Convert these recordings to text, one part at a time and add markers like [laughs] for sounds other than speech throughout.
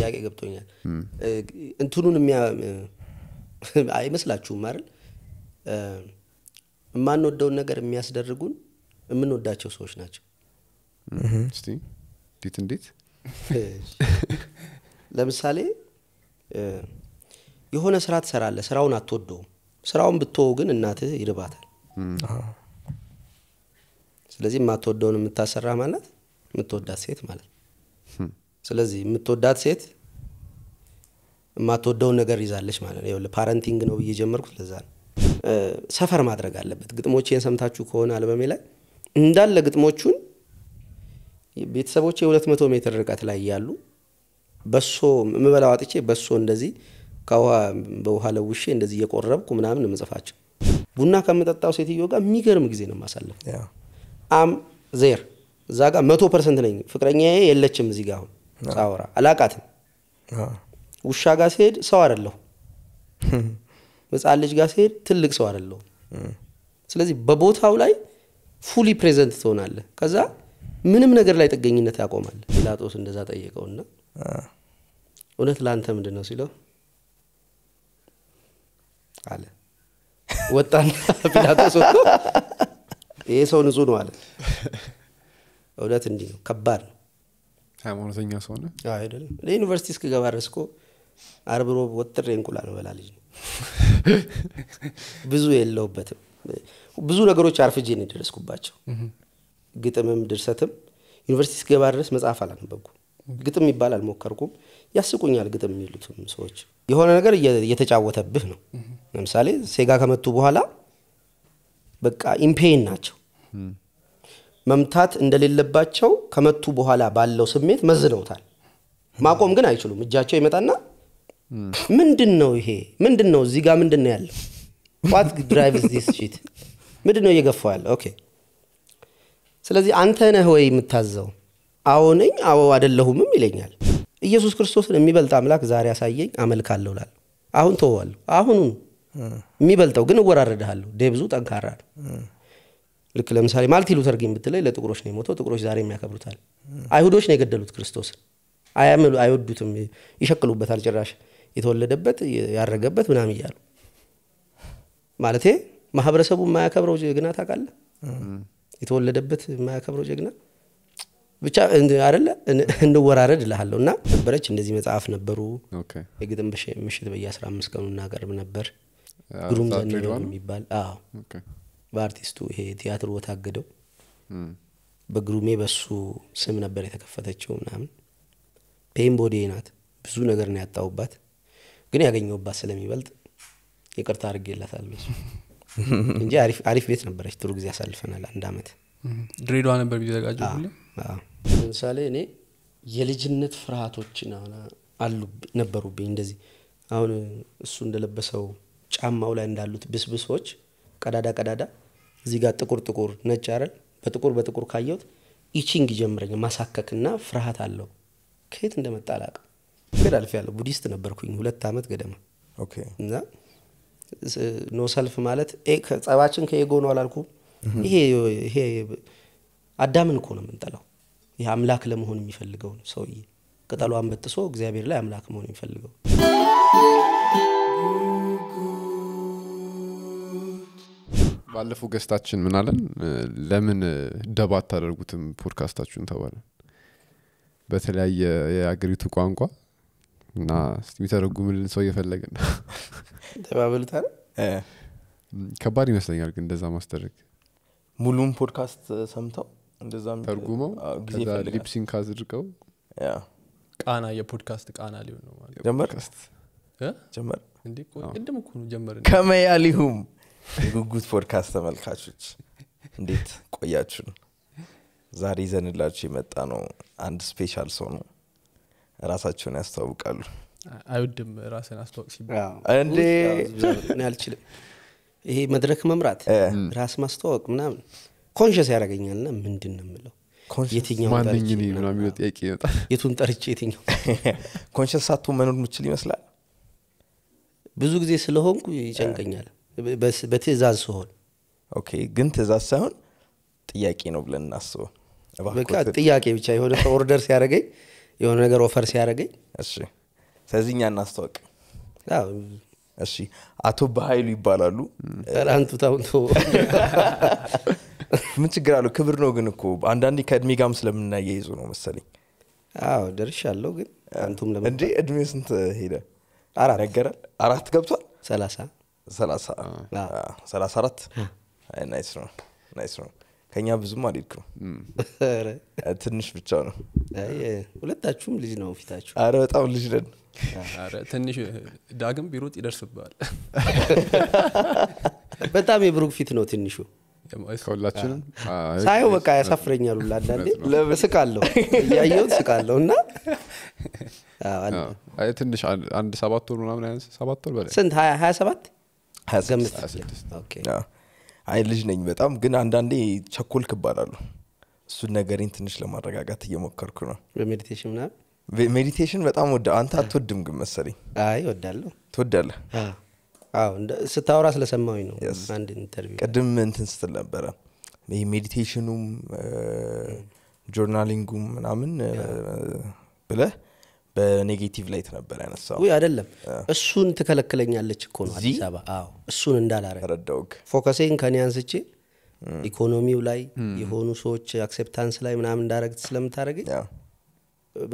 ጥያቄ ገብቶኛል። እንትኑን የሚያ አይመስላችሁም አይደል? የማንወደውን ነገር የሚያስደርጉን የምንወዳቸው ሰዎች ናቸው። እስቲ እንዴት እንዴት [laughs] ለምሳሌ የሆነ ስራ ትሰራለ ስራውን አትወደውም። ስራውን ብትወው ግን እናትህ ይርባታል። ስለዚህ የማትወደውን የምታሰራ ማለት የምትወዳት ሴት ማለት ስለዚህ የምትወዳት ሴት የማትወደውን ነገር ይዛለች ማለት ነው። ፓረንቲንግ ነው ብዬ ጀመርኩት። ለዛ ነው ሰፈር ማድረግ አለበት። ግጥሞቼን ሰምታችሁ ከሆነ አልበሜ ላይ እንዳለ ግጥሞቹን ቤተሰቦቼ የሁለት መቶ ሜትር ርቀት ላይ ያሉ በሶ የምበላው አጥቼ በሶ እንደዚህ ከውሃ በውሃ ለውሼ እንደዚህ እየቆረብኩ ምናምን ምጽፋቸው ቡና ከምጠጣው ሴትዮ ጋር የሚገርም ጊዜ ነው የማሳለፍ። አም ዜር እዛ ጋር መቶ ፐርሰንት ነኝ። ፍቅረኛ የለችም እዚህ ጋር አሁን ሳወራ አላቃትም። ውሻ ጋር ሲሄድ ሰው አደለሁ [laughs] ህፃን ልጅ ጋር ሲሄድ ትልቅ ሰው አደለሁ ስለዚህ በቦታው ላይ ፉሊ ፕሬዘንት ትሆናለ ከዛ ምንም ነገር ላይ ጥገኝነት ያቆማል። ጲላጦስ እንደዛ ጠየቀውና እውነት ለአንተ ምንድን ነው ሲለው አለ። ወጣና ፒላጦስ [laughs] ወጥቶ ይሄ ሰው ንጹ ነው አለ። እውነት እንዲህ ነው፣ ከባድ ነው። ሃይማኖተኛ ሰሆነ ነህ አይደለም ዩኒቨርሲቲ እስክገባ ድረስ እኮ አርብ ወጥሬ እንቁላል በላ ልጅ ነው ብዙ የለውበትም ብዙ ነገሮች አርፍጄ ነው የደረስኩባቸው ግጥምም ድርሰትም ዩኒቨርሲቲ እስክገባ ድረስ መጽሐፍ አላነበብኩም ግጥም ይባል አልሞከርኩም ያስቁኛል ግጥም የሚሉትም ሰዎች የሆነ ነገር እየተጫወተብህ ነው ለምሳሌ ሴጋ ከመቱ በኋላ በቃ ኢምፔን ናቸው መምታት እንደሌለባቸው ከመቱ በኋላ ባለው ስሜት መዝነውታል። ማቆም ግን አይችሉም። እጃቸው ይመጣና ምንድን ነው ይሄ? ምንድን ነው እዚህ ጋር ምንድን ነው ያለው? ዋት ድራይቭ ዚስ ምንድን ነው እየገፋ ያለ? ኦኬ ስለዚህ አንተ ነህ ወይ የምታዘው? አዎ ነኝ፣ አዎ አደለሁምም ይለኛል። ኢየሱስ ክርስቶስን የሚበልጥ አምላክ ዛሬ አሳየኝ፣ አመልካለሁ እላለሁ። አሁን ተዋሉ አሁኑን የሚበልጠው ግን እወራረድሃለሁ። ዴብዙ ጠንካራ ነው። ልክ ለምሳሌ ማልቲ ሉተር ግን ብትለይ ለጥቁሮች ነው የሞተው፣ ጥቁሮች ዛሬ የሚያከብሩታል። አይሁዶች ነው የገደሉት ክርስቶስን። አይወዱትም፣ ይሸክሉበታል ጭራሽ የተወለደበት ያረገበት ምናምን እያሉ ማለቴ ማህበረሰቡ የማያከብረው ጀግና ታቃለ የተወለደበት የማያከብረው ጀግና ብቻ አደለ እንወራረድ ልሃለሁ እና ነበረች እንደዚህ መጽሐፍ ነበሩ። የግጥም ምሽት በየ አምስት ቀኑ እናቀርብ ነበር። ግሩም ዘነበ የሚባል አዎ በአርቲስቱ ይሄ ቲያትሩ በታገደው በግሩሜ በሱ ስም ነበር የተከፈተችው ምናምን። ፔን ቦዴ ናት። ብዙ ነገር ነው ያጣውባት፣ ግን ያገኘውባት ስለሚበልጥ ይቅርታ አድርጌላታል በሱ [laughs] እንጂ አሪፍ ቤት ነበረች። ጥሩ ጊዜ አሳልፈናል። አንድ አመት ድሬዳዋ ነበር ቢዘጋጀ። ለምሳሌ እኔ የልጅነት ፍርሃቶች አሉ ነበሩብኝ። እንደዚህ አሁን እሱ እንደለበሰው ጫማው ላይ እንዳሉት ብስብሶች ቀዳዳ ቀዳዳ እዚህ ጋር ጥቁር ጥቁር ነጭ አረል በጥቁር በጥቁር ካየሁት ኢቺንግ ጀምረኝ ማሳከክና ፍርሃት አለው። ከየት እንደመጣ አላውቅም። ግን ያለው ቡዲስት ነበርኩኝ ሁለት ዓመት ገደማ እና ኖ ሰልፍ ማለት ጸባችን ከኤጎ ነው አላልኩ። ይሄ አዳምን እኮ ነው የምንጠላው። ይህ አምላክ ለመሆን የሚፈልገው ሰውዬ ቅጠሏን በጥሶ እግዚአብሔር ላይ አምላክ መሆን የሚፈልገው ባለፈው ገስታችን ምናለን ለምን ደባ አታደርጉትም ፖድካስታችሁን ተባለ በተለያየ የአገሪቱ ቋንቋ እና የሚተረጉምልን ሰው እየፈለገ ደባብልታ ከባድ ይመስለኛል ግን እንደዛ ማስደረግ ሙሉም ፖድካስት ሰምተው እንደዛም ተርጉመው ከዛ ቃና የፖድካስት ቃና ሊሆን ነው ማለት ጀመር ጀመር እንዴ ቅድም እኮ ጀመር ከመያሊሁም የጉጉት ፖድካስት ተመልካቾች እንዴት ቆያችሁን? ዛሬ ይዘንላችሁ የመጣ ነው አንድ ስፔሻል ሰው ነው። ራሳቸውን ያስተዋውቃሉ። አይወድም ራስን አስተዋውቅ ሲባል አልችልም። ይሄ መድረክ መምራት ራስ ማስተዋወቅ ምናምን ኮንሽስ ና ምንድን ነው የምለው የቱን ጠርቼ የትኛው ኮንሽስ ሳቱ መኖር ምችል ይመስላል ብዙ ጊዜ ስለሆንኩ ይጨንቀኛል በትእዛዝ ሲሆን ኦኬ ግን ትእዛዝ ሳይሆን ጥያቄ ነው ብለን እናስበው ጥያቄ ብቻ የሆነ ሰው ኦርደር ሲያደረገኝ የሆነ ነገር ኦፈር ሲያደረገኝ እሺ ስለዚህ እኛ እናስታወቅ እሺ አቶ በሀይሉ ይባላሉ ጠላንቱ ታውንቶ ምን ችግር አለው ክብር ነው ግን እኮ አንዳንዴ ከእድሜ ጋም ስለምናያይዙ ነው መሰለኝ አዎ አለው ግን አንቱም ለእንዴ እድሜ ስንት ሄደ አራት ነገረ አራት ገብቷል ሰላሳ ሰላሳ አራት ናይስ ነው ናይስ ነው ከኛ ብዙም አልሄድክም ትንሽ ብቻ ነው ሁለታችሁም ልጅ ነው ፊታችሁ አረ በጣም ልጅ ነን ትንሽ ዳግም ቢሮጥ ይደርስብሃል [laughs] በጣም የብሩክ ፊት ነው ትንሹ ሁላችንም በቃ ያሳፍረኛሉ ሁላ ለስቃለሁ ስቃለሁ ስቃለሁ እና ትንሽ አንድ ሰባት ወር ምናምን ሰባት ወር በላይ ስንት ሀያ ሰባት አይ ልጅ ነኝ በጣም ግን አንዳንዴ ቸኮል ክባላሉ እሱን ነገሬን ትንሽ ለማረጋጋት እየሞከርኩ ነው በሜዲቴሽን ሜዲቴሽን በጣም ወደ አንተ አትወድም ግን መሰለኝ አይ ወዳለሁ ትወዳለ ስታወራ ስለሰማዊ ነው አንድ ኢንተርቪው ቅድም እንትን ስትል ነበረ ይህ ሜዲቴሽኑም ጆርናሊንጉም ምናምን ብለህ በኔጌቲቭ ላይት ነበር ያነሳው። ውይ አይደለም፣ እሱን ትከለክለኛለች እኮ ነው አዲስ አበባ። አዎ እሱን እንዳላረግ ፎከሴን ከኔ አንስቼ ኢኮኖሚው ላይ የሆኑ ሰዎች አክሴፕታንስ ላይ ምናምን እንዳረግ ስለምታደረገኝ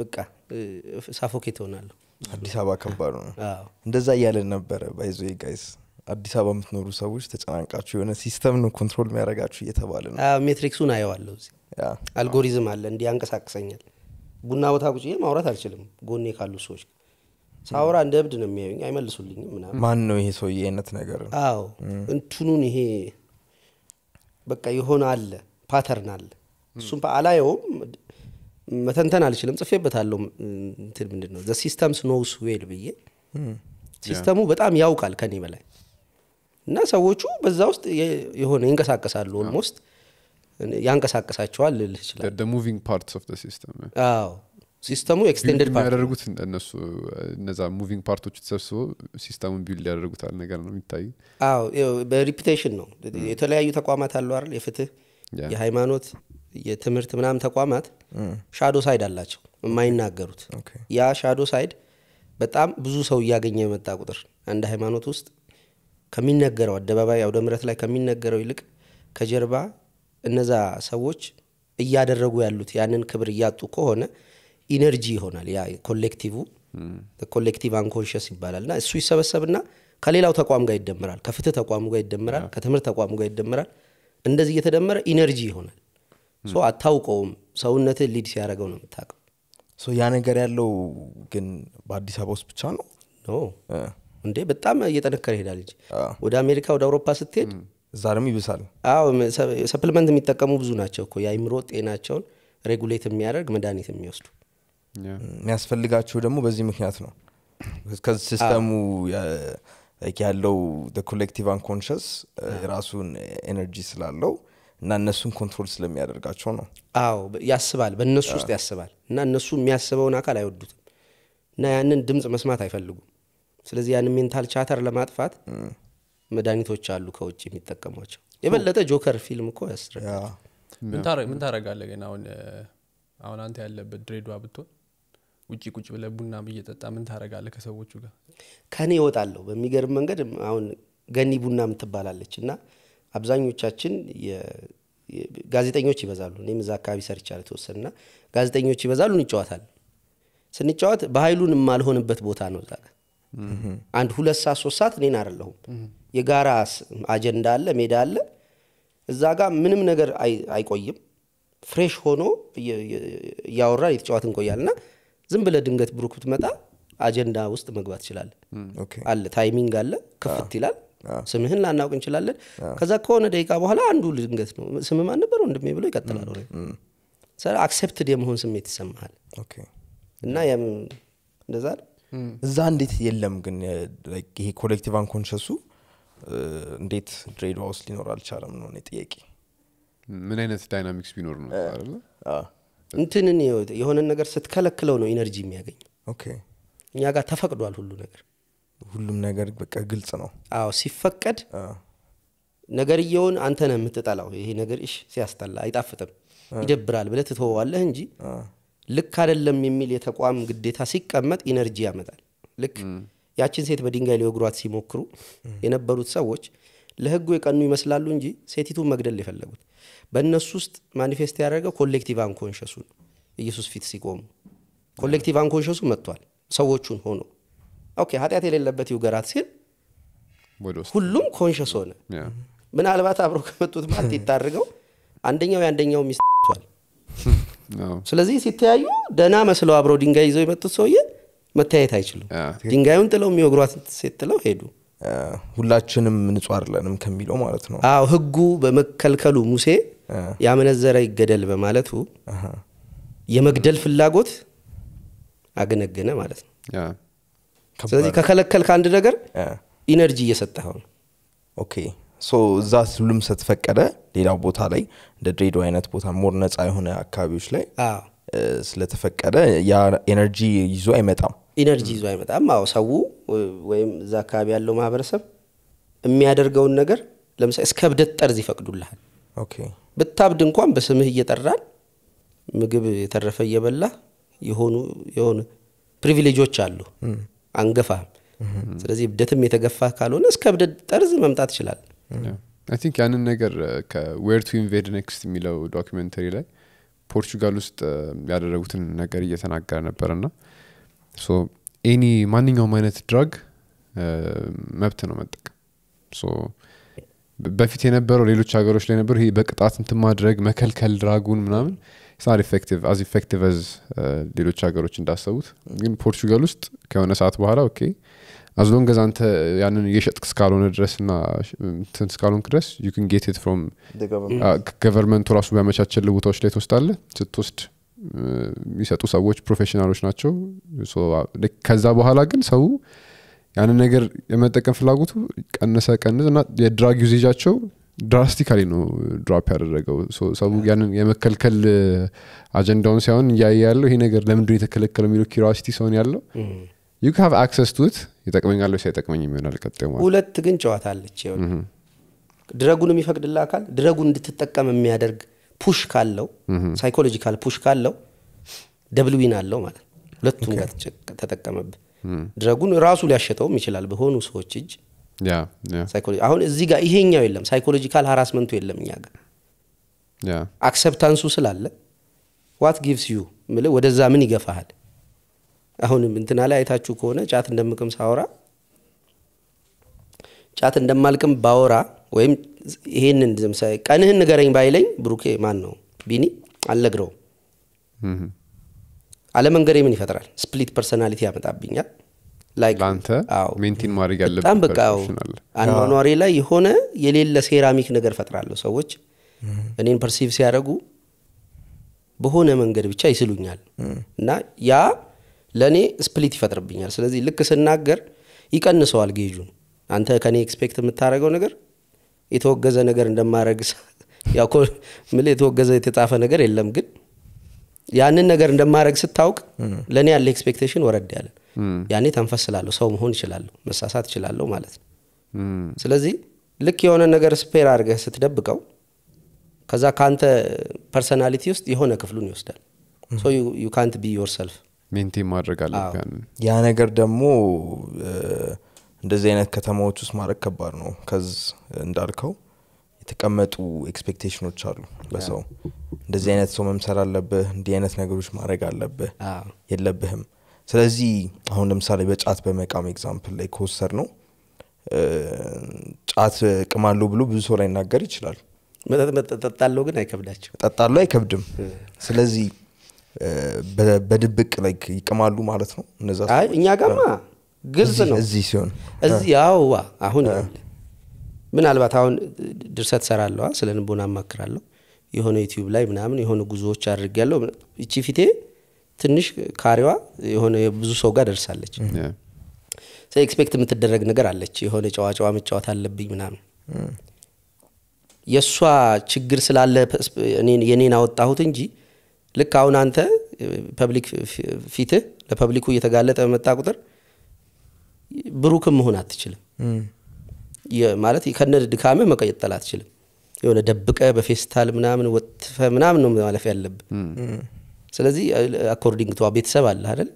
በቃ ሳፎኬ ትሆናለሁ አዲስ አበባ ከባድ ነው። እንደዛ እያለን ነበረ ባይዞ ጋይስ አዲስ አበባ የምትኖሩ ሰዎች ተጨናንቃችሁ የሆነ ሲስተም ነው ኮንትሮል የሚያደረጋችሁ እየተባለ ነው። ሜትሪክሱን አየዋለሁ። አልጎሪዝም አለ እንዲህ አንቀሳቅሰኛል ቡና ቦታ ቁጭ ማውራት አልችልም። ጎኔ ካሉ ሰዎች ሳውራ እንደ እብድ ነው የሚያዩኝ፣ አይመልሱልኝም ምናምን። ማን ነው ይሄ ሰው አይነት ነገር? አዎ እንትኑን ይሄ በቃ የሆነ አለ ፓተርን አለ። እሱም አላየውም፣ መተንተን አልችልም። ጽፌበታለሁ። እንትን ምንድን ነው ዘ ሲስተምስ ኖውስ ዌል ብዬ ሲስተሙ በጣም ያውቃል ከኔ በላይ እና ሰዎቹ በዛ ውስጥ የሆነ ይንቀሳቀሳሉ ኦልሞስት ያንቀሳቀሳቸዋል ልልህ ይችላል ሙቪንግ ፓርትስ ኦፍ ሲስተም ሲስተሙ ኤክስቴንደድ ያደረጉት እነሱ እነዛ ሙቪንግ ፓርቶች ሲስተሙን ቢል ያደርጉታል ነገር ነው የሚታዩ አዎ በሪፒቴሽን ነው የተለያዩ ተቋማት አሉ አይደል የፍትህ የሃይማኖት የትምህርት ምናምን ተቋማት ሻዶ mm. ሳይድ አላቸው የማይናገሩት ያ ሻዶ ሳይድ በጣም ብዙ ሰው እያገኘ የመጣ ቁጥር አንድ ሃይማኖት ውስጥ ከሚነገረው አደባባይ አውደ ምረት ላይ ከሚነገረው ይልቅ ከጀርባ እነዛ ሰዎች እያደረጉ ያሉት ያንን ክብር እያጡ ከሆነ ኢነርጂ ይሆናል። ያ ኮሌክቲቭ ኮሌክቲቭ አንኮንሽስ ይባላል እና እሱ ይሰበሰብና ከሌላው ተቋም ጋር ይደምራል ከፍትህ ተቋሙ ጋር ይደምራል ከትምህርት ተቋሙ ጋር ይደምራል። እንደዚህ እየተደመረ ኢነርጂ ይሆናል። አታውቀውም። ሰውነትን ሊድ ሲያደረገው ነው የምታውቀው። ያ ነገር ያለው ግን በአዲስ አበባ ውስጥ ብቻ ነው እንዴ? በጣም እየጠነከረ ይሄዳል እንጂ ወደ አሜሪካ ወደ አውሮፓ ስትሄድ እዛ ደግሞ ይብሳል። አዎ ሰፕልመንት የሚጠቀሙ ብዙ ናቸው እኮ የአይምሮ ጤናቸውን ሬጉሌት የሚያደርግ መድኃኒት የሚወስዱ የሚያስፈልጋቸው ደግሞ በዚህ ምክንያት ነው። ከዚህ ሲስተሙ ያለው ኮሌክቲቭ አንኮንሽስ የራሱን ኤነርጂ ስላለው እና እነሱን ኮንትሮል ስለሚያደርጋቸው ነው። አዎ ያስባል፣ በእነሱ ውስጥ ያስባል እና እነሱ የሚያስበውን አካል አይወዱትም እና ያንን ድምፅ መስማት አይፈልጉም። ስለዚህ ያን ሜንታል ቻተር ለማጥፋት መድኃኒቶች አሉ ከውጭ የሚጠቀሟቸው የበለጠ ጆከር ፊልም እኮ ምን ታረጋለ ግን አሁን አሁን አንተ ያለበት ድሬዷ ብትሆን ውጭ ቁጭ ብለ ቡና እየጠጣ ምን ታረጋለ ከሰዎቹ ጋር ከኔ ይወጣለሁ በሚገርም መንገድ አሁን ገኒ ቡና ምትባላለች እና አብዛኞቻችን ጋዜጠኞች ይበዛሉ እኔም እዛ አካባቢ ሰርቻለሁ ተወሰንና ጋዜጠኞች ይበዛሉ እንጫዋታል ስንጫዋት በሀይሉን የማልሆንበት ቦታ ነው ዛ አንድ ሁለት ሰዓት ሶስት ሰዓት እኔን አይደለሁም የጋራ አጀንዳ አለ፣ ሜዳ አለ። እዛ ጋር ምንም ነገር አይቆይም። ፍሬሽ ሆኖ እያወራ የተጫዋት እንቆያል እና ዝም ብለ ድንገት ብሩክ ብትመጣ አጀንዳ ውስጥ መግባት ይችላል። አለ ታይሚንግ አለ፣ ክፍት ይላል። ስምህን ላናውቅ እንችላለን። ከዛ ከሆነ ደቂቃ በኋላ አንዱ ድንገት ነው ስም ማን ነበር ወንድሜ ብሎ ይቀጥላል። አክሴፕትድ የመሆን ስሜት ይሰማሃል እና እንደዛ እዛ እንዴት የለም ግን ይሄ ኮሌክቲቭ አንኮንሸሱ እንዴት ድሬድዋ ውስጥ ሊኖር አልቻለም ነው ጥያቄ ምን አይነት ዳይናሚክስ ቢኖር ነው እንትንን የሆነን ነገር ስትከለክለው ነው ኢነርጂ የሚያገኝ እኛ ጋር ተፈቅዷል ሁሉ ነገር ሁሉም ነገር በቃ ግልጽ ነው አዎ ሲፈቀድ ነገርየውን አንተ ነው የምትጠላው ይሄ ነገር እሽ ሲያስጠላ አይጣፍጥም ይደብራል ብለ ትተወዋለህ እንጂ ልክ አይደለም የሚል የተቋም ግዴታ ሲቀመጥ ኢነርጂ ያመጣል ልክ ያችን ሴት በድንጋይ ሊወግሯት ሲሞክሩ የነበሩት ሰዎች ለህጉ የቀኑ ይመስላሉ እንጂ ሴቲቱን መግደል የፈለጉት በእነሱ ውስጥ ማኒፌስት ያደረገው ኮሌክቲቭ አንኮንሸሱ ነው። ኢየሱስ ፊት ሲቆሙ ኮሌክቲቭ አንኮንሸሱ መጥቷል። ሰዎቹን ሆኖ ኦኬ ኃጢአት የሌለበት ይውገራት ሲል ሁሉም ኮንሸስ ሆነ። ምናልባት አብረ ከመጡት ማት ይታርገው አንደኛው የአንደኛው ሚስቷል። ስለዚህ ሲተያዩ ደና መስለው አብረው ድንጋይ ይዘው የመጡት ሰውዬ መታየት አይችሉም። ድንጋዩን ጥለው የሚወግሯት ሴት ጥለው ሄዱ። ሁላችንም ንጹ አይደለንም ከሚለው ማለት ነው። አዎ ህጉ በመከልከሉ ሙሴ ያመነዘረ ይገደል በማለቱ የመግደል ፍላጎት አገነገነ ማለት ነው። ስለዚህ ከከለከል ከአንድ ነገር ኢነርጂ እየሰጠኸው ኦኬ ሶ እዛ ሁሉም ስለተፈቀደ ሌላው ቦታ ላይ እንደ ድሬዶ አይነት ቦታ ሞር ነፃ የሆነ አካባቢዎች ላይ ስለተፈቀደ ያ ኤነርጂ ይዞ አይመጣም። ኢነርጂ ይዞ አይመጣም። አዎ ሰው ወይም እዛ አካባቢ ያለው ማህበረሰብ የሚያደርገውን ነገር ለምሳሌ እስከ እብደት ጠርዝ ይፈቅዱልሃል። ብታብድ እንኳን በስምህ እየጠራን ምግብ የተረፈ እየበላ የሆኑ የሆኑ ፕሪቪሌጆች አሉ፣ አንገፋ ስለዚህ እብደትም የተገፋ ካልሆነ እስከ እብደት ጠርዝ መምጣት ይችላል። አይ ቲንክ ያንን ነገር ከዌር ቱ ኢንቬድ ኔክስት የሚለው ዶኪሜንተሪ ላይ ፖርቹጋል ውስጥ ያደረጉትን ነገር እየተናገረ ነበርና ሶ ኤኒ ማንኛውም አይነት ድራግ መብት ነው መጠቀም በፊት የነበረው ሌሎች ሀገሮች ላይ ነበሩ ይሄ በቅጣት እንትን ማድረግ መከልከል ድራጉን ምናምን ኢፌክቲቭ አዝ uh, ሌሎች ሀገሮች እንዳሰቡት ግን ፖርቹጋል ውስጥ ከሆነ ሰዓት በኋላ ኦኬ አዝሎን ገዛ አንተ ያንን የሸጥክ እስካልሆነ ድረስ እና ትን እስካልሆንክ ድረስ ዩ ጌት ፍሮም ገቨርንመንቱ ራሱ በመቻቸል ቦታዎች ላይ ትወስዳለ ስትወስድ የሚሰጡ ሰዎች ፕሮፌሽናሎች ናቸው ከዛ በኋላ ግን ሰው ያንን ነገር የመጠቀም ፍላጎቱ ቀነሰ ቀንስ እና የድራግ ዩዜጃቸው ድራስቲካሊ ነው ድሮፕ ያደረገው ሰው ያንን የመከልከል አጀንዳውን ሳይሆን እያየ ያለው ይሄ ነገር ለምንድ የተከለከለው የሚለው ኪሪሲቲ ሲሆን ያለው ዩ ሃቭ አክሰስ ቱት ይጠቅመኛለሁ ሳይጠቅመኝ የሚሆናል ይሆናል ቀጥሞ ሁለት ግን ጨዋታ አለች ድረጉን የሚፈቅድላ አካል ድረጉን እንድትጠቀም የሚያደርግ ፑሽ ካለው ሳይኮሎጂካል ፑሽ ካለው ደብልዊን አለው ማለት ሁለቱም ጋር ተጠቀመብ ድረጉን ራሱ ሊያሸጠውም ይችላል በሆኑ ሰዎች እጅ። አሁን እዚህ ጋር ይሄኛው የለም፣ ሳይኮሎጂካል ሀራስመንቱ የለም። እኛ ጋር አክሰፕታንሱ ስላለ ዋት ጊቭስ ዩ ምል ወደዛ ምን ይገፋሃል? አሁንም እንትና ላይ አይታችሁ ከሆነ ጫት እንደምቅም ሳወራ ጫት እንደማልቅም ባወራ ወይም ይሄንን ለምሳሌ ቀንህን ንገረኝ ባይለኝ ብሩኬ ማን ነው ቢኒ አልነግረው አለመንገሬ ምን ይፈጥራል? ስፕሊት ፐርሰናሊቲ ያመጣብኛል። ለአንተ ማድረግ በቃ ላይ የሆነ የሌለ ሴራሚክ ነገር ፈጥራለሁ። ሰዎች እኔን ፐርሲቭ ሲያደርጉ በሆነ መንገድ ብቻ ይስሉኛል እና ያ ለእኔ ስፕሊት ይፈጥርብኛል። ስለዚህ ልክ ስናገር ይቀንሰዋል ጌጁን። አንተ ከኔ ኤክስፔክት የምታደረገው ነገር የተወገዘ ነገር እንደማድረግ ያው ምል የተወገዘ የተጻፈ ነገር የለም ግን ያንን ነገር እንደማድረግ ስታውቅ ለእኔ ያለ ኤክስፔክቴሽን ወረድ ያለ ያኔ ተንፈስ ስላለሁ ሰው መሆን ይችላለሁ መሳሳት ይችላለሁ ማለት ነው ስለዚህ ልክ የሆነ ነገር ስፔር አድርገህ ስትደብቀው ከዛ ከአንተ ፐርሰናሊቲ ውስጥ የሆነ ክፍሉን ይወስዳል ዩ ካንት ቢ ዮርሰልፍ ሜንቴን ማድረግ አለ ያ ነገር ደግሞ እንደዚህ አይነት ከተማዎች ውስጥ ማድረግ ከባድ ነው ከዝ እንዳልከው የተቀመጡ ኤክስፔክቴሽኖች አሉ በሰው እንደዚህ አይነት ሰው መምሰል አለብህ እንዲህ አይነት ነገሮች ማድረግ አለብህ የለብህም ስለዚህ አሁን ለምሳሌ በጫት በመቃም ኤግዛምፕል ላይ ከወሰድ ነው ጫት ቅማሉ ብሎ ብዙ ሰው ላይ ይናገር ይችላል ጠጣለሁ ግን አይከብዳቸው ጠጣለው አይከብድም ስለዚህ በድብቅ ላይ ይቅማሉ ማለት ነው እነዛ እኛ ጋማ ግልጽ ነው። እዚህ ሲሆን እዚህ ያው አሁን ምናልባት አሁን ድርሰት ሰራለዋ ስለ ንቦና አማክራለሁ የሆነ ዩቲዩብ ላይ ምናምን የሆነ ጉዞዎች አድርጌያለሁ። እቺ ፊቴ ትንሽ ካሪዋ የሆነ ብዙ ሰው ጋር ደርሳለች። ኤክስፔክት የምትደረግ ነገር አለች። የሆነ ጨዋጨዋ መጫወት አለብኝ ምናምን የእሷ ችግር ስላለ የኔን አወጣሁት እንጂ ልክ አሁን አንተ ፐብሊክ ፊትህ ለፐብሊኩ እየተጋለጠ በመጣ ቁጥር ብሩክም መሆን አትችልም። ማለት ከነ ድካም መቀጠል አትችልም። የሆነ ደብቀ በፌስታል ምናምን ወጥፈ ምናምን ነው ማለፍ ያለብ ስለዚህ አኮርዲንግ ቱ ቤተሰብ አለ አይደል?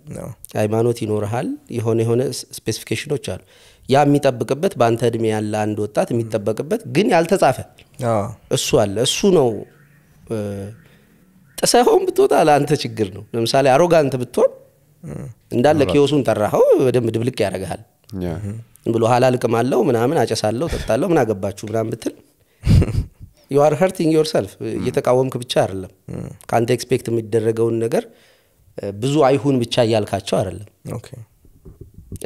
ሃይማኖት ይኖርሃል። የሆነ የሆነ ስፔሲፊኬሽኖች አሉ። ያ የሚጠብቅበት በአንተ እድሜ ያለ አንድ ወጣት የሚጠበቅበት ግን ያልተጻፈ እሱ አለ። እሱ ነው ጥሰሆን ብትወጣ ለአንተ ችግር ነው። ለምሳሌ አሮጋንት ብትሆን እንዳለ ኪዮሱን ጠራኸው በደንብ ድብልቅ ያደረግሃል ብሎ ሀላል አለው ምናምን አጨሳለው ጠጣለው ምን አገባችሁ ምናምን ብትል ዩአር ሀርቲንግ ዮር ሰልፍ እየተቃወምክ ብቻ አይደለም ከአንተ ኤክስፔክት የሚደረገውን ነገር ብዙ አይሁን ብቻ እያልካቸው አይደለም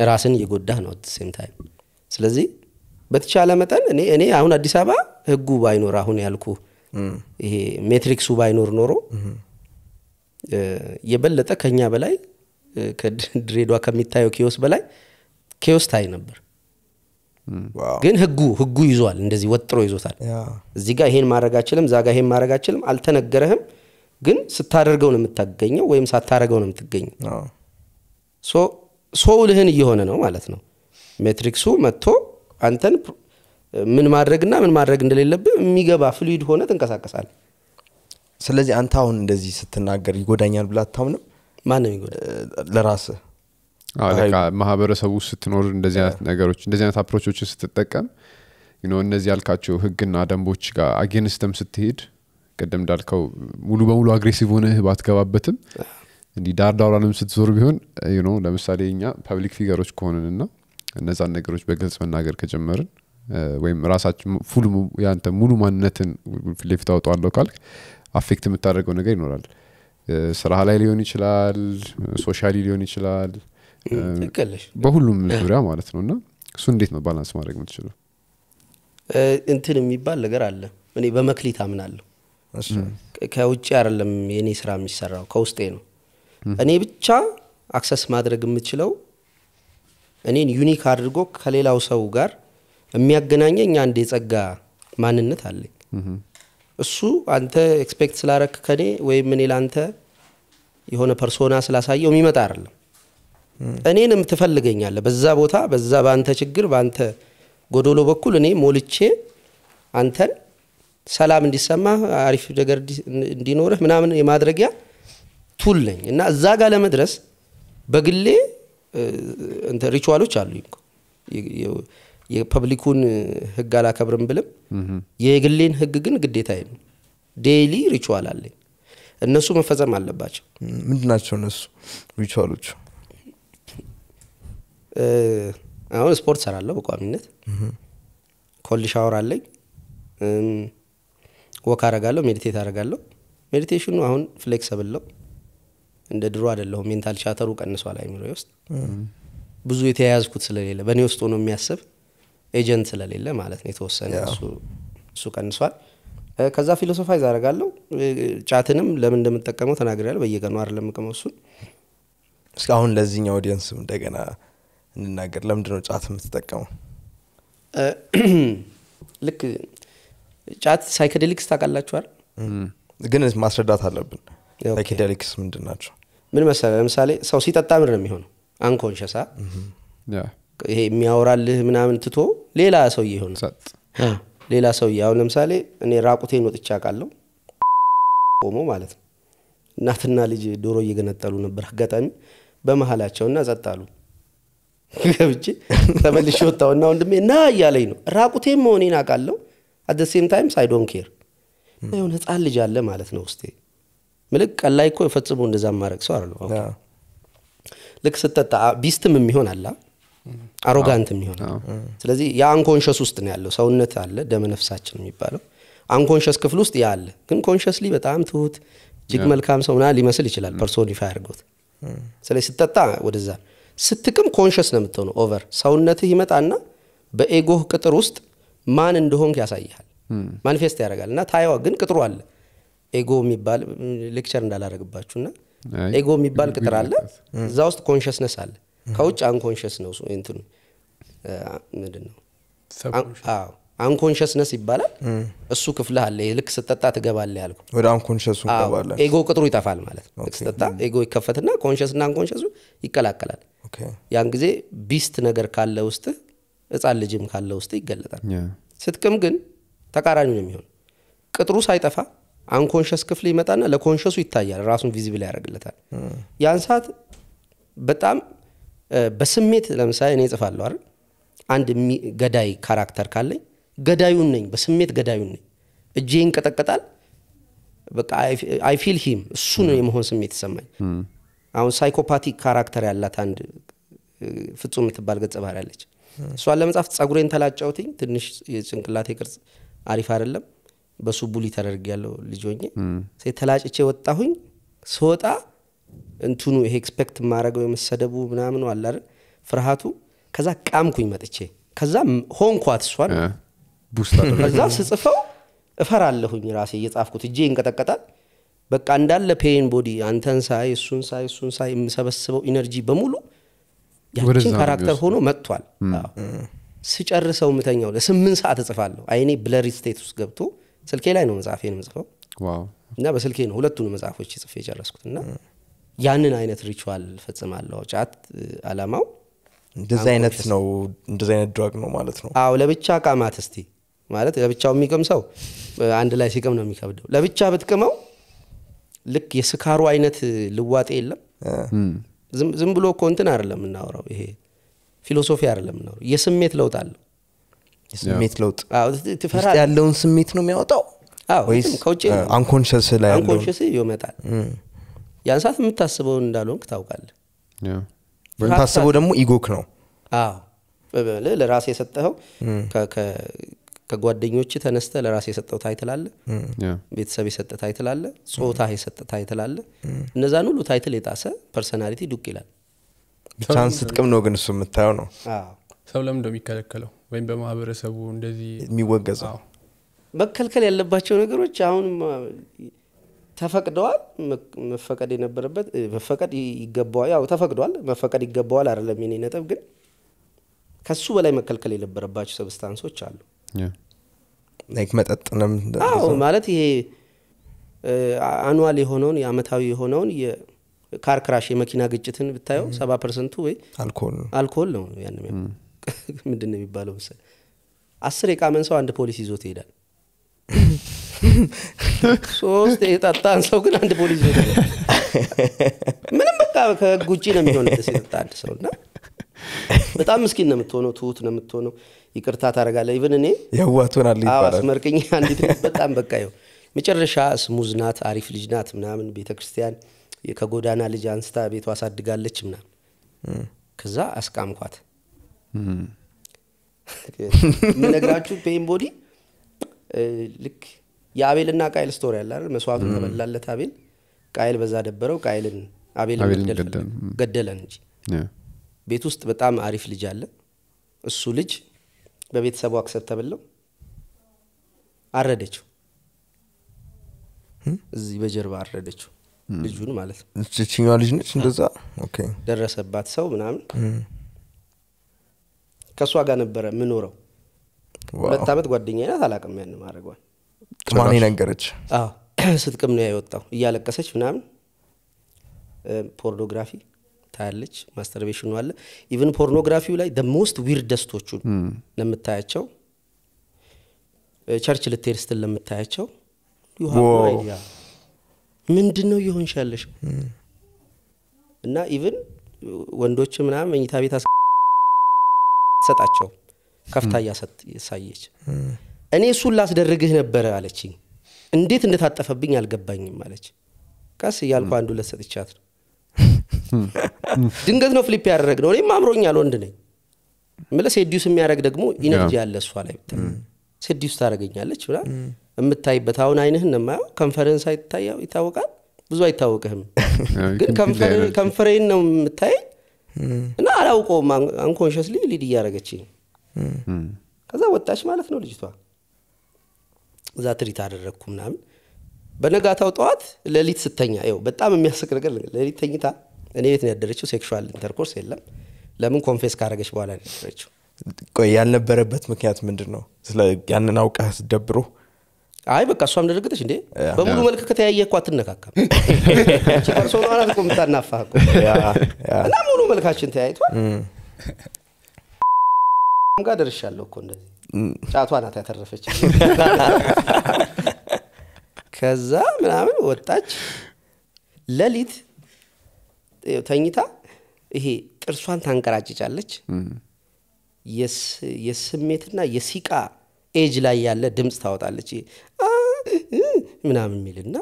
ራስን እየጎዳህ ነው ሴም ታይም ስለዚህ በተቻለ መጠን እኔ እኔ አሁን አዲስ አበባ ህጉ ባይኖር አሁን ያልኩ ይሄ ሜትሪክሱ ባይኖር ኖሮ የበለጠ ከኛ በላይ ከድሬዷ ከሚታየው ኬዎስ በላይ ኬዎስ ታይ ነበር። ግን ህጉ ህጉ ይዟል፣ እንደዚህ ወጥሮ ይዞታል። እዚህ ጋር ይሄን ማድረግ አችልም፣ እዛ ጋር ይሄን ማድረግ አችልም፣ አልተነገረህም። ግን ስታደርገው ነው የምታገኘው ወይም ሳታደርገው ነው የምትገኘው። ሶውልህን እየሆነ ነው ማለት ነው። ሜትሪክሱ መጥቶ አንተን ምን ማድረግና ምን ማድረግ እንደሌለብህ የሚገባ ፍሉይድ ሆነ ትንቀሳቀሳል። ስለዚህ አንተ አሁን እንደዚህ ስትናገር ይጎዳኛል ብላ አታምንም? ማንም ይጎዳል ለራስህ ማህበረሰቡ ስትኖር እንደዚህ አይነት ነገሮች እንደዚህ አይነት አፕሮቾችን ስትጠቀም እነዚህ ያልካቸው ህግና ደንቦች ጋር አጌንስተም ስትሄድ ቅድም እንዳልከው ሙሉ በሙሉ አግሬሲቭ ሆነህ ባትገባበትም እንዲህ ዳር ዳሯንም ስትዞር ቢሆን ለምሳሌ እኛ ፐብሊክ ፊገሮች ከሆንንና እነዛን ነገሮች በግልጽ መናገር ከጀመርን ወይም ራሳችን ሙሉ ማንነትን ፊት ለፊት አውጠዋለሁ ካልክ አፌክት የምታደርገው ነገር ይኖራል ስራ ላይ ሊሆን ይችላል ሶሻሊ ሊሆን ይችላል በሁሉም ዙሪያ ማለት ነው እና እሱ እንዴት ነው ባላንስ ማድረግ የምትችለው እንትን የሚባል ነገር አለ እኔ በመክሊት አምናለሁ ከውጭ አይደለም የእኔ ስራ የሚሰራው ከውስጤ ነው እኔ ብቻ አክሰስ ማድረግ የምችለው እኔን ዩኒክ አድርጎ ከሌላው ሰው ጋር የሚያገናኘኝ አንድ የጸጋ ማንነት አለኝ እሱ አንተ ኤክስፔክት ስላረክ ከኔ ወይም እኔ ለአንተ የሆነ ፐርሶና ስላሳየው የሚመጣ አይደለም። እኔንም ትፈልገኛለህ በዛ ቦታ በዛ በአንተ ችግር በአንተ ጎዶሎ በኩል እኔ ሞልቼ አንተን ሰላም እንዲሰማ አሪፍ ነገር እንዲኖርህ ምናምን የማድረጊያ ቱል ነኝ እና እዛ ጋር ለመድረስ በግሌ ሪቹዋሎች አሉ የፐብሊኩን ህግ አላከብርም ብልም የግሌን ህግ ግን ግዴታ ነው ዴይሊ ሪቹዋል አለኝ እነሱ መፈጸም አለባቸው። ምንድናቸው እነሱ ሪቹዋሎቹ? አሁን ስፖርት ሰራለሁ በቋሚነት ኮልድ ሻወር አለኝ፣ ወክ አረጋለሁ፣ ሜዲቴት አረጋለሁ። ሜዲቴሽኑ አሁን ፍሌክሰብል ነው፣ እንደ ድሮ አይደለሁም። ሜንታል ቻተሩ ቀንሷል አይምሮ ውስጥ ብዙ የተያያዝኩት ስለሌለ በእኔ ውስጥ ሆኖ የሚያስብ ኤጀንት ስለሌለ ማለት ነው የተወሰነ እሱ ቀንሷል። ከዛ ፊሎሶፋይዝ አደርጋለሁ። ጫትንም ለምን እንደምጠቀመው ተናግሬያለሁ። በየቀኑ አይደለም የምቀመው እሱን። እስካሁን ለዚህኛው ኦዲንስ እንደገና እንናገር። ለምንድን ነው ጫት የምትጠቀመው? ልክ ጫት ሳይከደሊክስ ታውቃላችኋል፣ ግን ማስረዳት አለብን። ሳይኬዴሊክስ ምንድን ናቸው? ምን መሰለህ፣ ለምሳሌ ሰው ሲጠጣ ምን ነው የሚሆነው? አንኮንሸሳ ይሄ የሚያወራልህ ምናምን ትቶ ሌላ ሰውዬ ይሆን ሌላ ሰውዬ አሁን ለምሳሌ እኔ ራቁቴን ወጥቼ አውቃለሁ፣ ቆሞ ማለት ነው። እናትና ልጅ ዶሮ እየገነጠሉ ነበር አጋጣሚ በመሀላቸው እና ጸጥ አሉ። ገብቼ ተመልሼ ወጣሁና ወንድሜ እና እያለኝ ነው። ራቁቴን መሆኔን አውቃለሁ። አደ ሴም ታይም ሳይዶን ኬር ሆን ህፃን ልጅ አለ ማለት ነው ውስጤ። ምልክ ቀላይ እኮ ፈጽሞ እንደዛ ማድረግ ሰው አለ ልክ ስጠጣ ቢስትም የሚሆን አላ አሮጋንት የሚሆነ ስለዚህ የአንኮንሸስ ውስጥ ነው ያለው። ሰውነት አለ፣ ደመነፍሳችን የሚባለው አንኮንሸስ ክፍል ውስጥ ያለ ግን ኮንሽስሊ በጣም ትሁት እጅግ መልካም ሰው ና ሊመስል ይችላል ፐርሶኒፋ ያርጎት ስለዚህ ስጠጣ ወደዛ ስትቅም ኮንሽስ ነው የምትሆነው። ኦቨር ሰውነትህ ይመጣና በኤጎህ ቅጥር ውስጥ ማን እንደሆንክ ያሳይሃል፣ ማኒፌስት ያደርጋል እና ታየዋ። ግን ቅጥሩ አለ ኤጎ የሚባል ሌክቸር እንዳላረግባችሁና ኤጎ የሚባል ቅጥር አለ። [laughs] እዛ ውስጥ ኮንሽስነስ አለ። ከውጭ አንኮንሽስ ነው እንትኑ ምንድን ነው አንኮንሽስነስ ይባላል። እሱ ክፍል አለ። ልክ ስጠጣ ትገባለ ያልኩ ወደ አንኮንሽሱ ኤጎ ቅጥሩ ይጠፋል ማለት ነው። ስጠጣ ኤጎ ይከፈትና ኮንሽስና አንኮንሽሱ ይቀላቀላል። ያን ጊዜ ቢስት ነገር ካለ ውስጥ ህፃን ልጅም ካለ ውስጥ ይገለጣል። ስትቅም ግን ተቃራኒ ነው የሚሆን። ቅጥሩ ሳይጠፋ አንኮንሽስ ክፍል ይመጣና ለኮንሽሱ ይታያል። ራሱን ቪዚብል ያደርግለታል። ያን ሰዓት በጣም በስሜት ለምሳሌ እኔ ጽፋለሁ አይደል አንድ ገዳይ ካራክተር ካለኝ ገዳዩን ነኝ በስሜት ገዳዩን ነኝ እጄ ይንቀጠቀጣል በቃ አይ ፊል ሂም እሱ ነው የመሆን ስሜት ይሰማኝ አሁን ሳይኮፓቲክ ካራክተር ያላት አንድ ፍጹም የምትባል ገጽ ባህር ያለች እሷን ለመጻፍ ጸጉሬን ተላጫውትኝ ትንሽ የጭንቅላቴ ቅርጽ አሪፍ አይደለም በሱ ቡሊ ተደርግ ያለው ልጅ ሆኜ ተላጭቼ ወጣሁኝ ስወጣ እንትኑ ይሄ ኤክስፔክት የማደርገው የመሰደቡ ምናምኑ አለ ፍርሃቱ። ከዛ ቃምኩኝ መጥቼ ከዛ ሆንኳት እሷን ከዛ ስጽፈው እፈራለሁኝ ራሴ እየጻፍኩት እጄ ይንቀጠቀጣል። በቃ እንዳለ ፔን ቦዲ አንተን ሳይ እሱን ሳይ እሱን ሳይ የምሰበስበው ኢነርጂ በሙሉ ያችን ካራክተር ሆኖ መጥቷል። ስጨርሰው ምተኛው ለስምንት ሰዓት እጽፋለሁ። አይኔ ብለሪ ስቴት ውስጥ ገብቶ ስልኬ ላይ ነው መጽሐፌ ነው ጽፈው እና በስልኬ ነው ሁለቱን መጽሐፎች ጽፌ የጨረስኩት እና ያንን አይነት ሪቹዋል ፈጽማለሁ። ጫት አላማው እንደዚህ አይነት ነው፣ እንደዚህ አይነት ድራግ ነው ማለት ነው። አዎ ለብቻ ቃማት እስቲ ማለት ለብቻው የሚቅም ሰው አንድ ላይ ሲቅም ነው የሚከብደው። ለብቻ ብትቅመው ልክ የስካሩ አይነት ልዋጤ የለም። ዝም ብሎ እኮ እንትን አይደለም የምናወራው፣ ይሄ ፊሎሶፊ አይደለም የምናወራው። የስሜት ለውጥ አለው። የስሜት ለውጥ ያለውን ስሜት ነው የሚያወጣው ወይስ ከውጭ አንኮንሽስ ላይ ይመጣል? ያን ሰዓት የምታስበው እንዳልሆንክ ታውቃለህ ደግሞ ኢጎክ ነው ለራሴ የሰጠኸው ከጓደኞች ተነስተ ለራሴ የሰጠው ታይትል አለ ቤተሰብ የሰጠ ታይትል አለ ጾታ የሰጠ ታይትል አለ እነዛን ሁሉ ታይትል የጣሰ ፐርሰናሊቲ ዱቅ ይላል ቻንስ ጥቅም ነው ግን እሱ የምታየው ነው ሰው ለምን እንደሚከለከለው ወይም በማህበረሰቡ እንደዚህ የሚወገዘው መከልከል ያለባቸው ነገሮች አሁን ተፈቅደዋል። መፈቀድ የነበረበት መፈቀድ ይገባዋል። ያው ተፈቅደዋል፣ መፈቀድ ይገባዋል አይደለም የኔ ነጥብ። ግን ከሱ በላይ መከልከል የነበረባቸው ሰብስታንሶች አሉ። ላይክ መጠጥ ነው ማለት ይሄ አኑዋል የሆነውን የአመታዊ የሆነውን የካር ክራሽ የመኪና ግጭትን ብታየው ሰባ ፐርሰንቱ ወይ አልኮል ነው አልኮል ነው ያን [laughs] ምንድን ነው የሚባለው መሰለህ አስር የቃመን ሰው አንድ ፖሊስ ይዞት ይሄዳል። [laughs] ሶስት የጠጣ ሰው ግን አንድ ፖሊስ ቤት ምንም በቃ ከህግ ውጭ ነው የሚሆንበት የጠጣ አንድ ሰው እና በጣም ምስኪን ነው የምትሆነው፣ ትሁት ነው የምትሆነው። ይቅርታ ታደረጋለ ይብን እኔ ያዋትሆናል ይባላል። አስመርቅኝ አንዲት በጣም በቃ ይኸው መጨረሻ ስሙዝ ናት፣ አሪፍ ልጅ ናት ምናምን፣ ቤተ ክርስቲያን ከጎዳና ልጅ አንስታ ቤቷ አሳድጋለች ምናምን። ከዛ አስቃምኳት። ምነግራችሁ ፔን ቦዲ ልክ የአቤልና ቃይል ስቶሪ ያለ መስዋዕቱ ተበላለት አቤል ቃይል በዛ ደበረው ቃይልን አቤልን ገደለን እንጂ ቤት ውስጥ በጣም አሪፍ ልጅ አለ እሱ ልጅ በቤተሰቡ አክሰብ ተብለው አረደችው እዚህ በጀርባ አረደችው ልጁን ማለት ነው ችኛዋ ልጅ ነች እንደዛ ደረሰባት ሰው ምናምን ከእሷ ጋር ነበረ ምኖረው ሁለት ዓመት ጓደኛ አይነት አላቅም ያን ማድረጓል ማን ነገረች? ስትቅም ነው የወጣው እያለቀሰች ምናምን ፖርኖግራፊ ታያለች። ማስተርቤሽን አለ። ኢቨን ፖርኖግራፊው ላይ ሞስት ዊርደስቶቹን ለምታያቸው ቸርች ልትሄድ ስትል ለምታያቸው ምንድን ነው እየሆንሽ ያለሽ? እና ኢቨን ወንዶች ምናምን መኝታ ቤት ሰጣቸው ከፍታ እያሳየች እኔ እሱን ላስደርግህ ነበረ አለች እንዴት እንደታጠፈብኝ አልገባኝም አለች። ቀስ እያልኩ አንዱ ለሰጥቻት ነው። ድንገት ነው ፍሊፕ ያደረግ ነው እኔም አምሮኛል፣ ወንድ ነኝ ምለ ሴዲዩስ የሚያደረግ ደግሞ ኢነርጂ ያለ እሷ ላይ ሴዲዩስ ታደረገኛለች ብላ የምታይበት አሁን አይንህን የማየው ከንፈረንስ ሳይታይ ይታወቃል። ብዙ አይታወቅህም፣ ግን ከንፈሬን ነው የምታይ እና አላውቀውም። አንኮንሽስ ሊድ እያደረገች ከዛ ወጣች ማለት ነው ልጅቷ። እዛ ትሪት አደረግኩ ምናምን። በነጋታው ጠዋት ለሊት ስተኛ ው በጣም የሚያስቅ ነገር ለሊት ተኝታ እኔ ቤት ነው ያደረችው። ሴክሹዋል ኢንተርኮርስ የለም። ለምን ኮንፌስ ካረገች በኋላ ነው ያደረችው። ቆይ ያልነበረበት ምክንያት ምንድን ነው? ያንን አውቃ ስደብሮ አይ በቃ እሷም ደነገጠች እንዴ በሙሉ መልክ ከተያየ እኳ አትነካካም ጨርሶ ነው አላት እና ሙሉ መልካችን ተያይቷል ጋር ደርሻለሁ እኮ እንደዚህ ጫቷ ናት ያተረፈች። [laughs] ከዛ ምናምን ወጣች። ለሊት ተኝታ ይሄ ጥርሷን ታንቀራጭጫለች። የስሜትና የሲቃ ኤጅ ላይ ያለ ድምፅ ታወጣለች። ምናምን የሚልና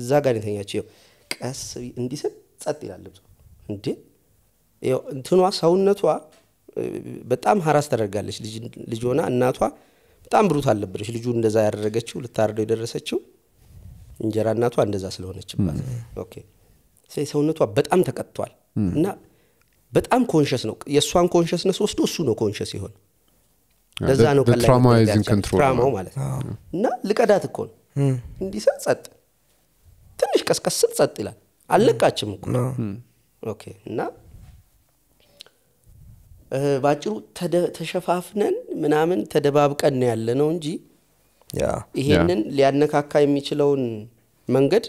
እዛ ጋር የተኛችው ቀስ እንዲስል ጸጥ ይላል ልብሷ። እንዴ እንትኗ ሰውነቷ በጣም ሀራስ ተደርጋለች። ልጅ ሆና እናቷ በጣም ብሩት አልነበረች። ልጁ እንደዛ ያደረገችው ልታርደው የደረሰችው እንጀራ እናቷ እንደዛ ስለሆነችባት ሰውነቷ በጣም ተቀጥቷል እና በጣም ኮንሽስ ነው። የእሷን ኮንሽስነስ ወስዶ እሱ ነው ኮንሽስ ይሆን ለዛ ነው ቀላትራማው ማለት እና ልቀዳት እኮ ነው እንዲህ ስል ጸጥ ትንሽ ቀስቀስ ስል ጸጥ ይላል። አለቃችም ። እኮ እና ባጭሩ ተሸፋፍነን ምናምን ተደባብቀን ነው ያለ ነው እንጂ ይሄንን ሊያነካካ የሚችለውን መንገድ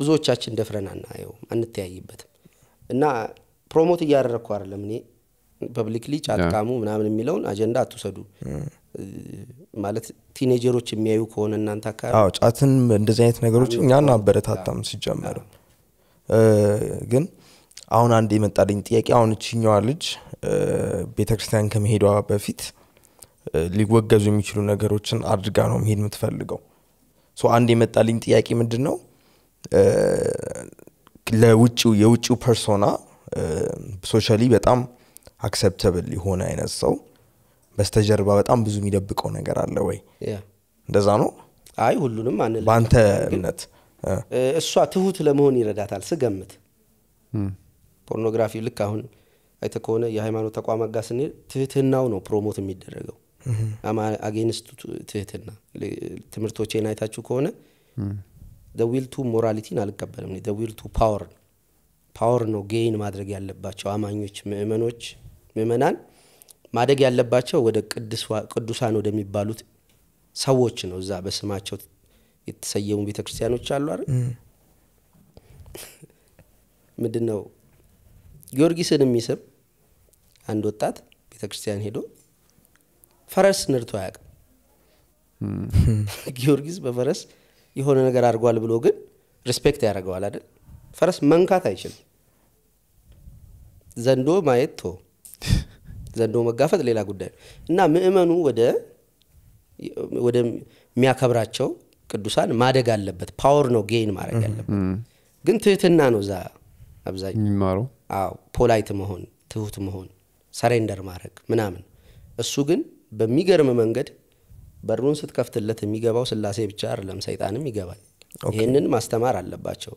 ብዙዎቻችን ደፍረን አናየውም፣ አንተያይበትም። እና ፕሮሞት እያደረግኩ አይደለም እኔ ፐብሊክሊ ጫጥቃሙ ምናምን የሚለውን አጀንዳ አትውሰዱ። ማለት ቲኔጀሮች የሚያዩ ከሆነ እናንተ አካባቢ ጫትን እንደዚህ አይነት ነገሮች እኛ አናበረታታም ሲጀመርም ግን አሁን አንድ የመጣልኝ ጥያቄ አሁን እችኛዋ ልጅ ቤተክርስቲያን ከመሄዷ በፊት ሊወገዙ የሚችሉ ነገሮችን አድርጋ ነው መሄድ የምትፈልገው። አንድ የመጣልኝ ጥያቄ ምንድን ነው ለውጭው የውጭው ፐርሶና ሶሻሊ በጣም አክሰፕተብል የሆነ አይነት ሰው በስተጀርባ በጣም ብዙ የሚደብቀው ነገር አለ ወይ? እንደዛ ነው። አይ ሁሉንም አንለ በአንተ እምነት እሷ ትሁት ለመሆን ይረዳታል ስገምት ፖርኖግራፊ ልክ አሁን አይተ ከሆነ የሃይማኖት ተቋማት ጋር ስንሄድ ትህትናው ነው ፕሮሞት የሚደረገው አጌንስቱ ትህትና ትምህርቶቼን አይታችሁ ከሆነ ቱ ሞራሊቲን አልቀበልም ቱ ፓወር ፓወር ነው ጌይን ማድረግ ያለባቸው አማኞች ምእመኖች ምእመናን ማደግ ያለባቸው ወደ ቅዱሳን ወደሚባሉት ሰዎች ነው እዛ በስማቸው የተሰየሙ ቤተክርስቲያኖች አሉ አይደል ምንድን ነው ጊዮርጊስን የሚስብ አንድ ወጣት ቤተክርስቲያን ሄዶ ፈረስ ንርቶ አያቅም ጊዮርጊስ በፈረስ የሆነ ነገር አድርጓል ብሎ ግን ሪስፔክት ያደርገዋል አይደል? ፈረስ መንካት አይችልም። ዘንዶ ማየት ቶ ዘንዶ መጋፈጥ ሌላ ጉዳይ ነው እና ምእመኑ ወደ የሚያከብራቸው ቅዱሳን ማደግ አለበት። ፓወር ነው ጌይን ማድረግ ያለበት። ግን ትህትና ነው እዛ አብዛኛው የሚማረው አዎ ፖላይት መሆን ትሁት መሆን ሰሬንደር ማድረግ ምናምን። እሱ ግን በሚገርም መንገድ በሩን ስትከፍትለት የሚገባው ስላሴ ብቻ አይደለም ሰይጣንም ይገባል። ይህንን ማስተማር አለባቸው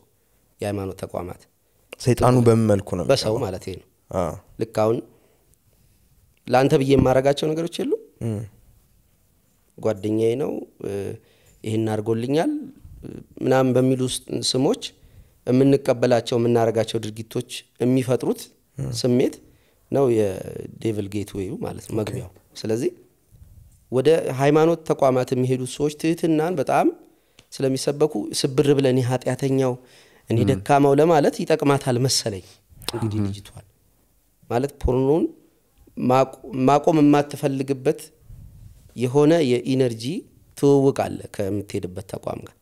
የሃይማኖት ተቋማት። ሰይጣኑ በምን መልኩ ነው? በሰው ማለት ነው። ልክ አሁን ለአንተ ብዬ የማረጋቸው ነገሮች የሉም። ጓደኛዬ ነው፣ ይህን አድርጎልኛል ምናምን በሚሉ ስሞች የምንቀበላቸው የምናደርጋቸው ድርጊቶች የሚፈጥሩት ስሜት ነው የዴቪል ጌት ወይ ማለት ነው መግቢያው ስለዚህ ወደ ሃይማኖት ተቋማት የሚሄዱ ሰዎች ትህትናን በጣም ስለሚሰበኩ ስብር ብለን ኃጢአተኛው እኔ ደካማው ለማለት ይጠቅማታል መሰለኝ እንግዲህ ልጅቷል ማለት ፖርኖን ማቆም የማትፈልግበት የሆነ የኢነርጂ ትውውቅ አለ ከምትሄድበት ተቋም ጋር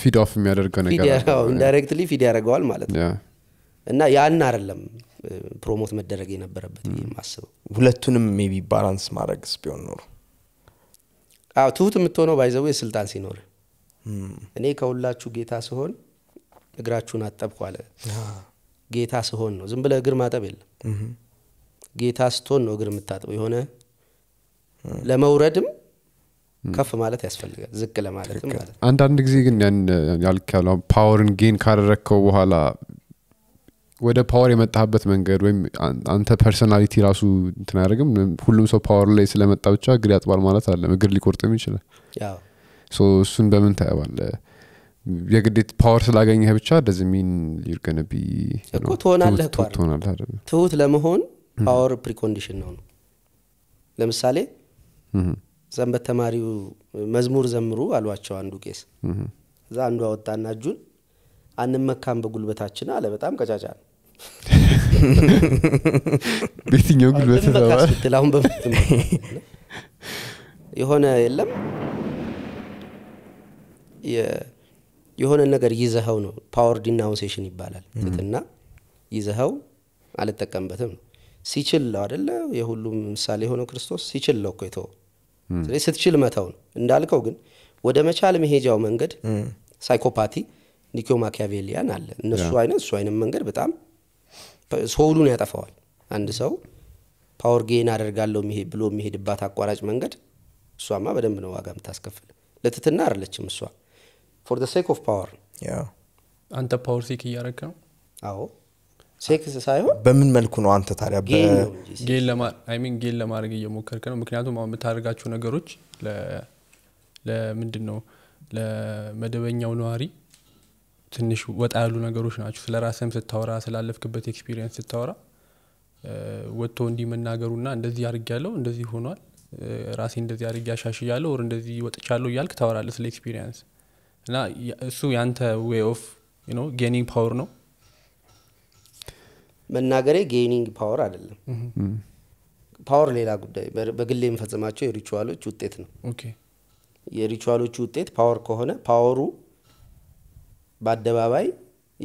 ፊድ ኦፍ የሚያደርገው ነገር ኢንዳይሬክትሊ ፊድ ያደረገዋል ማለት ነው እና ያን አይደለም ፕሮሞት መደረግ የነበረበት ማስበው ሁለቱንም ሜቢ ባላንስ ማድረግ ቢሆን ኖሩ ትሁት የምትሆነው ባይዘው የስልጣን ሲኖር እኔ ከሁላችሁ ጌታ ስሆን እግራችሁን አጠብኩ አለ ጌታ ስሆን ነው ዝም ብለ እግር ማጠብ የለም ጌታ ስትሆን ነው እግር የምታጥበው የሆነ ለመውረድም ከፍ ማለት ያስፈልጋል ዝቅ ለማለት ማለት አንዳንድ ጊዜ ግን ያን ያልክ ያለ ፓወርን ጌን ካደረግከው በኋላ ወደ ፓወር የመጣበት መንገድ ወይም አንተ ፐርሶናሊቲ ራሱ እንትን አያደርግም ሁሉም ሰው ፓወር ላይ ስለመጣ ብቻ እግር ያጥባል ማለት አለ እግር ሊቆርጥም ይችላል እሱን በምን ታየዋለ የግዴት ፓወር ስላገኘህ ብቻ ደዚ ሚን ዩርገነቢ ትሆናለህ ትሁት ለመሆን ፓወር ፕሪኮንዲሽን ነው ነው ለምሳሌ ሰንበት ተማሪው መዝሙር ዘምሩ አሏቸው አንዱ ቄስ። እዛ አንዱ አወጣና እጁን አንመካም በጉልበታችን አለ። በጣም ቀጫጫ ነው። [laughs] በየትኛው ጉልበት ስትል በፊት የሆነ የለም የሆነ ነገር ይዘኸው ነው። ፓወር ዲናውንሴሽን ይባላል። ትትና ይዘኸው አልጠቀምበትም ሲችል ለው አደለ የሁሉም ምሳሌ የሆነው ክርስቶስ ሲችል ለው እኮ የተወው ስለዚህ ስትችል መተው ነው። እንዳልከው ግን ወደ መቻል መሄጃው መንገድ ሳይኮፓቲ ኒኮ ማኪያቬሊያን አለ። እነሱ አይነት እሱ አይነት መንገድ በጣም ሶሉን ያጠፋዋል። አንድ ሰው ፓወር ጌን አደርጋለሁ ብሎ የሚሄድባት አቋራጭ መንገድ እሷማ በደንብ ነው ዋጋ የምታስከፍል። ለትትና አርለችም እሷ ፎር ሴክ ኦፍ ፓወር አንተ ፓወር ሴክ እያረግ ነው። አዎ ሴክስ ሳይሆን በምን መልኩ ነው አንተ ታዲያ ጌል ለማድረግ እየሞከርክ ነው? ምክንያቱም አሁን የምታደርጋቸው ነገሮች ለምንድን ነው ለመደበኛው ነዋሪ ትንሽ ወጣ ያሉ ነገሮች ናቸው። ስለ ራስህም ስታወራ፣ ስላለፍክበት ኤክስፒሪየንስ ስታወራ ወጥቶ እንዲህ መናገሩና እንደዚህ አድርግ ያለው እንደዚህ ሆኗል፣ ራሴ እንደዚህ አድርግ ያሻሽ ያለው ወር እንደዚህ ወጥቻለሁ እያልክ ታወራለ ስለ ኤክስፒሪየንስ እና እሱ ያንተ ዌይ ኦፍ ጌኒንግ ፓወር ነው መናገሬ ጌኒንግ ፓወር አይደለም። ፓወር ሌላ ጉዳይ፣ በግሌ የምፈጽማቸው የሪቹዋሎች ውጤት ነው። የሪቹዋሎቹ ውጤት ፓወር ከሆነ ፓወሩ በአደባባይ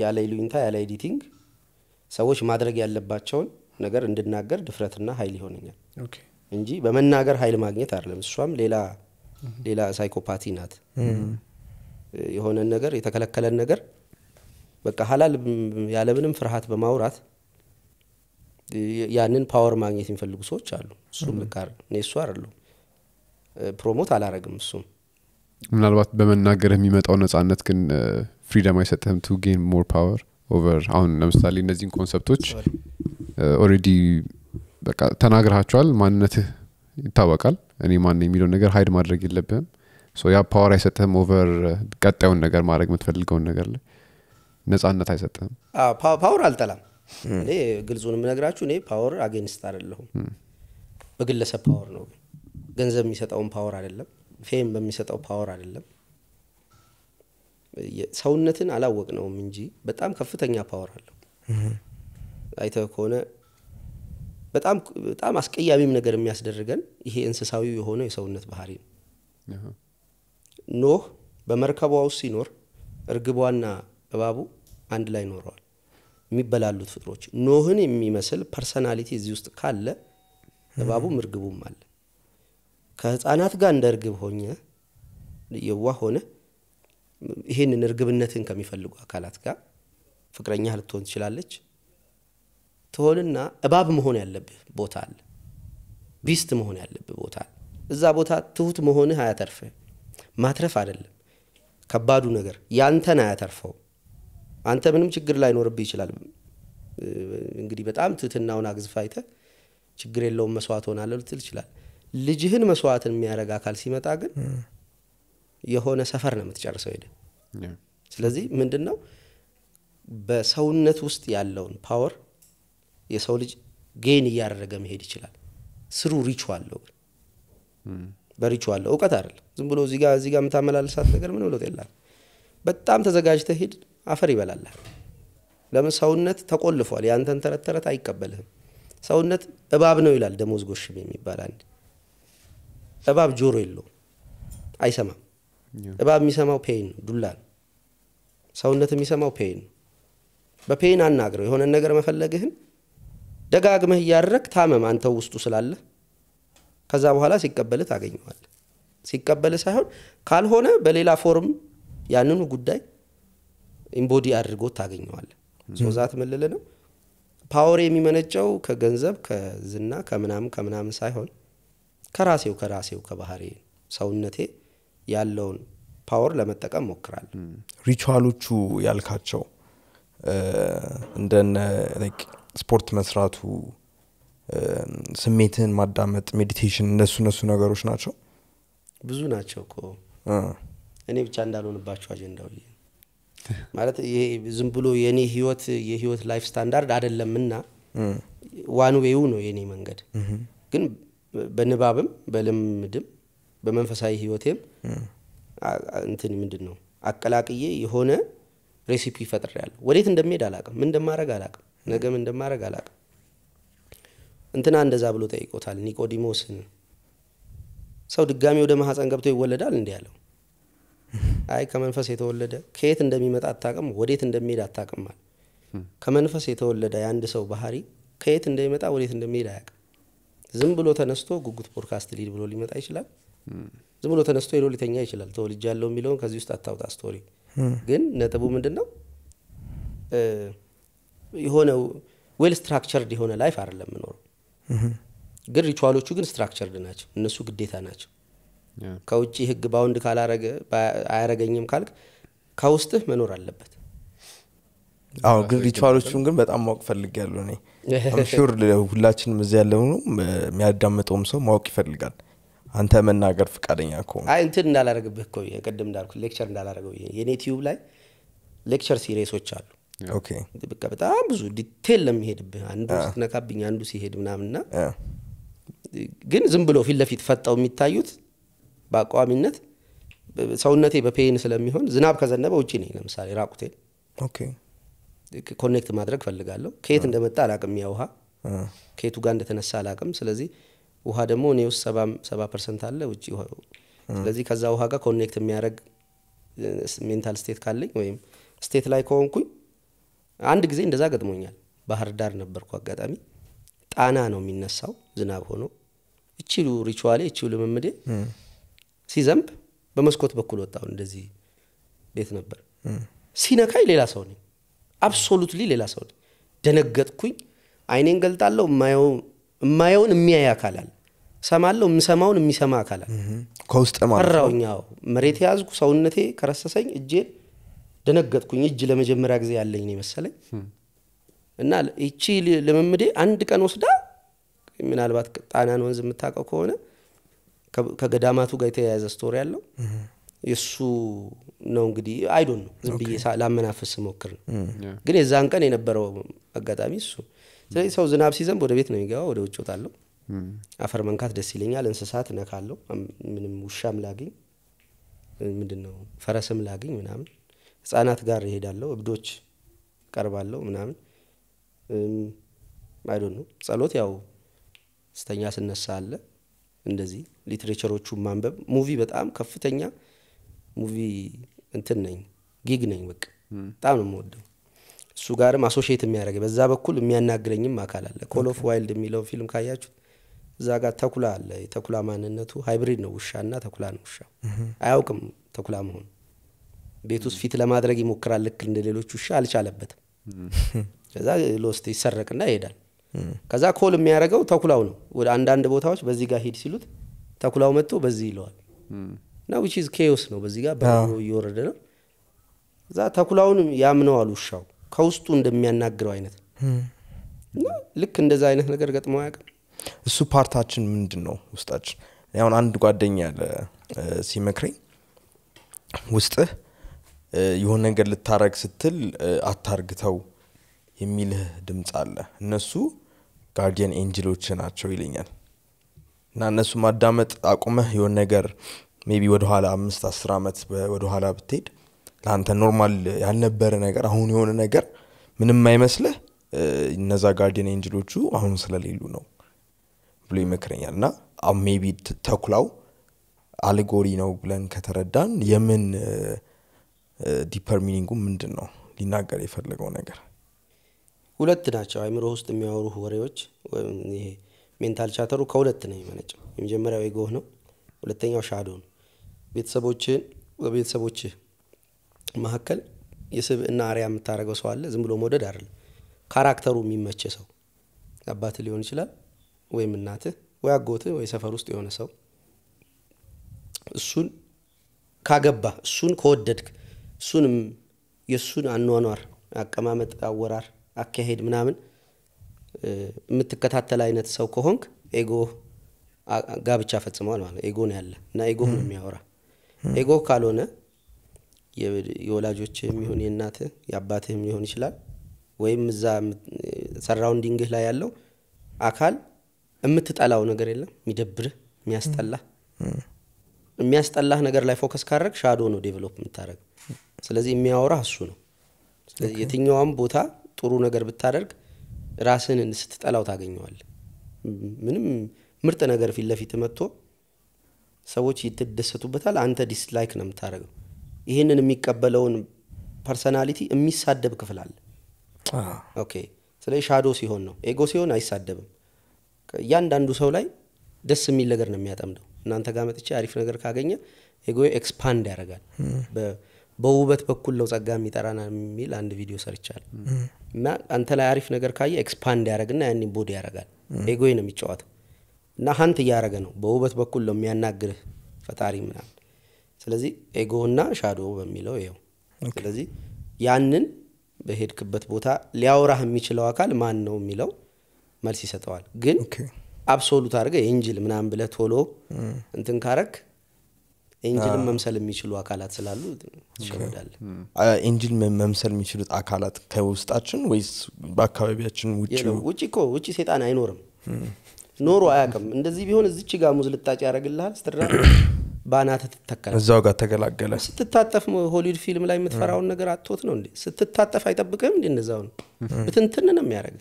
ያለ ሉኝታ ያለ ኤዲቲንግ ሰዎች ማድረግ ያለባቸውን ነገር እንድናገር ድፍረትና ኃይል ይሆነኛል እንጂ በመናገር ኃይል ማግኘት አይደለም። እሷም ሌላ ሌላ ሳይኮፓቲ ናት። የሆነን ነገር የተከለከለን ነገር በቃ ሀላል ያለምንም ፍርሃት በማውራት ያንን ፓወር ማግኘት የሚፈልጉ ሰዎች አሉ። እሱም ምካር እኔ እሱ አይደለሁም፣ ፕሮሞት አላረግም። እሱም ምናልባት በመናገር የሚመጣው ነጻነት ግን ፍሪደም አይሰጥህም ቱ ጌን ሞር ፓወር ኦቨር አሁን ለምሳሌ እነዚህን ኮንሰፕቶች ኦሬዲ በቃ ተናግርሃቸዋል ማንነትህ ይታወቃል እኔ ማን የሚለው ነገር ሀይድ ማድረግ የለብህም ያ ፓወር አይሰጥህም ኦቨር ቀጣዩን ነገር ማድረግ የምትፈልገውን ነገር ላይ ነጻነት አይሰጥህም ፓወር አልጠላም እኔ ግልጹን የምነግራችሁ እኔ ፓወር አጌንስት አደለሁም በግለሰብ ፓወር ነው። ገንዘብ የሚሰጠውን ፓወር አይደለም። ፌም በሚሰጠው ፓወር አይደለም። ሰውነትን አላወቅ ነውም እንጂ በጣም ከፍተኛ ፓወር አለው። አይተ ከሆነ በጣም በጣም አስቀያሚም ነገር የሚያስደርገን ይሄ እንስሳዊ የሆነው የሰውነት ባህሪ ነው። ኖህ በመርከቧ ውስጥ ሲኖር እርግቧና እባቡ አንድ ላይ ኖረዋል። የሚበላሉት ፍጥሮች ኖህን የሚመስል ፐርሰናሊቲ እዚህ ውስጥ ካለ እባቡም እርግቡም አለ። ከህፃናት ጋር እንደ እርግብ ሆኘ የዋ ሆነ ይህንን እርግብነትን ከሚፈልጉ አካላት ጋር ፍቅረኛ ልትሆን ትችላለች። ትሆንና እባብ መሆን ያለብህ ቦታ አለ። ቢስት መሆን ያለብህ ቦታ አለ። እዛ ቦታ ትሁት መሆንህ አያተርፍህ። ማትረፍ አይደለም ከባዱ ነገር ያንተን አያተርፈው አንተ ምንም ችግር ላይኖርብህ ይችላል። እንግዲህ በጣም ትህትናውን አግዝፍ አይተ ችግር የለውም መስዋዕት ሆናለሁ ልትል ይችላል። ልጅህን መስዋዕትን የሚያደርግ አካል ሲመጣ ግን የሆነ ሰፈር ነው የምትጨርሰው ሄደ። ስለዚህ ምንድን ነው በሰውነት ውስጥ ያለውን ፓወር የሰው ልጅ ጌን እያደረገ መሄድ ይችላል። ስሩ ሪቹ አለው ግን hmm. በሪቹ አለው እውቀት አይደለም። ዝም ብሎ እዚጋ እዚጋ የምታመላልሳት ነገር ምን ብሎት የላል። በጣም ተዘጋጅተህ ሄድ አፈር ይበላላል። ለምን ሰውነት ተቆልፏል። ያንተን ተረት ተረት አይቀበልህም። ሰውነት እባብ ነው ይላል ደሞዝ ጎሽም የሚባል አንድ እባብ ጆሮ የለውም፣ አይሰማም። እባብ የሚሰማው ፔይን ነው፣ ዱላ ነው። ሰውነት የሚሰማው ፔይን ነው። በፔይን አናግረው። የሆነ ነገር መፈለግህን ደጋግመህ እያደረግ ታመም፣ አንተ ውስጡ ስላለህ ከዛ በኋላ ሲቀበልህ ታገኘዋለህ። ሲቀበልህ ሳይሆን ካልሆነ በሌላ ፎርም ያንኑ ጉዳይ ኢምቦዲ አድርጎ ታገኘዋለ። ሶዛት ምልል ነው ፓወር የሚመነጨው ከገንዘብ ከዝና ከምናምን ከምናምን ሳይሆን ከራሴው ከራሴው ከባህሪ ሰውነቴ ያለውን ፓወር ለመጠቀም ሞክራል። ሪቹዋሎቹ ያልካቸው እንደነ ስፖርት መስራቱ፣ ስሜትን ማዳመጥ፣ ሜዲቴሽን እነሱ እነሱ ነገሮች ናቸው። ብዙ ናቸው እኔ ብቻ እንዳልሆንባቸው አጀንዳው ማለት ይሄ ዝም ብሎ የኔ ህይወት የህይወት ላይፍ ስታንዳርድ አደለምና ዋን ዌው ነው የኔ መንገድ። ግን በንባብም በልምድም በመንፈሳዊ ህይወቴም እንትን ምንድን ነው አቀላቅዬ የሆነ ሬሲፒ ያለ ወዴት እንደሚሄድ አላቅም፣ ምን እንደማድረግ አላቅም፣ ነገም እንደማድረግ አላቅም። እንትና እንደዛ ብሎ ጠይቆታል ኒቆዲሞስን። ሰው ድጋሚ ወደ ማህፀን ገብቶ ይወለዳል እንዲህ ያለው አይ ከመንፈስ የተወለደ ከየት እንደሚመጣ አታቅም፣ ወዴት እንደሚሄድ አታቅም። ከመንፈስ የተወለደ የአንድ ሰው ባህሪ ከየት እንደሚመጣ ወዴት እንደሚሄድ አያቅም። ዝም ብሎ ተነስቶ ጉጉት ፖድካስት ሊድ ብሎ ሊመጣ ይችላል። ዝም ብሎ ተነስቶ ሄዶ ሊተኛ ይችላል። ተወልጅ ያለው የሚለውን ከዚህ ውስጥ አታውጣ ስቶሪ። ግን ነጥቡ ምንድን ነው? የሆነ ዌል ስትራክቸርድ የሆነ ላይፍ አይደለም የምኖረው። ግን ሪቹዋሎቹ ግን ስትራክቸርድ ናቸው። እነሱ ግዴታ ናቸው። ከውጭ ህግ ባውንድ ካላረገ አያረገኝም ካልክ ከውስጥህ መኖር አለበት። አዎ ግን ሪቹዋሎቹን ግን በጣም ማወቅ ፈልግ ያሉ እኔ አምሹር [laughs] ሁላችንም እዚ ያለው የሚያዳምጠውም ሰው ማወቅ ይፈልጋል። አንተ መናገር ፍቃደኛ ከሆ አይ እንትን እንዳላረግብህ እኮ ቅድም እንዳልኩ ሌክቸር እንዳላረገው የኔ ቲዩብ ላይ ሌክቸር ሲሬሶች አሉ። በቃ በጣም ብዙ ዲቴል ለሚሄድብህ አንዱ ስትነካብኝ አንዱ ሲሄድ ምናምንና ግን ዝም ብሎ ፊት ለፊት ፈጠው የሚታዩት በአቋሚነት ሰውነቴ በፔን ስለሚሆን ዝናብ ከዘነበ ውጭ ነኝ። ለምሳሌ ራቁቴን ኮኔክት ማድረግ ፈልጋለሁ። ከየት እንደመጣ አላቅም። ያ ውሃ ከየቱ ጋር እንደተነሳ አላቅም። ስለዚህ ውሃ ደግሞ እኔ ውስጥ ሰባ ፐርሰንት አለ ውጭ ስለዚህ ከዛ ውሃ ጋር ኮኔክት የሚያደረግ ሜንታል ስቴት ካለኝ ወይም ስቴት ላይ ከሆንኩኝ አንድ ጊዜ እንደዛ ገጥሞኛል። ባህር ዳር ነበርኩ። አጋጣሚ ጣና ነው የሚነሳው ዝናብ ሆኖ እችሉ ሪቹዋሌ እችሉ ልምምዴ ሲዘንብ በመስኮት በኩል ወጣሁ። እንደዚህ ቤት ነበር። ሲነካኝ ሌላ ሰው ነኝ። አብሶሉትሊ ሌላ ሰው ነኝ። ደነገጥኩኝ። አይኔን ገልጣለሁ። የማየውን የሚያይ አካላል ሰማለሁ። የምሰማውን የሚሰማ አካላል ከውስጥ ፈራሁኝ። መሬት የያዝኩ ሰውነቴ ከረሰሰኝ እጄን ደነገጥኩኝ። እጅ ለመጀመሪያ ጊዜ ያለኝ ነው የመሰለኝ እና ይቺ ልምምዴ አንድ ቀን ወስዳ ምናልባት ጣናን ወንዝ የምታውቀው ከሆነ ከገዳማቱ ጋር የተያያዘ ስቶሪ ያለው የእሱ ነው እንግዲህ አይዶን ነው ዝም ብዬ ላመናፈስ ሞክር ነው ግን የዛን ቀን የነበረው አጋጣሚ እሱ ስለዚህ ሰው ዝናብ ሲዘንብ ወደ ቤት ነው የሚገባ ወደ ውጭ ወጣለው። አፈር መንካት ደስ ይለኛል እንስሳት ነካለው ምንም ውሻም ላግኝ ምንድን ነው ፈረስም ላግኝ ምናምን ህጻናት ጋር ይሄዳለው እብዶች ቀርባለሁ ምናምን አይዶን ነው ጸሎት ያው ስተኛ ስነሳ አለ እንደዚህ ሊትሬቸሮቹ ማንበብ ሙቪ በጣም ከፍተኛ ሙቪ እንትን ነኝ ጊግ ነኝ በቅ በጣም ነው የምወደው እሱ ጋርም አሶሽየት የሚያደረገ በዛ በኩል የሚያናግረኝም አካል አለ ኮል ኦፍ ዋይልድ የሚለው ፊልም ካያችሁት እዛ ጋር ተኩላ አለ የተኩላ ማንነቱ ሃይብሪድ ነው ውሻ እና ተኩላ ነው ውሻ አያውቅም ተኩላ መሆኑ ቤት ውስጥ ፊት ለማድረግ ይሞክራል ልክ እንደ ሌሎች ውሻ አልቻለበትም ከዛ ሎስት ይሰረቅና ይሄዳል ከዛ ኮል የሚያደርገው ተኩላው ነው። ወደ አንዳንድ ቦታዎች በዚህ ጋር ሂድ ሲሉት ተኩላው መጥቶ በዚህ ይለዋል እና ዊች ኢዝ ኬዮስ ነው። በዚህ ጋር በረሮ እየወረደ ነው። እዛ ተኩላውን ያምነዋል ውሻው ከውስጡ እንደሚያናግረው አይነት እና ልክ እንደዛ አይነት ነገር ገጥመው አያውቅም። እሱ ፓርታችን ምንድን ነው ውስጣችን? አሁን አንድ ጓደኛ ያለ ሲመክረኝ ውስጥህ የሆነ ነገር ልታረግ ስትል አታርግተው የሚልህ ድምፅ አለ እነሱ ጋርዲያን ኤንጅሎች ናቸው ይለኛል እና እነሱ ማዳመጥ አቁመህ የሆን ነገር ሜቢ ወደኋላ አምስት አስር ዓመት ወደኋላ ብትሄድ ለአንተ ኖርማል ያልነበረ ነገር አሁን የሆነ ነገር ምንም አይመስልህ እነዛ ጋርዲን ኤንጅሎቹ አሁን ስለሌሉ ነው ብሎ ይመክረኛል እና ሜቢ ተኩላው አሌጎሪ ነው ብለን ከተረዳን የምን ዲፐርሚኒንጉ ምንድን ነው ሊናገር የፈለገው ነገር ሁለት ናቸው። አይምሮ ውስጥ የሚያወሩ ወሬዎች ወይም ይሄ ሜንታል ቻተሩ ከሁለት ነው የሚመነጨው። የመጀመሪያው ኢጎህ ነው፣ ሁለተኛው ሻዶ ነው። ቤተሰቦችን በቤተሰቦችህ መካከል የስብዕና አርያ የምታደርገው ሰው አለ። ዝም ብሎ መውደድ አይደለም፣ ካራክተሩ የሚመች ሰው አባት ሊሆን ይችላል፣ ወይም እናትህ፣ ወይ አጎትህ፣ ወይ ሰፈር ውስጥ የሆነ ሰው እሱን ካገባ እሱን ከወደድክ እሱንም የእሱን አኗኗር አቀማመጥ፣ አወራር አካሄድ ምናምን የምትከታተል አይነት ሰው ከሆንክ ኤጎ ጋብቻ ፈጽመዋል ማለት ኤጎ ነው ያለ እና ኤጎ ነው የሚያወራ። ኤጎ ካልሆነ የወላጆች የሚሆን የእናት የአባትህም ሊሆን ይችላል ወይም እዛ ሰራውንዲንግህ ላይ ያለው አካል የምትጠላው ነገር የለም የሚደብርህ የሚያስጠላህ የሚያስጠላህ ነገር ላይ ፎከስ ካድረግ ሻዶ ነው ዴቨሎፕ የምታደረግ ስለዚህ የሚያወራ እሱ ነው ስለዚህ የትኛውም ቦታ ጥሩ ነገር ብታደርግ ራስን ስትጠላው ታገኘዋል። ምንም ምርጥ ነገር ፊት ለፊት መጥቶ ሰዎች ይደሰቱበታል፣ አንተ ዲስላይክ ነው የምታደርገው። ይህንን የሚቀበለውን ፐርሰናሊቲ የሚሳደብ ክፍል አለ። ኦኬ ስለ ሻዶ ሲሆን ነው። ኤጎ ሲሆን አይሳደብም። እያንዳንዱ ሰው ላይ ደስ የሚል ነገር ነው የሚያጠምደው። እናንተ ጋር መጥቼ አሪፍ ነገር ካገኘ ኤጎ ኤክስፓንድ ያደርጋል። በውበት በኩል ነው ጸጋ የሚጠራና የሚል አንድ ቪዲዮ ሰርቻል እና አንተ ላይ አሪፍ ነገር ካየ ኤክስፓንድ ያደረግና ያን ቦድ ያደረጋል ኤጎይ ነው የሚጫወተው እና ሀንት እያደረገ ነው። በውበት በኩል ነው የሚያናግርህ ፈጣሪ ምናምን። ስለዚህ እና ሻዶ በሚለው ይው ስለዚህ ያንን በሄድክበት ቦታ ሊያወራህ የሚችለው አካል ማን ነው የሚለው መልስ ይሰጠዋል። ግን አብሶሉት አድርገ የእንጅል ምናምን ብለ ቶሎ እንትን ካረክ ኤንጅልን መምሰል የሚችሉ አካላት ስላሉ ኤንጅል መምሰል የሚችሉት አካላት ከውስጣችን ወይስ በአካባቢያችን ውጭ ኮ ውጭ ሴጣን አይኖርም ኖሮ አያውቅም እንደዚህ ቢሆን እዚች ጋ ሙዝ ልጣጭ ያደረግልሃል ስትራ በአናተ ትተካል እዛው ጋር ተገላገለ ስትታጠፍ ሆሊውድ ፊልም ላይ የምትፈራውን ነገር አቶት ነው እንዴ ስትታጠፍ አይጠብቅም እንዲ እንደዛው ብትንትን ነው የሚያደረግ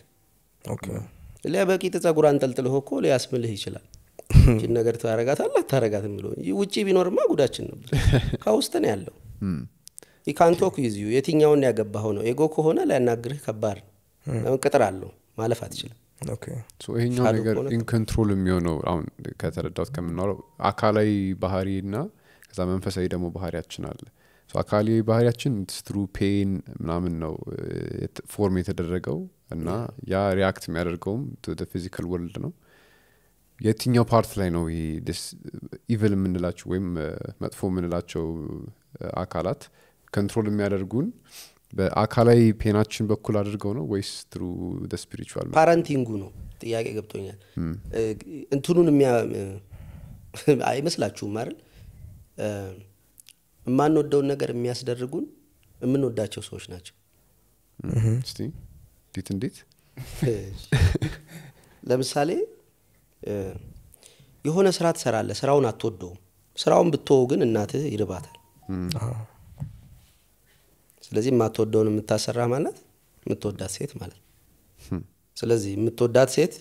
በቂ ጸጉር አንጠልጥልህ እኮ ሊያስምልህ ይችላል ይህን ነገር ታረጋት ታረጋታለህ አታረጋትም ብሎ ውጭ ቢኖርማ ጉዳችን ነበር [laughs] ከውስጥ ነው ያለው ኢካንቶክ ይዝዩ የትኛውን ያገባኸው ነው ኤጎ ከሆነ ሊያናግርህ ከባድ ቅጥር አለው ማለፍ አትችልም ይሄኛው ነገር ኢንኮንትሮል የሚሆነው አሁን ከተረዳት ከምናውረው አካላዊ ባህሪ እና ከዛ መንፈሳዊ ደግሞ ባህሪያችን አለ አካላዊ ባህሪያችን ስትሩ ፔን ምናምን ነው ፎርም የተደረገው እና ያ ሪያክት የሚያደርገውም ፊዚካል ወርልድ ነው የትኛው ፓርት ላይ ነው ይሄ ኢቭል የምንላቸው ወይም መጥፎ የምንላቸው አካላት ከንትሮል የሚያደርጉን በአካላዊ ፔናችን በኩል አድርገው ነው ወይስ ትሩ ደ ፓረንቲንጉ ነው ጥያቄ ገብቶኛል እንትኑን የሚያ አይመስላችሁም አይደል የማንወደውን ነገር የሚያስደርጉን የምንወዳቸው ሰዎች ናቸው እንዴት እንዴት ለምሳሌ የሆነ ስራ ትሰራለ ስራውን አትወደውም። ስራውን ብትወው ግን እናትህ ይርባታል። ስለዚህ የማትወደውን የምታሰራ ማለት የምትወዳት ሴት ማለት ስለዚህ የምትወዳት ሴት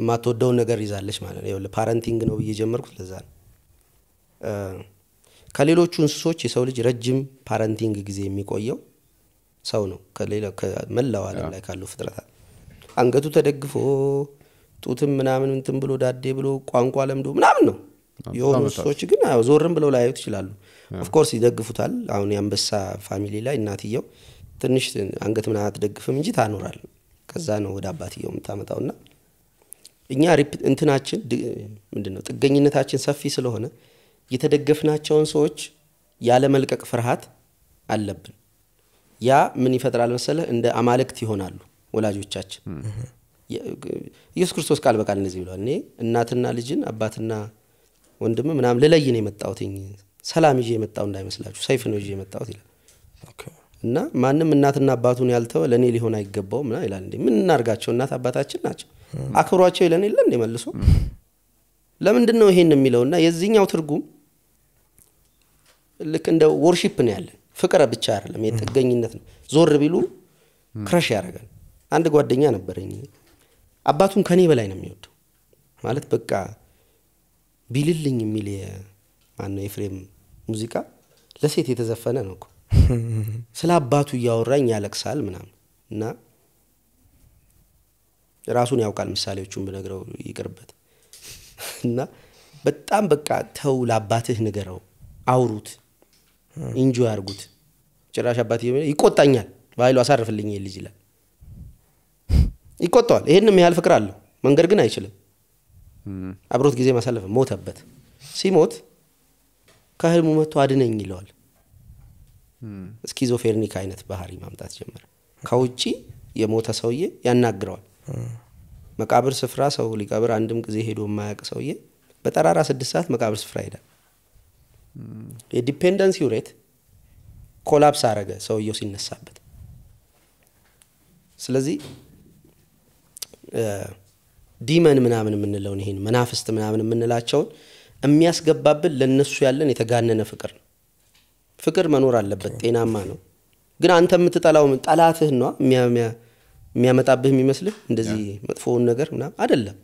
የማትወደውን ነገር ይዛለች ማለት ነው። ፓረንቲንግ ነው ብዬ ጀመርኩት። ለዛ ነው ከሌሎቹ እንስሶች የሰው ልጅ ረጅም ፓረንቲንግ ጊዜ የሚቆየው ሰው ነው። ከመላው አለም ላይ ካሉ ፍጥረታት አንገቱ ተደግፎ ጡትም ምናምን እንትን ብሎ ዳዴ ብሎ ቋንቋ ለምዶ ምናምን ነው የሆኑ ሰዎች ግን ዞርም ብለው ላያዩት ይችላሉ። ኦፍኮርስ ይደግፉታል። አሁን የአንበሳ ፋሚሊ ላይ እናትየው ትንሽ አንገት ምና አትደግፍም እንጂ ታኖራል። ከዛ ነው ወደ አባትየው የምታመጣው ና እኛ እንትናችን ምንድን ነው ጥገኝነታችን ሰፊ ስለሆነ የተደገፍናቸውን ሰዎች ያለመልቀቅ ፍርሃት አለብን። ያ ምን ይፈጥራል መሰለህ? እንደ አማልክት ይሆናሉ ወላጆቻችን። ኢየሱስ ክርስቶስ ቃል በቃል እንደዚህ ብሏል። እኔ እናትና ልጅን አባትና ወንድም ምናም ልለይ ነው የመጣሁት ሰላም ይዤ የመጣው እንዳይመስላችሁ ሰይፍ ነው ይዤ የመጣሁት ይላል። እና ማንም እናትና አባቱን ያልተወ ለእኔ ሊሆን አይገባውም ና ይላል። እንዴ ምን እናርጋቸው? እናት አባታችን ናቸው። አክብሯቸው ይለን የለ እንዴ መልሶ ለምንድን ነው ይሄን የሚለው እና የዚህኛው ትርጉም ልክ እንደ ወርሺፕ ነው ያለን ፍቅረ ብቻ አይደለም፣ የጥገኝነት ነው። ዞር ቢሉ ክረሽ ያደርጋል። አንድ ጓደኛ ነበረኝ አባቱን ከኔ በላይ ነው የሚወደው ማለት በቃ ቢልልኝ የሚል ማነው የፍሬም ሙዚቃ ለሴት የተዘፈነ ነው [laughs] ስለ አባቱ እያወራኝ ያለቅሳል ምናምን እና ራሱን ያውቃል ምሳሌዎቹን ብነግረው ይቅርበት [laughs] እና በጣም በቃ ተው ለአባትህ ንገረው አውሩት እንጆ ያርጉት ጭራሽ አባት ይቆጣኛል ባይሉ አሳርፍልኝ ልጅ ይላል ይቆጠዋል። ይህንም ያህል ፍቅር አለው። መንገድ ግን አይችልም። አብሮት ጊዜ ማሳለፍ ሞተበት። ሲሞት ከህልሙ መጥቶ አድነኝ ይለዋል። ስኪዞፌርኒክ አይነት ባህሪ ማምጣት ጀመረ። ከውጭ የሞተ ሰውዬ ያናግረዋል። መቃብር ስፍራ ሰው ሊቀብር አንድም ጊዜ ሄዶ የማያውቅ ሰውዬ በጠራራ ስድስት ሰዓት መቃብር ስፍራ ይሄዳል። የዲፔንደንሲ ሬት ኮላፕስ አረገ ሰውየው ሲነሳበት። ስለዚህ ዲመን ምናምን የምንለውን ይሄን መናፍስት ምናምን የምንላቸውን የሚያስገባብን ለእነሱ ያለን የተጋነነ ፍቅር ነው። ፍቅር መኖር አለበት፣ ጤናማ ነው። ግን አንተ የምትጠላው ጠላትህ ነ የሚያመጣብህ የሚመስልህ እንደዚህ መጥፎውን ነገር ምናም አይደለም።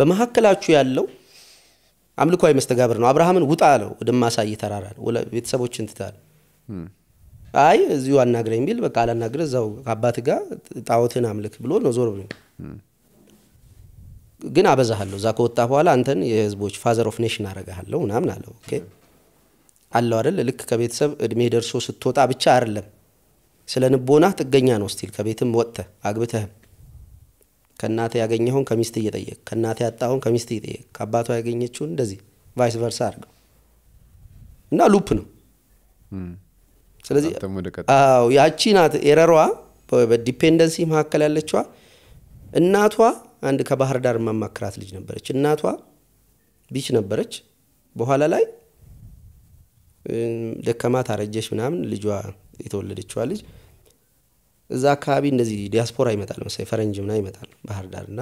በመካከላችሁ ያለው አምልኮ መስተጋብር ነው። አብርሃምን ውጣ አለው ወደማሳይ ተራራ ቤተሰቦችን ትታል አይ እዚሁ አናግረኝ ቢል በቃ አላናግረ እዛው ከአባት ጋር ጣዖትን አምልክ ብሎ ነው ዞር ብሎ ግን አበዛሃለሁ። እዛ ከወጣ በኋላ አንተን የህዝቦች ፋዘር ኦፍ ኔሽን አረጋሃለሁ ምናምን አለው። አለው አይደል? ልክ ከቤተሰብ እድሜ ደርሶ ስትወጣ ብቻ አይደለም ስለ ንቦናህ ጥገኛ ነው። ስቲል ከቤትም ወጥተ አግብተህም ከእናተ ያገኘሁን ከሚስት እየጠየቅ ከእናተ ያጣኸውን ከሚስት እየጠየቅ ከአባቷ ያገኘችውን እንደዚህ ቫይስ ቨርሳ አድርገው እና ሉፕ ነው። ስለዚህ ያቺ ናት ኤረሯ በዲፔንደንሲ መካከል ያለችዋ። እናቷ አንድ ከባህር ዳር የማማክራት ልጅ ነበረች። እናቷ ቢች ነበረች። በኋላ ላይ ደከማ ታረጀች ምናምን ልጇ የተወለደችዋ ልጅ እዛ አካባቢ እንደዚህ ዲያስፖራ ይመጣል መሰለኝ ፈረንጅ ምና ይመጣል ባህር ዳር እና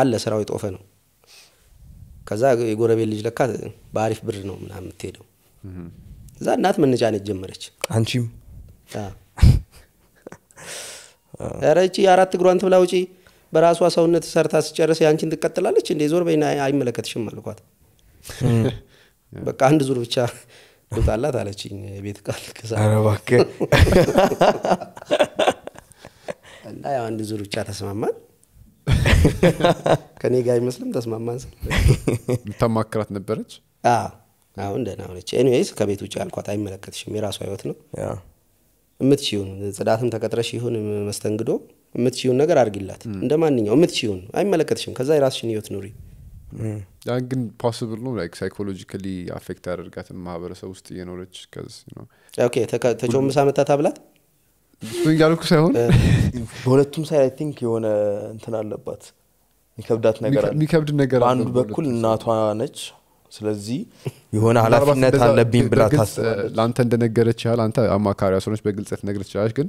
አለ ስራው የጦፈ ነው። ከዛ የጎረቤት ልጅ ለካ በአሪፍ ብር ነው ምናምን የምትሄደው እዛ እናት መነጫነጭ ጀመረች። አንቺም ኧረ እቺ የአራት እግሯን ትብላ ውጪ፣ በራሷ ሰውነት ሰርታ ስጨርስ ያንቺን ትቀጥላለች እንዴ? ዞር በይና አይመለከትሽም አልኳት። [laughs] በቃ አንድ ዙር ብቻ ልውጣላት አለችኝ። የቤት ቃል ከሳ [laughs] እና ያው አንድ ዙር ብቻ ተስማማን። [laughs] ከኔ ጋር አይመስልም ተስማማን። ስል ታማክራት ነበረች? አዎ አሁን ደህና ሆነች። ኤኒዌይስ ከቤት ውጭ ያልኳት አይመለከትሽም፣ የራሷ ህይወት ነው። የምትችይውን ጽዳትም ተቀጥረሽ ይሁን መስተንግዶ የምትችይውን ነገር አድርጊላት፣ እንደ ማንኛው የምትችይውን አይመለከትሽም። ከዛ የራስሽን ህይወት ኑሪ። ግን ፖስብል ነው ላይክ ሳይኮሎጂካሊ አፌክት ያደርጋት ማህበረሰብ ውስጥ እየኖረች ተቾምሳ መታ ታብላት እያልኩ ሳይሆን [laughs] በሁለቱም ሳይ አይ ቲንክ የሆነ እንትን አለባት የሚከብዳት ነገር አለ። ነገር በአንዱ በኩል እናቷ ነች ስለዚህ የሆነ ሀላፊነት አለብኝ ብላ ለአንተ እንደነገረች ያህል አንተ አማካሪ ስለሆነች በግልጽ ልትነግር ትችላለች፣ ግን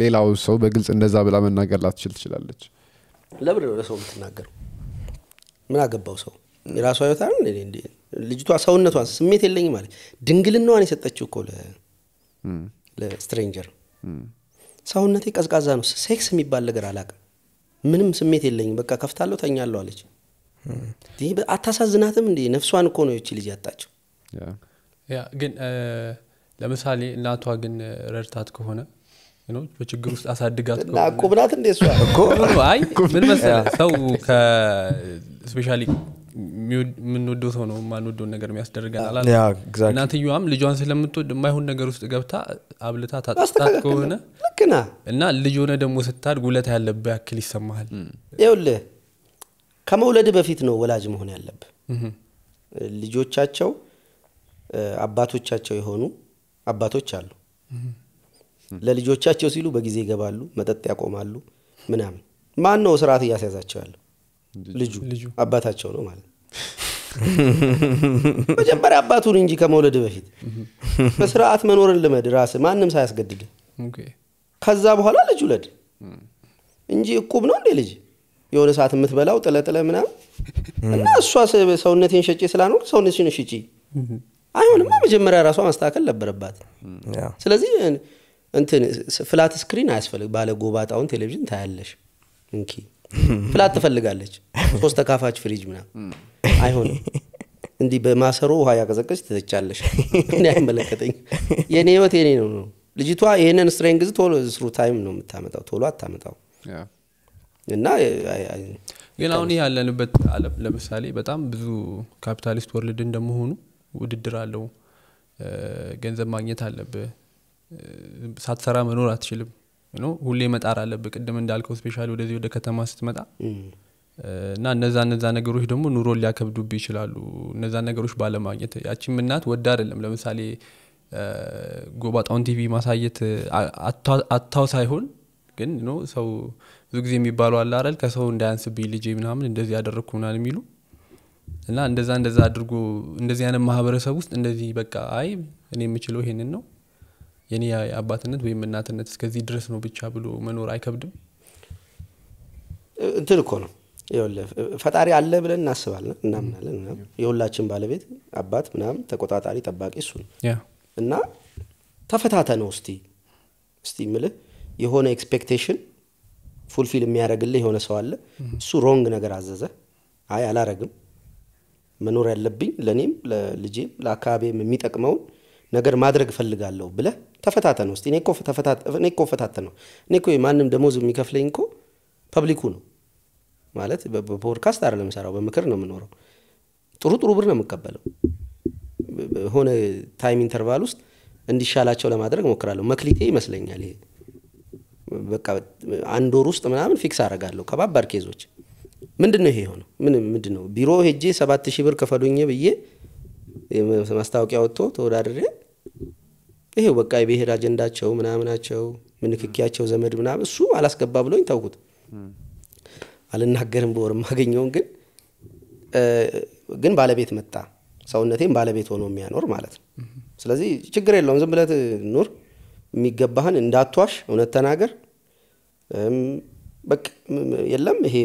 ሌላው ሰው በግልጽ እንደዛ ብላ መናገር ላትችል ትችላለች። ለምን ነው ለሰው የምትናገረው? ምን አገባው ሰው የራሷ ህይወት አይደል? ልጅቷ ሰውነቷን ስሜት የለኝም ማለት ድንግልናዋን የሰጠችው እኮ ለስትሬንጀር ሰውነቴ ቀዝቃዛ ነው፣ ሴክስ የሚባል ነገር አላውቅም፣ ምንም ስሜት የለኝም፣ በቃ ከፍታለሁ፣ ተኛለሁ አለች። ይህ አታሳዝናትም እንዲ ነፍሷን እኮ ነው ይቺ ልጅ ያጣቸው ግን ለምሳሌ እናቷ ግን ረድታት ከሆነ በችግር ውስጥ አሳድጋት ቁብናት እንዴ አይ ምን መሰለ ሰው ስፔሻ የምንወደው ሰው ነው ማንወደውን ነገር የሚያስደርገን እናትየዋም ልጇን ስለምትወድ የማይሆን ነገር ውስጥ ገብታ አብልታ ታጣት ከሆነ እና ልጅ ሆነ ደግሞ ስታድግ ውለታ ያለበ ያክል ይሰማሃል ይውልህ ከመውለድ በፊት ነው ወላጅ መሆን ያለብ ልጆቻቸው አባቶቻቸው የሆኑ አባቶች አሉ። ለልጆቻቸው ሲሉ በጊዜ ይገባሉ፣ መጠጥ ያቆማሉ፣ ምናምን። ማን ነው ስርዓት እያስያዛቸው ያለው? ልጁ አባታቸው ነው ማለት መጀመሪያ አባቱን እንጂ ከመውለድ በፊት በስርዓት መኖርን ልመድ ራስ ማንም ሳያስገድድ፣ ከዛ በኋላ ልጅ ውለድ እንጂ እቁብ ነው እንዴ ልጅ የሆነ ሰዓት የምትበላው ጥለጥለ ምናምን እና እሷ ሰውነቴን ሸጪ ስላኖር ሰውነትሽን ሽጪ አይሆንማ። መጀመሪያ ራሷ ማስተካከል ነበረባት። ስለዚህ እንትን ፍላት ስክሪን አያስፈልግ። ባለ ጎባጣውን ቴሌቪዥን ታያለሽ። እንኪ ፍላት ትፈልጋለች። ሶስት ተካፋች ፍሪጅ ምና አይሆን እንዲህ በማሰሮ ውሃ ያቀዘቀች ትተቻለሽ። እኔ አይመለከተኝ። የእኔ ህይወት የኔ ነው ነው። ልጅቷ ይህንን ስትሬንግዝ ቶሎ ስሩ ታይም ነው የምታመጣው፣ ቶሎ አታመጣው። እና ግን አሁን ይህ ያለንበት አለም ለምሳሌ በጣም ብዙ ካፒታሊስት ወርልድ እንደመሆኑ ውድድር አለው ገንዘብ ማግኘት አለብህ ሳትሰራ መኖር አትችልም ሁሌ መጣር አለብ ቅድም እንዳልከው ስፔሻ ወደዚህ ወደ ከተማ ስትመጣ እና እነዛ እነዛ ነገሮች ደግሞ ኑሮ ሊያከብዱብ ይችላሉ እነዛ ነገሮች ባለማግኘት ያቺም እናት ወድ አይደለም ለምሳሌ ጎባጣውን ቲቪ ማሳየት አታው ሳይሆን ግን ሰው ብዙ ጊዜ የሚባሉ አለ አይደል ከሰው እንዳያንስብኝ ልጄ ምናምን እንደዚህ ያደረግኩ ምናል የሚሉ እና እንደዛ እንደዛ አድርጎ እንደዚህ አይነት ማህበረሰብ ውስጥ እንደዚህ በቃ አይ እኔ የምችለው ይሄንን ነው የኔ አባትነት ወይም እናትነት እስከዚህ ድረስ ነው ብቻ ብሎ መኖር አይከብድም እንትን እኮ ነው ፈጣሪ አለ ብለን እናስባለን እናምናለን የሁላችን ባለቤት አባት ምናምን ተቆጣጣሪ ጠባቂ እሱ ነው እና ተፈታተነው እስቲ እስቲ ምልህ የሆነ ኤክስፔክቴሽን ፉልፊል የሚያደረግልህ የሆነ ሰው አለ። እሱ ሮንግ ነገር አዘዘ። አይ አላረግም፣ መኖር ያለብኝ ለእኔም ለልጄም ለአካባቢም የሚጠቅመውን ነገር ማድረግ እፈልጋለሁ ብለ ተፈታተን ውስጥ እኔ እኮ ፈታተን ነው። እኔ እኮ ማንም ደሞዝ የሚከፍለኝ እኮ ፐብሊኩ ነው ማለት በፖድካስት አይደለም የምሰራው፣ በምክር ነው የምኖረው። ጥሩ ጥሩ ብር ነው የምቀበለው። ሆነ ታይም ኢንተርቫል ውስጥ እንዲሻላቸው ለማድረግ ሞክራለሁ። መክሊቴ ይመስለኛል ይሄ አንድ ወር ውስጥ ምናምን ፊክስ አረጋለሁ ከባባድ ኬዞች ምንድን ነው ይሄ የሆነው? ምንድን ነው ቢሮ ሄጄ ሰባት ሺህ ብር ክፈሉኝ ብዬ ማስታወቂያ ወጥቶ ተወዳድሬ ይሄው በቃ የብሔር አጀንዳቸው ምናምናቸው ምንክኪያቸው ዘመድ ምናምን እሱ አላስገባ ብሎኝ ተውኩት። አልናገርም በወር የማገኘውን ግን ግን ባለቤት መጣ። ሰውነቴም ባለቤት ሆኖ የሚያኖር ማለት ነው። ስለዚህ ችግር የለውም ዝም ብለት ኑር የሚገባህን እንዳትዋሽ፣ እውነት ተናገር። የለም ይሄ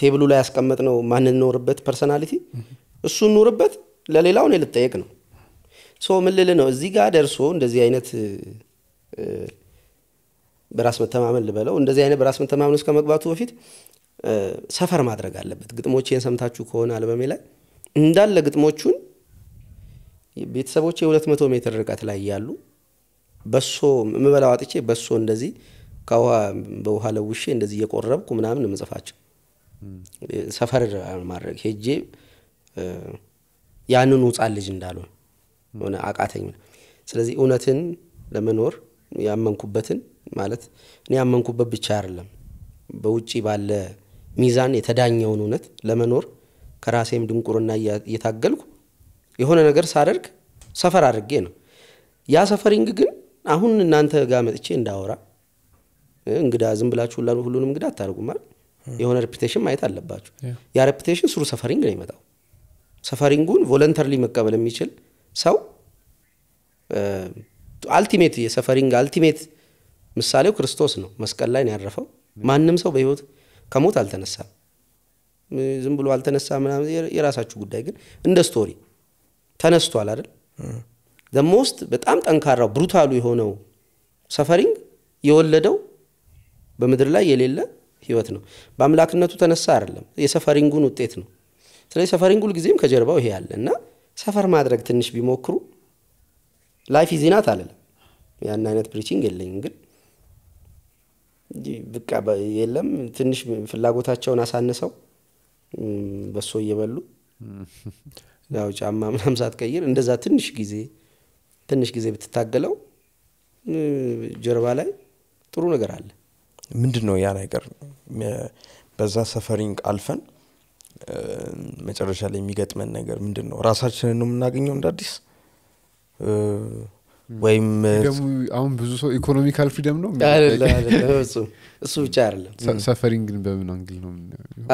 ቴብሉ ላይ ነው ማንን ኖርበት ፐርሰናሊቲ እሱ ኑርበት፣ ለሌላው ነው ልጠየቅ ነው። ሶ ምን ነው እዚህ ጋር ደርሶ እንደዚህ አይነት በራስ መተማመን ልበለው እንደዚህ አይነት በራስ መተማመን እስከ መግባቱ በፊት ሰፈር ማድረግ አለበት። ግጥሞቼን ሰምታችሁ ከሆነ አልበሜ ላይ እንዳለ ግጥሞቹን ቤተሰቦች የሁለት መቶ ሜትር ርቀት ላይ ያሉ በሶ የምበላው አጥቼ በሶ እንደዚህ ከውሃ በውሃ ለውሼ እንደዚህ እየቆረብኩ ምናምን የምጽፋቸው ሰፈር ማድረግ ሄጄ ያንን ውፃ ልጅ እንዳሉ ሆነ አቃተኝ። ስለዚህ እውነትን ለመኖር ያመንኩበትን ማለት እኔ ያመንኩበት ብቻ አይደለም፣ በውጭ ባለ ሚዛን የተዳኘውን እውነት ለመኖር ከራሴም ድንቁርና እየታገልኩ የሆነ ነገር ሳደርግ ሰፈር አድርጌ ነው። ያ ሰፈሪንግ ግን አሁን እናንተ ጋር መጥቼ እንዳወራ እንግዳ ዝም ብላችሁ ሁሉንም እንግዳ አታርጉም የሆነ ሬፒቴሽን ማየት አለባችሁ። ያ ሬፒቴሽን ስሩ ሰፈሪንግ ነው ይመጣው። ሰፈሪንጉን ቮለንተርሊ መቀበል የሚችል ሰው አልቲሜት የሰፈሪንግ አልቲሜት ምሳሌው ክርስቶስ ነው። መስቀል ላይ ያረፈው። ማንም ሰው በህይወት ከሞት አልተነሳም። ዝም ብሎ አልተነሳ ምናምን የራሳችሁ ጉዳይ ግን እንደ ስቶሪ ተነስቷል አይደል ሞስት በጣም ጠንካራው ብሩታሉ የሆነው ሰፈሪንግ የወለደው በምድር ላይ የሌለ ህይወት ነው። በአምላክነቱ ተነሳ አይደለም፣ የሰፈሪንጉን ውጤት ነው። ስለዚህ ሰፈሪንግ ሁልጊዜም ከጀርባው ይሄ ያለ እና ሰፈር ማድረግ ትንሽ ቢሞክሩ ላይፍ ዚናት አለለም። ያን አይነት ፕሪቺንግ የለኝም ግን በቃ የለም ትንሽ ፍላጎታቸውን አሳንሰው በሶ እየበሉ ያው ጫማ ምናምን ሳትቀይር እንደዛ ትንሽ ጊዜ ትንሽ ጊዜ ብትታገለው ጀርባ ላይ ጥሩ ነገር አለ። ምንድን ነው ያ ነገር? በዛ ሰፈሪንግ አልፈን መጨረሻ ላይ የሚገጥመን ነገር ምንድን ነው? ራሳችንን ነው የምናገኘው እንደ አዲስ ወይም አሁን ብዙ ሰው ኢኮኖሚካል ፍሪደም ነው እሱ ብቻ አይደለም። ግን በምን አንግል ነው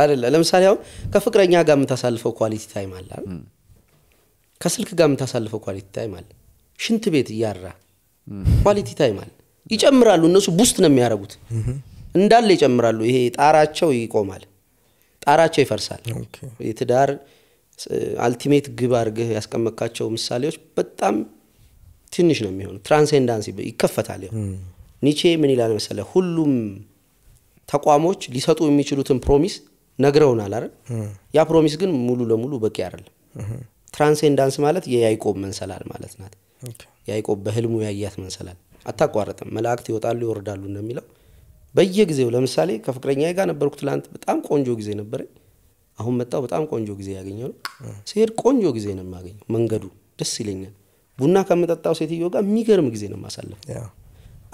አይደለ? ለምሳሌ አሁን ከፍቅረኛ ጋር የምታሳልፈው ኳሊቲ ታይም አለ፣ ከስልክ ጋር የምታሳልፈው ኳሊቲ ታይም አለ። ሽንት ቤት እያራ ኳሊቲ ታይም አለ። ይጨምራሉ እነሱ ቡስት ነው የሚያደረጉት እንዳለ ይጨምራሉ። ይሄ ጣራቸው ይቆማል፣ ጣራቸው ይፈርሳል። የትዳር አልቲሜት ግብ አድርገህ ያስቀመካቸው ምሳሌዎች በጣም ትንሽ ነው የሚሆኑ። ትራንሴንዳንስ ይከፈታል። ያው ኒቼ ምን ይላል መሰለ፣ ሁሉም ተቋሞች ሊሰጡ የሚችሉትን ፕሮሚስ ነግረውናል አረ ያ ፕሮሚስ ግን ሙሉ ለሙሉ በቂ አይደለም። ትራንሴንዳንስ ማለት የያይቆብ መንሰላል ማለት ናት። ያዕቆብ በህልሙ ያያት መሰላል አታቋርጥም። መላእክት ይወጣሉ ይወርዳሉ እንደሚለው በየጊዜው ለምሳሌ ከፍቅረኛ ጋር ነበርኩ ትላንት፣ በጣም ቆንጆ ጊዜ ነበረኝ። አሁን መጣው በጣም ቆንጆ ጊዜ ያገኘው ነው። ስሄድ ቆንጆ ጊዜ ነው የማገኘው። መንገዱ ደስ ይለኛል። ቡና ከምጠጣው ሴትዮ ጋር የሚገርም ጊዜ ነው የማሳለፍ።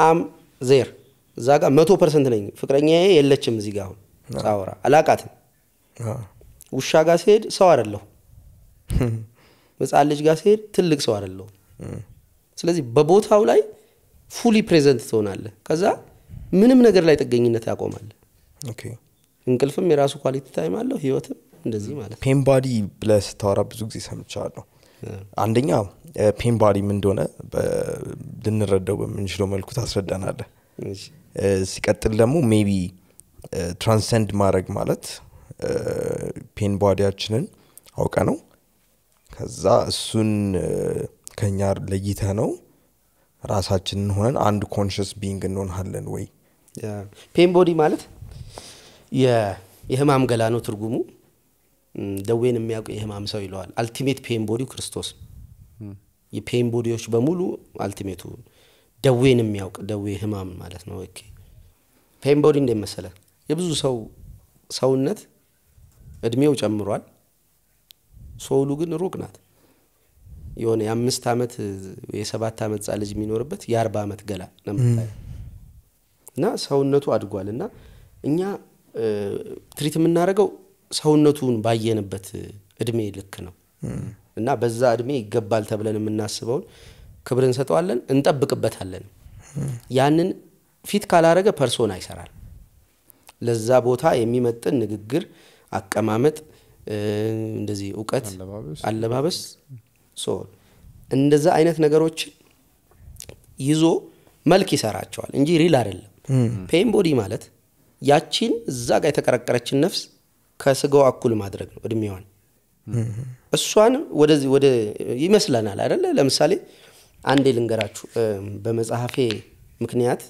አም ዜር እዛ ጋር መቶ ፐርሰንት ነኝ። ፍቅረኛ የለችም እዚህ ጋር አሁን ሳወራ አላቃትም። ውሻ ጋር ሲሄድ ሰው አይደለሁ። [laughs] ህፃን ልጅ ጋር ሲሄድ ትልቅ ሰው አይደለሁም። ስለዚህ በቦታው ላይ ፉሊ ፕሬዘንት ትሆናለህ። ከዛ ምንም ነገር ላይ ጥገኝነት ያቆማል። እንቅልፍም የራሱ ኳሊቲ ታይም አለው፣ ህይወትም እንደዚህ ማለት ፔን ባዲ ብለ ስታወራ ብዙ ጊዜ ሰምቻለሁ። አንደኛ ፔን ባዲ ምን እንደሆነ ልንረዳው በምንችለው መልኩ ታስረዳናለ። ሲቀጥል ደግሞ ሜቢ ትራንሰንድ ማድረግ ማለት ፔን ባዲያችንን አውቀ ነው ከዛ እሱን ከኛ ለይተ ነው ራሳችንን ሆነን አንድ ኮንሽስ ቢንግ እንሆናለን ወይ ፔን ቦዲ ማለት የህማም ገላ ነው ትርጉሙ ደዌን የሚያውቅ የህማም ሰው ይለዋል አልቲሜት ፔን ቦዲው ክርስቶስ የፔን ቦዲዎች በሙሉ አልቲሜቱ ደዌን የሚያውቅ ደዌ ህማም ማለት ነው ፔን ቦዲ እንዴት መሰለ የብዙ ሰው ሰውነት እድሜው ጨምሯል ሶሉ ግን ሩቅ ናት የሆነ የአምስት ዓመት የሰባት ዓመት ጻ ልጅ የሚኖርበት የአርባ ዓመት ገላ ነው እና ሰውነቱ አድጓል እና እኛ ትሪት የምናደርገው ሰውነቱን ባየንበት እድሜ ልክ ነው እና በዛ እድሜ ይገባል ተብለን የምናስበውን ክብር እንሰጠዋለን፣ እንጠብቅበታለን። ያንን ፊት ካላረገ ፐርሶና ይሰራል። ለዛ ቦታ የሚመጥን ንግግር፣ አቀማመጥ፣ እንደዚህ እውቀት፣ አለባበስ እንደዛ አይነት ነገሮችን ይዞ መልክ ይሰራቸዋል እንጂ ሪል አይደለም። ፔን ቦዲ ማለት ያቺን እዛ ጋር የተቀረቀረችን ነፍስ ከስጋው እኩል ማድረግ ነው እድሜዋን። እሷን ወደዚህ ወደ ይመስለናል አይደለ? ለምሳሌ አንዴ ልንገራችሁ፣ በመጽሐፌ ምክንያት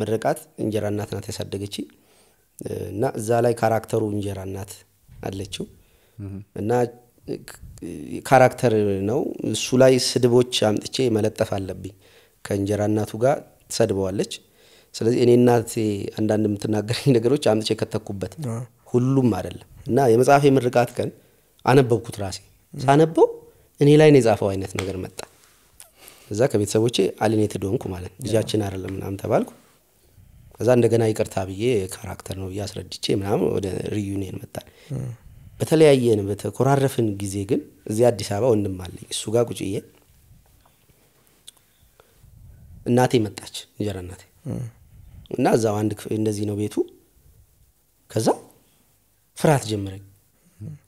ምርቃት እንጀራ እናት ናት ያሳደገች እና እዛ ላይ ካራክተሩ እንጀራ እናት አለችው እና ካራክተር ነው። እሱ ላይ ስድቦች አምጥቼ መለጠፍ አለብኝ። ከእንጀራ እናቱ ጋር ትሰድበዋለች። ስለዚህ እኔ እናቴ አንዳንድ የምትናገረኝ ነገሮች አምጥቼ ከተኩበት ሁሉም አይደለም እና የመጽሐፌ ምርቃት ቀን አነበብኩት ራሴ ሳነበው እኔ ላይ ነው የጻፈው አይነት ነገር መጣ። እዛ ከቤተሰቦቼ አሊኔትድ ሆንኩ ማለት ልጃችን አይደለም ምናምን ተባልኩ። ከዛ እንደገና ይቅርታ ብዬ ካራክተር ነው ብዬ አስረድቼ ምናምን ወደ ሪዩኒየን መጣል በተለያየን በተኮራረፍን ጊዜ ግን እዚህ አዲስ አበባ ወንድም አለኝ እሱ ጋር ቁጭዬ እናቴ መጣች፣ እንጀራ እናቴ እና እዛው አንድ እንደዚህ ነው ቤቱ። ከዛ ፍርሃት ጀምረኝ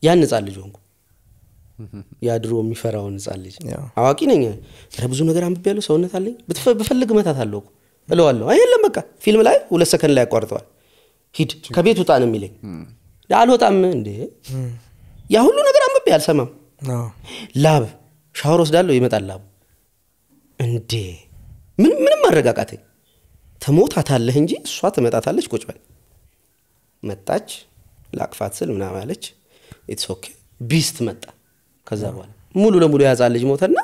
ያን ህፃን ልጅ ሆንኩ። ያ ድሮ የሚፈራውን ህፃን ልጅ አዋቂ ነኝ። ኧረ ብዙ ነገር ያለው ሰውነት አለኝ፣ ብፈልግ መታት አለው እለዋለሁ። አይ የለም በቃ ፊልም ላይ ሁለት ሰከንድ ላይ ያቋርጠዋል። ሂድ ከቤት ውጣ ነው የሚለኝ አልወጣም እንዴ ያ ሁሉ ነገር አንብቤ አልሰማም ላብ ሻወር ወስዳለሁ ይመጣል ላብ እንዴ ምንም አረጋጋተኝ ትሞታታለህ እንጂ እሷ ትመጣታለች ቁጭ በል መጣች ላቅፋት ስል ምናምን አለች ኢትስ ቢስት መጣ ከዛ በኋላ ሙሉ ለሙሉ የያዛ ልጅ ሞተና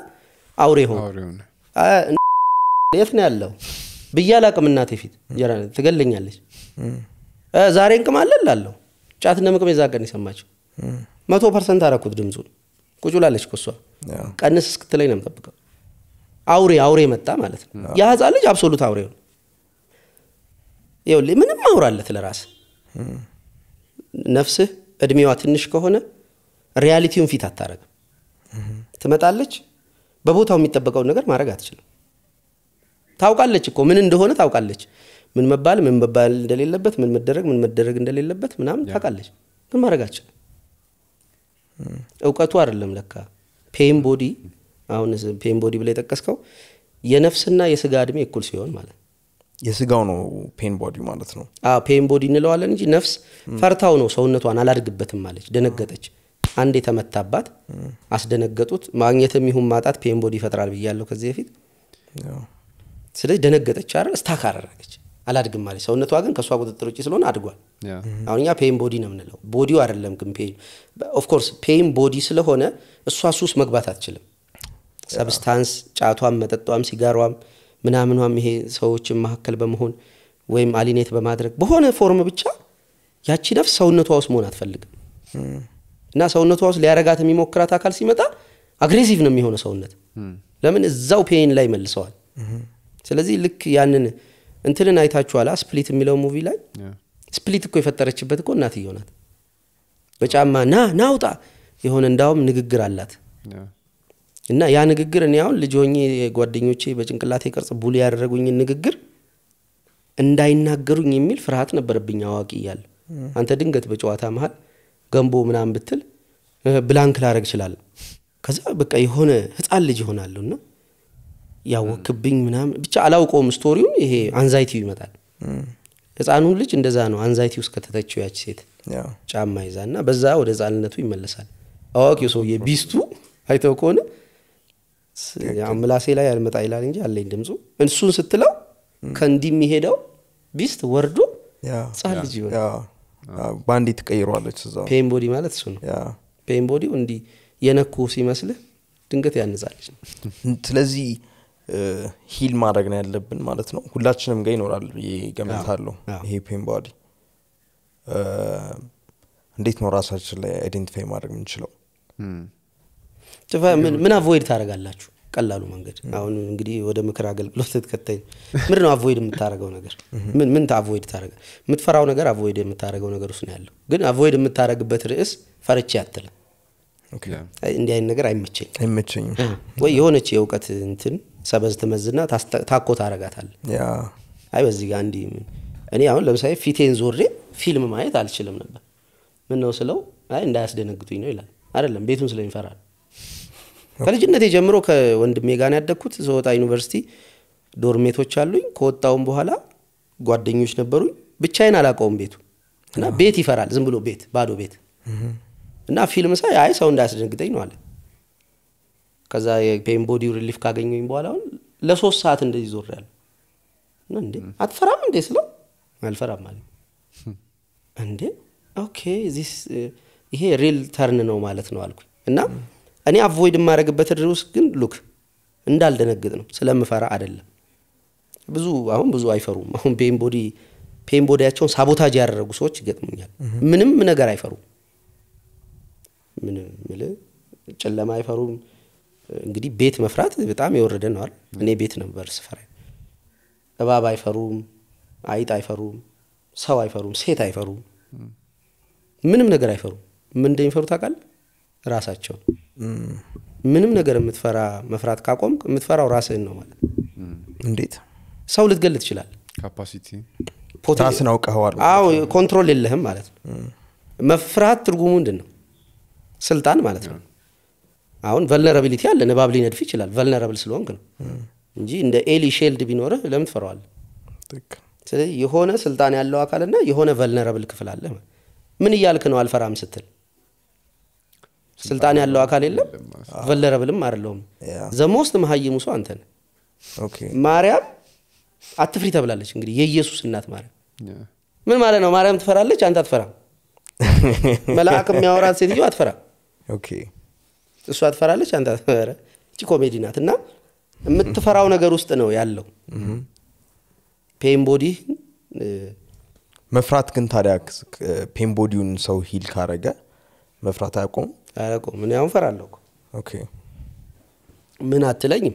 አውሬ ሆነ የት ነው ያለው ብዬ አላቅም እናቴ ፊት ትገለኛለች ዛሬ እንቅማለን ላለው ጫት እንደምቅም የዛ ቀን የሰማችው መቶ ፐርሰንት አረኩት ድምጹ ቁጭ ላለች ኮሷ ቀንስ እስክትለኝ ነው የምጠብቀው አውሬ አውሬ መጣ ማለት ነው ያ ልጅ አብሶሉት አውሬ ነው ምንም አውራለት ለራስ ነፍስህ እድሜዋ ትንሽ ከሆነ ሪያሊቲውን ፊት አታረግም ትመጣለች በቦታው የሚጠበቀውን ነገር ማድረግ አትችልም ታውቃለች እኮ ምን እንደሆነ ታውቃለች ምን መባል ምን መባል እንደሌለበት ምን መደረግ ምን መደረግ እንደሌለበት ምናምን ታውቃለች። ግን ማድረጋችን እውቀቱ አይደለም ለካ ፔን ቦዲ አሁን ፔን ቦዲ ብለ የጠቀስከው የነፍስና የስጋ እድሜ እኩል ሲሆን ማለት የስጋው ነው ፔን ቦዲ ማለት ነው። ፔን ቦዲ እንለዋለን እንጂ ነፍስ ፈርታው ነው ሰውነቷን አላድግበትም ማለች። ደነገጠች። አንድ የተመታባት አስደነገጡት። ማግኘት የሚሁን ማጣት ፔን ቦዲ ይፈጥራል ብያለሁ ከዚህ በፊት። ስለዚህ ደነገጠች አይደል? ስታክ አላድግም ማለት ሰውነቷ ግን ከእሷ ቁጥጥር ውጭ ስለሆነ አድጓል። አሁን እኛ ፔን ቦዲ ነው የምንለው፣ ቦዲው አይደለም ግን ፔን ኦፍኮርስ ፔን ቦዲ ስለሆነ እሷ ሱስ መግባት አትችልም። ሰብስታንስ ጫቷም፣ መጠጧም፣ ሲጋሯም ምናምኗም ይሄ ሰዎችን መካከል በመሆን ወይም አሊኔት በማድረግ በሆነ ፎርም ብቻ ያቺ ነፍስ ሰውነቷ ውስጥ መሆን አትፈልግም እና ሰውነቷ ውስጥ ሊያረጋት የሚሞክራት አካል ሲመጣ አግሬሲቭ ነው የሚሆነ ሰውነት። ለምን እዛው ፔን ላይ መልሰዋል። ስለዚህ ልክ ያንን እንትንን አይታችኋላ ስፕሊት የሚለው ሙቪ ላይ ስፕሊት እኮ የፈጠረችበት እኮ እናት ናት በጫማ ና ናውጣ የሆነ እንዳውም ንግግር አላት እና ያ ንግግር እኔ አሁን ልጅ ሆኜ ጓደኞቼ በጭንቅላቴ ቅርጽ ቡል ያደረጉኝ ንግግር እንዳይናገሩኝ የሚል ፍርሃት ነበረብኝ አዋቂ እያለ አንተ ድንገት በጨዋታ መሀል ገንቦ ምናም ብትል ብላንክ ላረግ ይችላል ከዛ በቃ የሆነ ህፃን ልጅ ይሆናሉ እና ያወክብኝ ምናምን ብቻ አላውቀውም ስቶሪውን። ይሄ አንዛይቲው ይመጣል። ህፃኑ ልጅ እንደዛ ነው። አንዛይቲ ውስጥ ከተተችው ያች ሴት ጫማ ይዛ እና በዛ ወደ ህፃንነቱ ይመለሳል። አዋቂ ሰውዬ ቢስቱ አይተው ከሆነ ምላሴ ላይ ያልመጣ ይላል እንጂ አለኝ ድምፁ። እሱን ስትለው ከእንዲህ የሚሄደው ቢስት ወርዶ ጻ ልጅ ይሆናል። በአንዴ ትቀይሯለች። ፔን ቦዲ ማለት እሱ ነው። ፔን ቦዲው እንዲህ የነኩ ሲመስልህ ድንገት ያንጻለች። ስለዚህ ሂል ማድረግ ነው ያለብን ማለት ነው። ሁላችንም ጋ ይኖራል ብዬ ገምታለሁ። ይሄ ፔን ባዲ እንዴት ነው ራሳችን ላይ አይደንቲፋይ ማድረግ የምንችለው? ምን አቮይድ ታደርጋላችሁ? ቀላሉ መንገድ አሁን እንግዲህ ወደ ምክር አገልግሎት ትከተኝ ምድ ነው አቮይድ የምታደረገው ነገር ምን ምን አቮይድ ታደረገ የምትፈራው ነገር አቮይድ የምታደረገው ነገር ውስጥ ነው ያለው ግን አቮይድ የምታደርግበት ርዕስ ፈርቼ አትልም እንዲህ አይነት ነገር አይመቸኝ ወይ የሆነች የእውቀት እንትን ሰበዝ ትመዝና ታኮ ታረጋታል። አይ በዚህ ጋር እኔ አሁን ለምሳሌ ፊቴን ዞሬ ፊልም ማየት አልችልም ነበር። ምን ነው ስለው፣ አይ እንዳያስደነግጡኝ ነው ይላል። አይደለም ቤቱን ስለሚፈራ ከልጅነት ጀምሮ ከወንድሜ ጋር ያደግኩት ሰወጣ ዩኒቨርሲቲ ዶርሜቶች አሉኝ። ከወጣውም በኋላ ጓደኞች ነበሩኝ። ብቻዬን አላውቀውም ቤቱ እና ቤት ይፈራል። ዝም ብሎ ቤት ባዶ ቤት እና ፊልም ሳይ አይ ሰው እንዳያስደነግጠኝ ነው አለ። ከዛ የፔን ቦዲ ሪሊፍ ካገኘኝ በኋላ አሁን ለሶስት ሰዓት እንደዚህ ዞር ያለ እንዴ አትፈራም እንዴ ስለው አልፈራም አለ እንዴ ኦኬ ይሄ ሪል ተርን ነው ማለት ነው አልኩኝ እና እኔ አቮይድ የማደረግበት ድር ውስጥ ግን ሉክ እንዳልደነግጥ ነው ስለምፈራ አይደለም ብዙ አሁን ብዙ አይፈሩም አሁን ፔን ቦዲ ፔን ቦዲያቸውን ሳቦታጅ ያደረጉ ሰዎች ይገጥሙኛል ምንም ነገር አይፈሩም ምን ጭለማ አይፈሩም እንግዲህ ቤት መፍራት በጣም የወረደ ነው አይደል? እኔ ቤት ነበር ስፈራ። እባብ አይፈሩም፣ አይጥ አይፈሩም፣ ሰው አይፈሩም፣ ሴት አይፈሩም፣ ምንም ነገር አይፈሩም። ምን እንደሚፈሩ ታውቃለህ? ራሳቸው። ምንም ነገር የምትፈራ መፍራት ካቆም የምትፈራው ራስህን ነው ማለት እንዴት ሰው ልትገል ትችላል። ካፓሲቲ ራስን አውቀኸዋል። አዎ ኮንትሮል የለህም ማለት ነው። መፍራት ትርጉሙ ምንድን ነው? ስልጣን ማለት ነው። አሁን ቨልነራቢሊቲ አለ። ንባብ ሊነድፍ ይችላል ቨልነራብል ስለሆንክ ነው እንጂ እንደ ኤሊ ሼልድ ቢኖርህ ለምን ትፈረዋል ስለዚህ የሆነ ስልጣን ያለው አካልና የሆነ ቨልነራብል ክፍል አለ። ምን እያልክ ነው አልፈራም ስትል? ስልጣን ያለው አካል የለም ቨልነራብልም አይደለሁም። ዘሞስት መሀይሙ ሰው አንተ ነህ። ማርያም አትፍሪ ተብላለች። እንግዲህ የኢየሱስ እናት ማርያም ምን ማለት ነው? ማርያም ትፈራለች፣ አንተ አትፈራ [laughs] መልአክ የሚያወራት ሴትዮ አትፈራ እሷ ትፈራለች፣ አንተ ኧረ እቺ ኮሜዲ ናት። እና የምትፈራው ነገር ውስጥ ነው ያለው ፔምቦዲ መፍራት ግን ታዲያ ፔምቦዲውን ሰው ሂል ካረገ መፍራት አያቆም አያቆም። እኔ ፈራለሁ። ምን አትለኝም?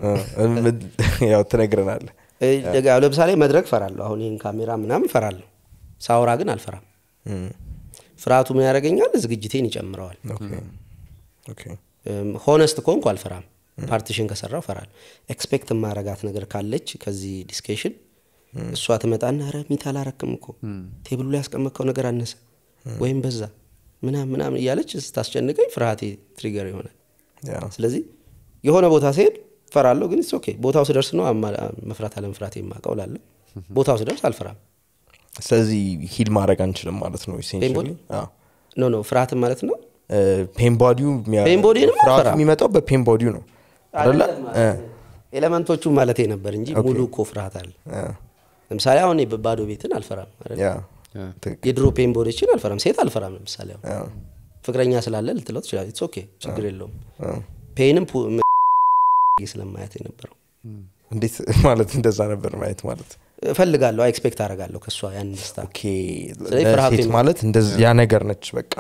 [laughs] ትነግረናለ ለምሳሌ መድረክ ፈራለሁ። አሁን ይህን ካሜራ ምናምን ፈራለሁ። ሳውራ ግን አልፈራም። ፍርሃቱ ምን ያደረገኛል ዝግጅቴን ይጨምረዋል። ሆነስት ከሆንኩ አልፈራም። ፓርቲሽን ከሰራው ፈራል። ኤክስፔክት ማረጋት ነገር ካለች ከዚህ ዲስኬሽን እሷ ትመጣና ረ ሚት አላረክም እኮ ቴብሉ ላይ ያስቀመጥከው ነገር አነሰ ወይም በዛ ምናም ምናምን እያለች ስታስጨንቀኝ ፍርሃቴ ትሪገር ይሆናል። ስለዚህ የሆነ ቦታ ሲሄድ ፈራለሁ፣ ግን ኦኬ ቦታው ስደርስ ነው መፍራት አለመፍራት የማውቀው ላለ ቦታው ስደርስ አልፈራም። ስለዚህ ሂል ማድረግ አንችልም ማለት ነው። ኖ ኖ ማለት ነው ፔንቦዲው የሚመጣው በፔንቦዲው ነው አይደለ? ኤለመንቶቹ ማለት ነበር እንጂ ሙሉ እኮ ፍርሃት አለ። ለምሳሌ አሁን በባዶ ቤትን አልፈራም፣ የድሮ ፔንቦዶችን አልፈራም፣ ሴት አልፈራም። ለምሳሌ ፍቅረኛ ስላለ ልትለው ትችላል ኦኬ ችግር የለውም። ፔንም ስለማየት የነበረው እንዴት [laughs] ማለት እንደዛ ነበር ማየት ማለት እፈልጋለሁ አይክስፔክት አረጋለሁ ከእሷ ያን ደስታ ማለት ያ ነገር ነች በቃ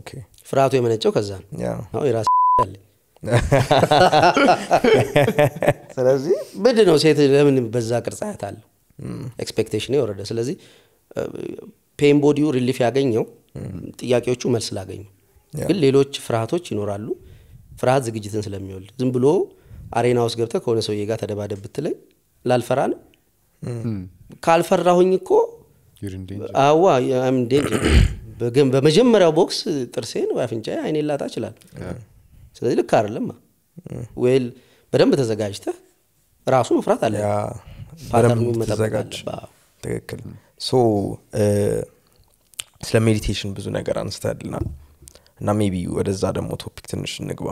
ኦኬ ፍርሃቱ የመነጨው ከዛ ነው። የራስ [laughs] ስለዚህ ብድ ነው። ሴት ለምን በዛ ቅርጽ አለ ኤክስፔክቴሽን የወረደ ስለዚህ ፔን ቦዲው ሪሊፍ ያገኘው ጥያቄዎቹ መልስ ላገኙ፣ ግን ሌሎች ፍርሃቶች ይኖራሉ። ፍርሃት ዝግጅትን ስለሚወልድ ዝም ብሎ አሬና ውስጥ ገብተ ከሆነ ሰውዬ ጋር ተደባደብ ብትለኝ ላልፈራ ነው። ካልፈራሁኝ እኮ አዋ ግን በመጀመሪያው ቦክስ ጥርሴን በአፍንጫ አይኔ ላጣ ይችላል። ስለዚህ ልክ አይደለም። ወይል በደንብ ተዘጋጅተ ራሱ መፍራት አለ። ትክክል። ሶ ስለ ሜዲቴሽን ብዙ ነገር አንስተልናል እና ሜቢ ወደዛ ደግሞ ቶፒክ ትንሽ እንግባ።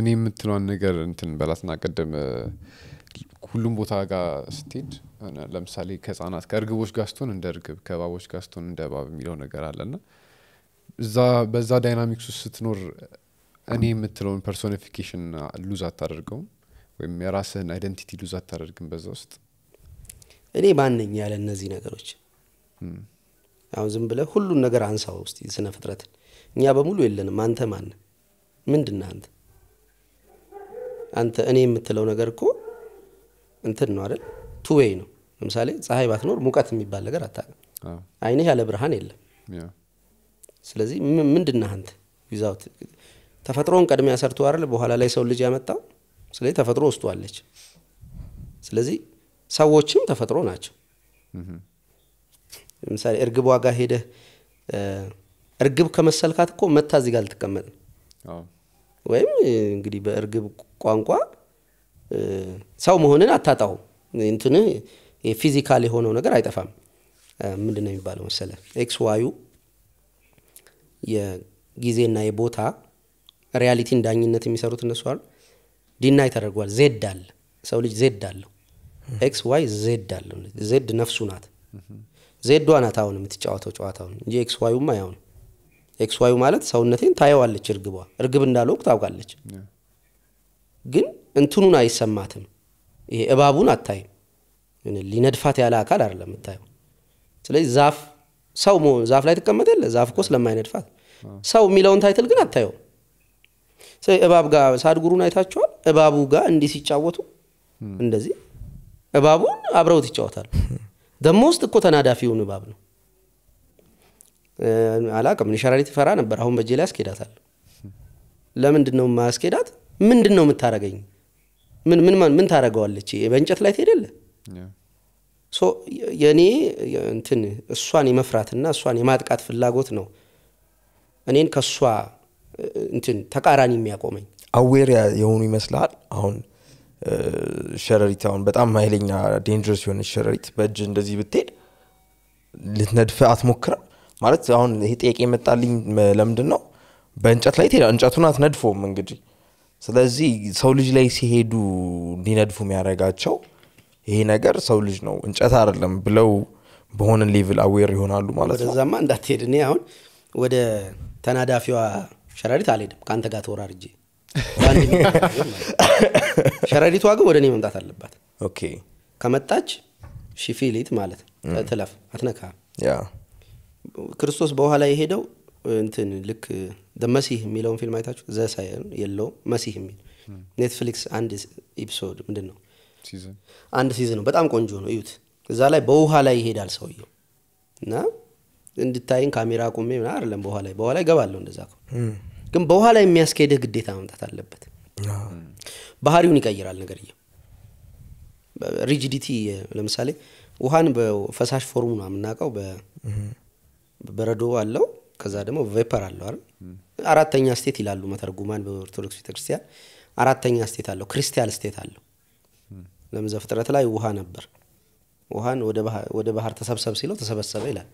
እኔ የምትለዋን ነገር እንትን በላትና ቀደም ሁሉም ቦታ ጋር ስትሄድ ለምሳሌ ከህጻናት ከእርግቦች ጋስቶን እንደ እርግብ ከባቦች ጋስቶን እንደ ባብ የሚለው ነገር ና እዛ በዛ ዳይናሚክስ ውስጥ ስትኖር እኔ የምትለውን ፐርሶኒፊኬሽን ሉዝ አታደርገውም ወይም የራስህን አይደንቲቲ ሉዝ አታደርግም በዛ ውስጥ እኔ ማነኝ ያለ እነዚህ ነገሮች አሁን ዝም ብለ ሁሉን ነገር አንሳው ውስጥ ስነ ፍጥረት እኛ በሙሉ የለንም አንተ ማን ምንድን አንተ አንተ እኔ የምትለው ነገር እኮ እንትን ነው አይደል ቱዌይ ነው። ለምሳሌ ፀሐይ ባትኖር ሙቀት የሚባል ነገር አታውቅም። አይንህ ያለ ብርሃን የለም። ስለዚህ ምንድን አንተ ዊዛውት ተፈጥሮን ቀድሚያ ያሰርቱ አይደል በኋላ ላይ ሰው ልጅ ያመጣው። ስለዚህ ተፈጥሮ ውስጡ አለች። ስለዚህ ሰዎችም ተፈጥሮ ናቸው። ለምሳሌ እርግብ ዋጋ ሄደህ እርግብ ከመሰልካት እኮ መታ እዚህ ጋር ልትቀመጥ ወይም እንግዲህ በእርግብ ቋንቋ ሰው መሆንን አታጣውም። እንትን ፊዚካል የሆነው ነገር አይጠፋም። ምንድን ነው የሚባለው መሰለ ኤክስ ዋዩ የጊዜና የቦታ ሪያሊቲን ዳኝነት የሚሰሩት እነሱ አሉ። ዲናይ ተደርጓል። ዜድ አለ፣ ሰው ልጅ ዜድ አለው። ኤክስ ዋይ ዜድ አለው። ዜድ ነፍሱ ናት። ዜዷ ናት አሁን የምትጫወተው ጨዋታውን እንጂ ኤክስ ዋዩማ ያው ኤክስ ዋዩ ማለት ሰውነቴን ታየዋለች እርግቧ፣ እርግብ እንዳልወቅ ታውቃለች፣ ግን እንትኑን አይሰማትም። ይሄ እባቡን አታይም። ሊነድፋት ያለ አካል አይደለም የምታየው። ስለዚህ ዛፍ ሰው ዛፍ ላይ ትቀመጥ የለ ዛፍ እኮ ስለማይነድፋት ሰው የሚለውን ታይትል ግን አታየው። ስለዚህ እባብ ጋር ሳድጉሩን አይታቸዋል እባቡ ጋር እንዲህ ሲጫወቱ እንደዚህ እባቡን አብረውት ይጫወታል። ደሞ ውስጥ እኮ ተናዳፊውን እባብ ነው። አላቅም ኒሻራሊት ፈራ ነበር። አሁን በጄ ላይ አስኬዳታል። ለምንድን ነው የማያስኬዳት? ምንድን ነው የምታደርገኝ? ምን ምን ምን ታደረገዋለች? በእንጨት ላይ ትሄደለ የእኔ እንትን እሷን የመፍራትና እሷን የማጥቃት ፍላጎት ነው እኔን ከእሷ እንትን ተቃራኒ የሚያቆመኝ። አዌር የሆኑ ይመስላል አሁን ሸረሪት አሁን በጣም ሀይለኛ ዴንጀረስ የሆነ ሸረሪት በእጅ እንደዚህ ብትሄድ ልትነድፈ አትሞክርም። ማለት አሁን ይሄ ጥያቄ የመጣልኝ ለምንድን ነው በእንጨት ላይ ትሄዳ እንጨቱን አትነድፎም እንግዲህ ስለዚህ ሰው ልጅ ላይ ሲሄዱ እንዲነድፉ የሚያደርጋቸው ይሄ ነገር ሰው ልጅ ነው እንጨት አይደለም ብለው በሆነ ሌቭል አዌር ይሆናሉ ማለት ነው። ወደዛማ እንዳትሄድ። እኔ አሁን ወደ ተናዳፊዋ ሸረሪት አልሄድም ከአንተ ጋር እጄ ሸረሪቷ ግን ወደ እኔ መምጣት አለባት። ኦኬ ከመጣች ሺፊሊት ማለት ትለፍ፣ አትነካ። ክርስቶስ በኋላ የሄደው እንትን ልክ መሲህ የሚለውን ፊልም አይታችሁ ዘ ሳይሆን የለውም መሲህ የሚል ኔትፍሊክስ አንድ ኤፒሶድ ምንድን ነው አንድ ሲዝን ነው። በጣም ቆንጆ ነው፣ እዩት። እዛ ላይ በውሃ ላይ ይሄዳል ሰውየው እና እንድታይን ካሜራ ቁሜ ምናምን አይደለም። በውሃ ላይ በኋ ላይ ገባለሁ እንደዛ ግን በውሃ ላይ የሚያስኬድህ ግዴታ መምጣት አለበት። ባህሪውን ይቀይራል ነገር እየ ሪጂዲቲ ለምሳሌ ውሃን በፈሳሽ ፎርሙ ነው የምናውቀው። በረዶ አለው፣ ከዛ ደግሞ ቬፐር አለው አይደል አራተኛ ስቴት ይላሉ መተርጉማን በኦርቶዶክስ ቤተክርስቲያን። አራተኛ ስቴት አለው፣ ክርስቲያን ስቴት አለው። ለምዘ ፍጥረት ላይ ውሃ ነበር፣ ውሃን ወደ ባህር ተሰብሰብ ሲለው ተሰበሰበ ይላል።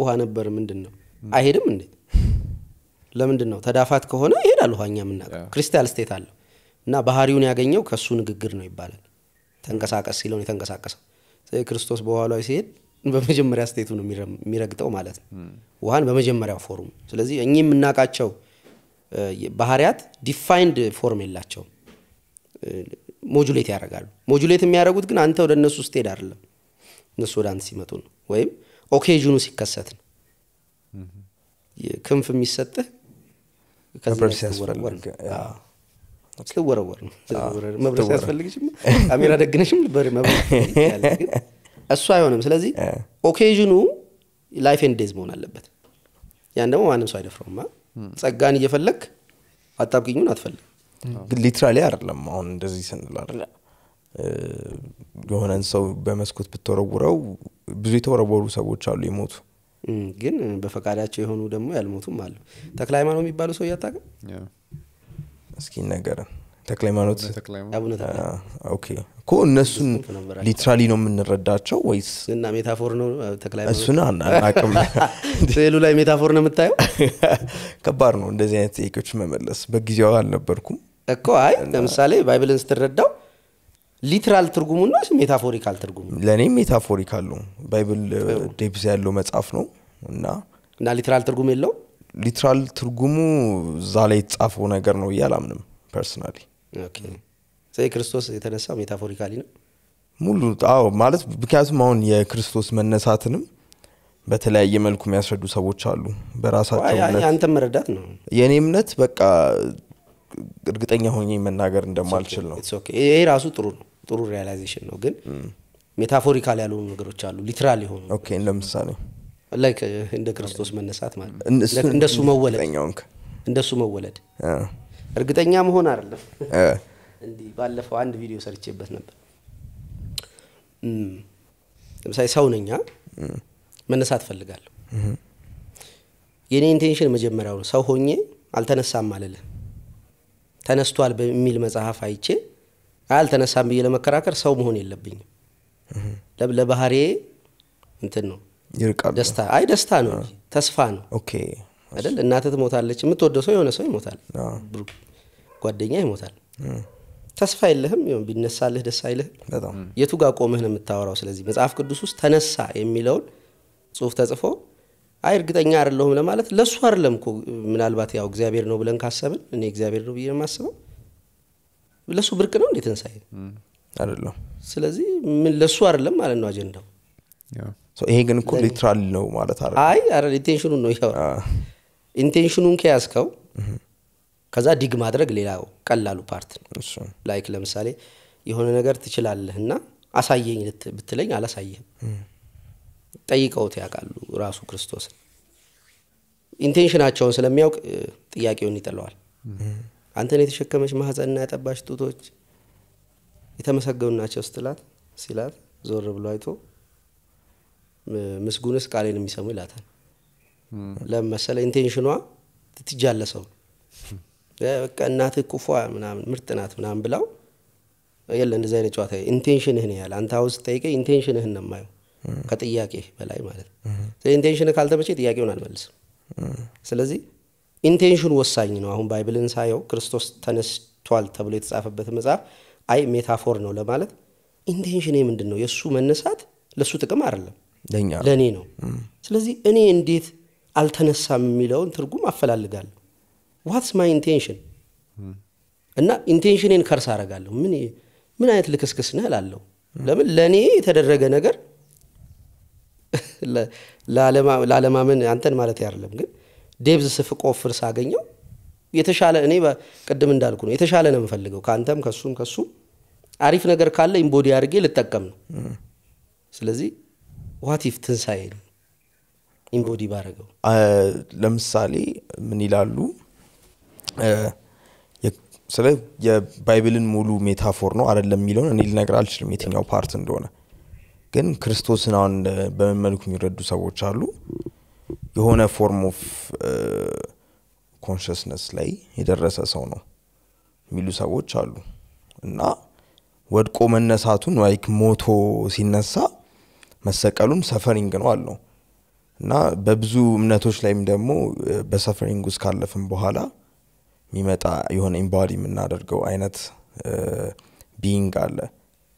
ውሃ ነበር ምንድን ነው? አይሄድም እንዴ? ለምንድን ነው? ተዳፋት ከሆነ ይሄዳል ውሃ። እኛ የምናውቀው ስቴት አለው እና ባህሪውን ያገኘው ከእሱ ንግግር ነው ይባላል። ተንቀሳቀስ ሲለውን የተንቀሳቀሰው ክርስቶስ በኋላ ሲሄድ በመጀመሪያ ስቴቱ ነው የሚረግጠው ማለት ነው፣ ውሃን በመጀመሪያ ፎርም። ስለዚህ እኚህ የምናውቃቸው ባህርያት ዲፋይንድ ፎርም የላቸው ሞጁሌት ያደርጋሉ። ሞጁሌት የሚያደርጉት ግን አንተ ወደ እነሱ ስትሄድ አይደለም፣ እነሱ ወደ አንተ ሲመጡ ነው፣ ወይም ኦኬዥኑ ሲከሰት ነው። ክንፍ የሚሰጥህ ስትወረወር ነው። መብረር ሲያስፈልግሽም ካሜራ ደግነሽም መብረር [laughs] እሱ አይሆንም። ስለዚህ ኦኬዥኑ ላይፍ ኤንድ ዴዝ መሆን አለበት። ያን ደግሞ ማንም ሰው አይደፍረውማ። ጸጋን እየፈለግ አጣብቅኙን አትፈልግ። ሊትራሊ አይደለም አሁን እንደዚህ ስንል የሆነን ሰው በመስኮት ብትወረውረው ብዙ የተወረወሩ ሰዎች አሉ የሞቱ ግን በፈቃዳቸው የሆኑ ደግሞ ያልሞቱም አሉ ተክለ ሃይማኖት የሚባሉ ሰው እያታቅም እስኪ ነገርን ተክለ ሃይማኖት ኦኬ እኮ እነሱን ሊትራሊ ነው የምንረዳቸው ወይስ እና ሜታፎር ነው ተክለ እሱን አናቅም ስዕሉ [laughs] ላይ ሜታፎር ነው የምታየው [laughs] ከባድ ነው እንደዚህ አይነት ጥያቄዎች መመለስ በጊዜው አልነበርኩም እኮ አይ ለምሳሌ ባይብልን ስትረዳው ሊትራል ትርጉሙ ነው ሜታፎሪካል ትርጉሙ ለእኔ ሜታፎሪካል ነው ባይብል ዴፕዝ ያለው መጽሐፍ ነው እና እና ሊትራል ትርጉም የለው ሊትራል ትርጉሙ እዛ ላይ የተጻፈው ነገር ነው እያላምንም ፐርሰናሊ ስለዚህ ክርስቶስ የተነሳው ሜታፎሪካሊ ነው ሙሉ አዎ ማለት ምክንያቱም አሁን የክርስቶስ መነሳትንም በተለያየ መልኩ የሚያስረዱ ሰዎች አሉ በራሳቸውአንተ መረዳት ነው የእኔ እምነት በቃ እርግጠኛ ሆ መናገር እንደማልችል ነው ይሄ ራሱ ጥሩ ነው ጥሩ ሪያላይዜሽን ነው ግን ሜታፎሪካል ያሉ ነገሮች አሉ ሊትራል የሆኑ ለምሳሌ እንደ ክርስቶስ መነሳት ማለት እንደሱ መወለድ እንደሱ መወለድ እርግጠኛ መሆን አይደለም። እንዲህ ባለፈው አንድ ቪዲዮ ሰርቼበት ነበር። ለምሳሌ ሰው ነኛ መነሳት ፈልጋለሁ። የእኔ ኢንቴንሽን መጀመሪያው ሰው ሆኜ አልተነሳም አለለ ተነስቷል በሚል መጽሐፍ አይቼ አልተነሳም ብዬ ለመከራከር ሰው መሆን የለብኝም። ለባህሬ እንትን ነው ደስታ አይ ደስታ ነው ተስፋ ነው አይደል? እናትህ ትሞታለች። የምትወደው ሰው የሆነ ሰው ይሞታል። ጓደኛ ይሞታል ተስፋ የለህም ቢነሳልህ ደስ አይልህም የቱ ጋር ቆምህ ነው የምታወራው ስለዚህ መጽሐፍ ቅዱስ ውስጥ ተነሳ የሚለውን ጽሁፍ ተጽፎ አይ እርግጠኛ አይደለሁም ለማለት ለእሱ አይደለም እኮ ምናልባት ያው እግዚአብሔር ነው ብለን ካሰብን እኔ እግዚአብሔር ነው ብዬ የማስበው ለእሱ ብርቅ ነው እንዴት ትንሳኤ አይደለም ስለዚህ ለእሱ አይደለም ማለት ነው አጀንዳው ይሄ ግን እኮ ሊትራል ነው ማለት አይ ኢንቴንሽኑን ነው ያው ኢንቴንሽኑን ከያዝከው ከዛ ዲግ ማድረግ ሌላው ቀላሉ ፓርት ነው። ላይክ ለምሳሌ የሆነ ነገር ትችላለህ እና አሳየኝ ብትለኝ አላሳየህም። ጠይቀውት ያውቃሉ ራሱ ክርስቶስን። ኢንቴንሽናቸውን ስለሚያውቅ ጥያቄውን ይጥለዋል። አንተን የተሸከመች ማህፀንና ያጠባች ጡቶች የተመሰገኑ ናቸው ስትላት ሲላት ዞር ብሎ አይቶ ምስጉንስ ቃሌን የሚሰሙ ይላታል። ለመሰለ ኢንቴንሽኗ ትትጃለሰው በቃ እናትህ ቁፏ ምናምን ምርጥ ናት ምናምን ብላው የለ እንደዚህ አይነት ጨዋታ ኢንቴንሽንህን ያህል አንተ አሁን ስጠይቀኝ ኢንቴንሽንህን ነው የማየው ከጥያቄ በላይ ማለት ነው። ኢንቴንሽን ካልተመቼ ጥያቄውን አልመልስም። ስለዚህ ኢንቴንሽን ወሳኝ ነው። አሁን ባይብልን ሳየው ክርስቶስ ተነስቷል ተብሎ የተጻፈበት መጽሐፍ አይ ሜታፎር ነው ለማለት ኢንቴንሽን ምንድን ነው? የእሱ መነሳት ለእሱ ጥቅም አይደለም ለእኔ ነው። ስለዚህ እኔ እንዴት አልተነሳም የሚለውን ትርጉም አፈላልጋለሁ። ዋትስ ማይ ኢንቴንሽን እና ኢንቴንሽኔን ከርስ አረጋለሁ ምን ምን አይነት ልክስክስ ነህ ላለው ለምን ለእኔ የተደረገ ነገር ላለማመን አንተን ማለት ያለም ግን ዴብዝ ስፍቆፍር ሳገኘው የተሻለ እኔ ቅድም እንዳልኩ ነው የተሻለ ነው የምፈልገው ከአንተም ከሱም ከሱም አሪፍ ነገር ካለ ኢምቦዲ አድርጌ ልጠቀም ነው ስለዚህ ዋቲፍ ትንሣኤ ኢምቦዲ ባረገው ለምሳሌ ምን ይላሉ ስለ የባይብልን ሙሉ ሜታፎር ነው አደለም የሚለውን እኔ ልነግር አልችልም የትኛው ፓርት እንደሆነ ግን ክርስቶስን አሁን በመመልኩ የሚረዱ ሰዎች አሉ የሆነ ፎርም ኦፍ ኮንሽስነስ ላይ የደረሰ ሰው ነው የሚሉ ሰዎች አሉ እና ወድቆ መነሳቱን ላይክ ሞቶ ሲነሳ መሰቀሉን ሰፈሪንግ ነው አለው እና በብዙ እምነቶች ላይም ደግሞ በሰፈሪንግ ውስጥ ካለፍን በኋላ የሚመጣ የሆነ ኢምባዲ የምናደርገው አይነት ቢይንግ አለ።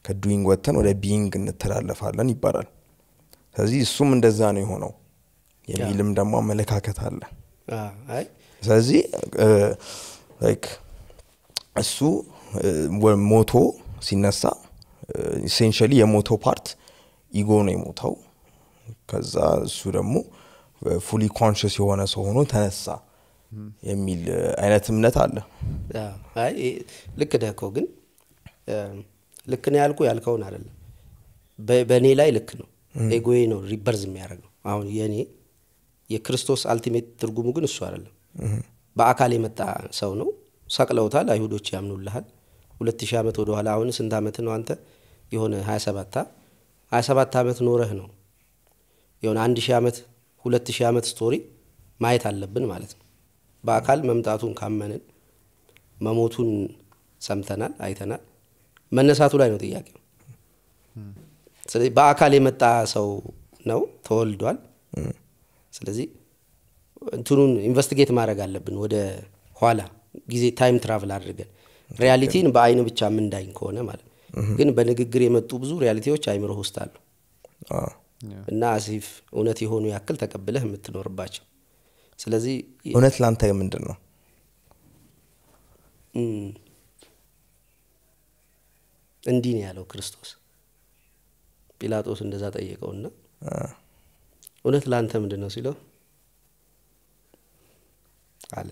ከዱይንግ ወጥተን ወደ ቢይንግ እንተላለፋለን ይባላል። ስለዚህ እሱም እንደዛ ነው የሆነው የሚልም ደግሞ አመለካከት አለ። ስለዚህ ላይክ እሱ ሞቶ ሲነሳ ኢሴንሽሊ የሞተው ፓርት ኢጎ ነው የሞተው። ከዛ እሱ ደግሞ ፉሊ ኮንሽስ የሆነ ሰው ሆኖ ተነሳ። የሚል አይነት እምነት አለ። ልክ ደኮ ግን ልክ ነው ያልኩ ያልከውን አይደለም። በእኔ ላይ ልክ ነው፣ ኤጎዬ ነው ሪበርዝ የሚያደርገው። አሁን የእኔ የክርስቶስ አልቲሜት ትርጉሙ ግን እሱ አይደለም። በአካል የመጣ ሰው ነው። ሰቅለውታል፣ አይሁዶች ያምኑልሃል። ሁለት ሺህ ዓመት ወደኋላ አሁን ስንት ዓመት ነው አንተ? የሆነ ሀያ ሰባት ዓመት ኖረህ ነው የሆነ አንድ ሺህ ዓመት ሁለት ሺህ ዓመት ስቶሪ ማየት አለብን ማለት ነው። በአካል መምጣቱን ካመንን መሞቱን ሰምተናል፣ አይተናል። መነሳቱ ላይ ነው ጥያቄው። ስለዚህ በአካል የመጣ ሰው ነው ተወልዷል። ስለዚህ እንትኑን ኢንቨስቲጌት ማድረግ አለብን ወደ ኋላ ጊዜ ታይም ትራቭል አድርገን ሪያሊቲን በአይን ብቻ ምንዳኝ ከሆነ ማለት ግን በንግግር የመጡ ብዙ ሪያሊቲዎች አይምሮ ውስጥ አሉ እና አሲፍ እውነት የሆኑ ያክል ተቀብለህ የምትኖርባቸው ስለዚህ እውነት ለአንተ ምንድን ነው እንዲህ ነው ያለው ክርስቶስ ጲላጦስ እንደዛ ጠየቀውና እውነት ለአንተ ምንድን ነው ሲለው አለ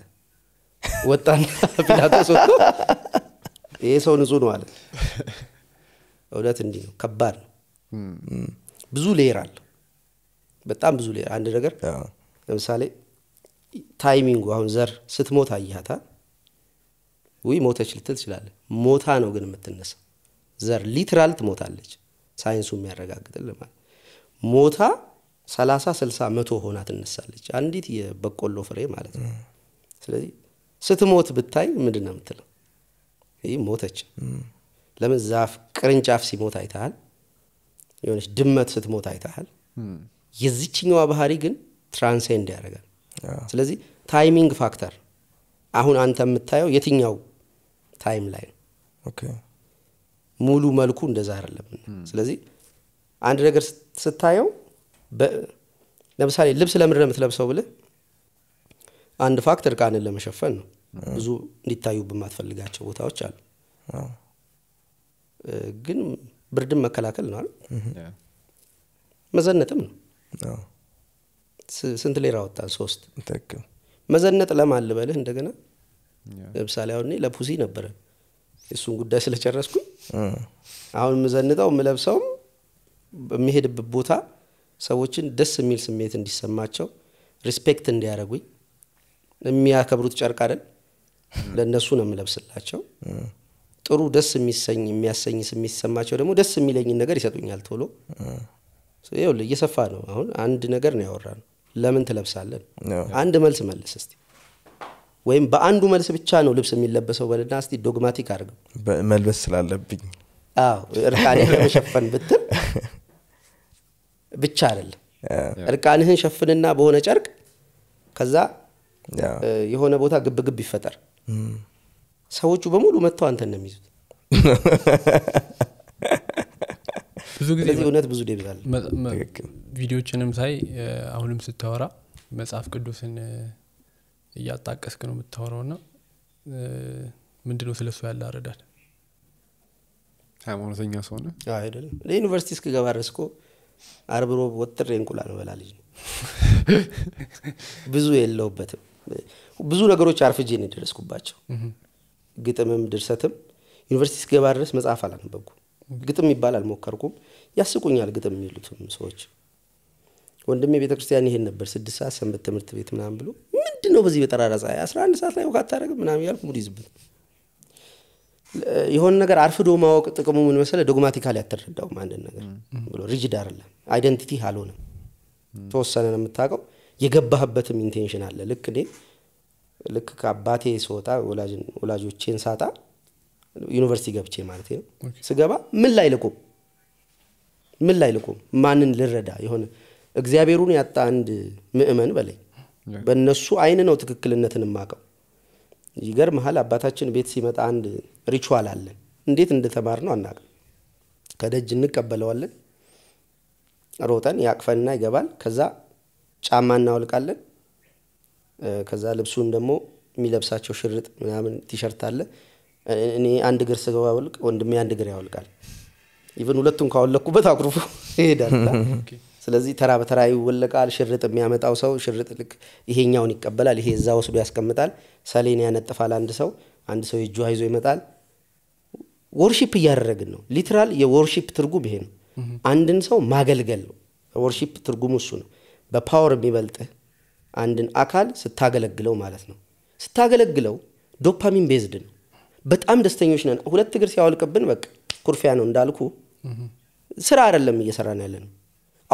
[laughs] ወጣና ጲላጦስ ወጥቶ ይሄ ሰው ንጹ ነው አለ እውነት እንዲህ ነው ከባድ ነው ብዙ ሌር አለው በጣም ብዙ ሌየር አንድ ነገር ለምሳሌ ታይሚንጉ አሁን ዘር ስትሞት አያታ ውይ ሞተች ልትል ትችላለህ። ሞታ ነው ግን የምትነሳ ዘር ሊትራል ትሞታለች። ሳይንሱ የሚያረጋግጥል ማለት ሞታ 30 60 መቶ ሆና ትነሳለች። አንዲት የበቆሎ ፍሬ ማለት ነው። ስለዚህ ስትሞት ብታይ ምንድን ነው የምትለው? ይህ ሞተች። ለምን ዛፍ ቅርንጫፍ ሲሞት አይተሃል። የሆነች ድመት ስትሞት አይተሃል። የዚችኛዋ ባህሪ ግን ትራንሴንድ ያደርጋል። ስለዚህ ታይሚንግ ፋክተር አሁን አንተ የምታየው የትኛው ታይም ላይ ነው ሙሉ መልኩ እንደዛ አይደለም ስለዚህ አንድ ነገር ስታየው ለምሳሌ ልብስ ለምድ ነው የምትለብሰው ብልህ አንድ ፋክተር እርቃንን ለመሸፈን ነው ብዙ እንዲታዩ በማትፈልጋቸው ቦታዎች አሉ ግን ብርድን መከላከል ነው መዘነጥም ነው ስንት ሌራ ወጣ? ሶስት መዘነጥ ለማልበልህ እንደገና ለምሳሌ አሁን ለፑሲ ነበረ እሱን ጉዳይ ስለጨረስኩኝ አሁን የምዘንጠው የምለብሰውም በሚሄድበት ቦታ ሰዎችን ደስ የሚል ስሜት እንዲሰማቸው ሪስፔክት እንዲያደረጉኝ የሚያከብሩት ጨርቅ አይደል ለእነሱ ነው የምለብስላቸው። ጥሩ ደስ የሚሰኝ የሚያሰኝ የሚሰማቸው ደግሞ ደስ የሚለኝን ነገር ይሰጡኛል ቶሎ። እየሰፋ ነው። አሁን አንድ ነገር ነው ያወራ ነው ለምን ትለብሳለን? አንድ መልስ መልስ እስቲ። ወይም በአንዱ መልስ ብቻ ነው ልብስ የሚለበሰው በልና እስቲ ዶግማቲክ አድርገው መልበስ ስላለብኝ እርቃንህን ለመሸፈን ብትል ብቻ አይደለም። እርቃንህን ሸፍንና በሆነ ጨርቅ ከዛ የሆነ ቦታ ግብግብ ይፈጠር፣ ሰዎቹ በሙሉ መጥተው አንተን ነው የሚይዙት። ብዙ ጊዜ እውነት ብዙ ደብዛል ቪዲዮችንም ሳይ አሁንም ስታወራ መጽሐፍ ቅዱስን እያጣቀስክ ነው የምታወራው ና ምንድን ነው ስለሱ ያለ አረዳድ ሃይማኖተኛ ሰሆነ አይደለም ዩኒቨርሲቲ እስክገባ ድረስ አርብሮ ወጥር እንቁላል በላ ልጅ ነው ብዙ የለውበትም ብዙ ነገሮች አርፍጄ ነው የደረስኩባቸው ግጥምም ድርሰትም ዩኒቨርሲቲ እስክገባ ድረስ መጽሐፍ አላነበብኩም ግጥም ይባል አልሞከርኩም ያስቁኛል ግጥም የሚሉትም ሰዎች ወንድሜ ቤተክርስቲያን ይሄን ነበር ስድስት ሰዓት ሰንበት ትምህርት ቤት ምናምን ብሎ ምንድን ነው በዚህ በጠራራ ፀሐይ አስራ አንድ ሰዓት ላይ ውካ አታደርግም ምናምን እያልኩ ሙድ ይዝብን የሆነ ነገር አርፍዶ ማወቅ ጥቅሙ ምን መሰለ ዶግማቲካሊ ያተረዳውም አንድን ነገር ብሎ ሪጅድ አይደለም አይደንቲቲ አልሆነም ተወሰነ ነው የምታውቀው የገባህበትም ኢንቴንሽን አለ ልክ እኔ ልክ ከአባቴ ስወጣ ወላጆቼን ሳጣ ዩኒቨርሲቲ ገብቼ ማለት ነው ስገባ ምን ላይ ልቁም ምን ላይ ልቁም ማንን ልረዳ የሆነ እግዚአብሔሩን ያጣ አንድ ምእመን በላይ በእነሱ አይን ነው ትክክልነትን ይገር መሀል አባታችን ቤት ሲመጣ አንድ ሪቹዋል አለን። እንዴት እንደተማር ነው አናውቅም። ከደጅ እንቀበለዋለን። ሮጠን ያቅፈንና ይገባል። ከዛ ጫማ እናወልቃለን። ከዛ ልብሱን ደግሞ የሚለብሳቸው ሽርጥ ምናምን ቲሸርት አለ። እኔ አንድ እግር ወልቅ ወንድሜ አንድ እግር ያወልቃል። ኢቨን ሁለቱን ካወለኩበት አቁርፎ ይሄዳል። ስለዚህ ተራ በተራ ይወለቃል። ሽርጥ የሚያመጣው ሰው ሽርጥ ልክ ይሄኛውን ይቀበላል፣ ይሄ እዛ ወስዶ ያስቀምጣል። ሰሌን ያነጥፋል አንድ ሰው፣ አንድ ሰው የእጇ ይዞ ይመጣል። ወርሺፕ እያደረግን ነው። ሊትራል የወርሺፕ ትርጉም ይሄ ነው። አንድን ሰው ማገልገል ነው። ወርሺፕ ትርጉሙ እሱ ነው። በፓወር የሚበልጥህ አንድን አካል ስታገለግለው ማለት ነው። ስታገለግለው ዶፓሚን ቤዝድ ነው። በጣም ደስተኞች ነን። ሁለት እግር ሲያወልቅብን በቃ ኩርፊያ ነው እንዳልኩ ስራ አይደለም እየሰራን ያለ ነው።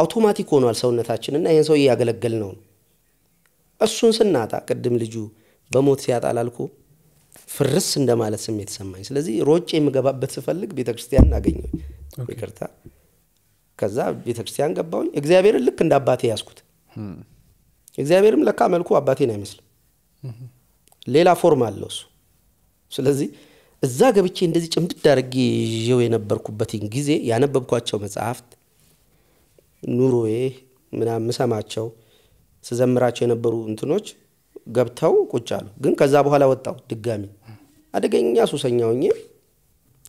አውቶማቲክ ሆኗል እና ይህን ሰው እያገለገል ነው። እሱን ስናጣ ቅድም ልጁ በሞት ሲያጣ ላልኩ ፍርስ እንደማለት ስሜት ሰማኝ። ስለዚህ ሮጭ የምገባበት ስፈልግ ቤተክርስቲያን አገኘኝ። ይቅርታ። ከዛ ቤተክርስቲያን ገባውኝ እግዚአብሔርን ልክ እንደ አባቴ ያስኩት እግዚአብሔርም ለካ መልኩ አባቴን አይመስልም፣ ሌላ ፎርም አለው እሱ። ስለዚህ እዛ ገብቼ እንደዚህ ጭምድድ አድርጌ ይዤው የነበርኩበትን ጊዜ ያነበብኳቸው መጽሐፍት ኑሮዬ ምናምን ምሰማቸው ስዘምራቸው የነበሩ እንትኖች ገብተው ቁጭ አሉ። ግን ከዛ በኋላ ወጣው ድጋሚ አደገኛ ሱሰኛ ሆኜ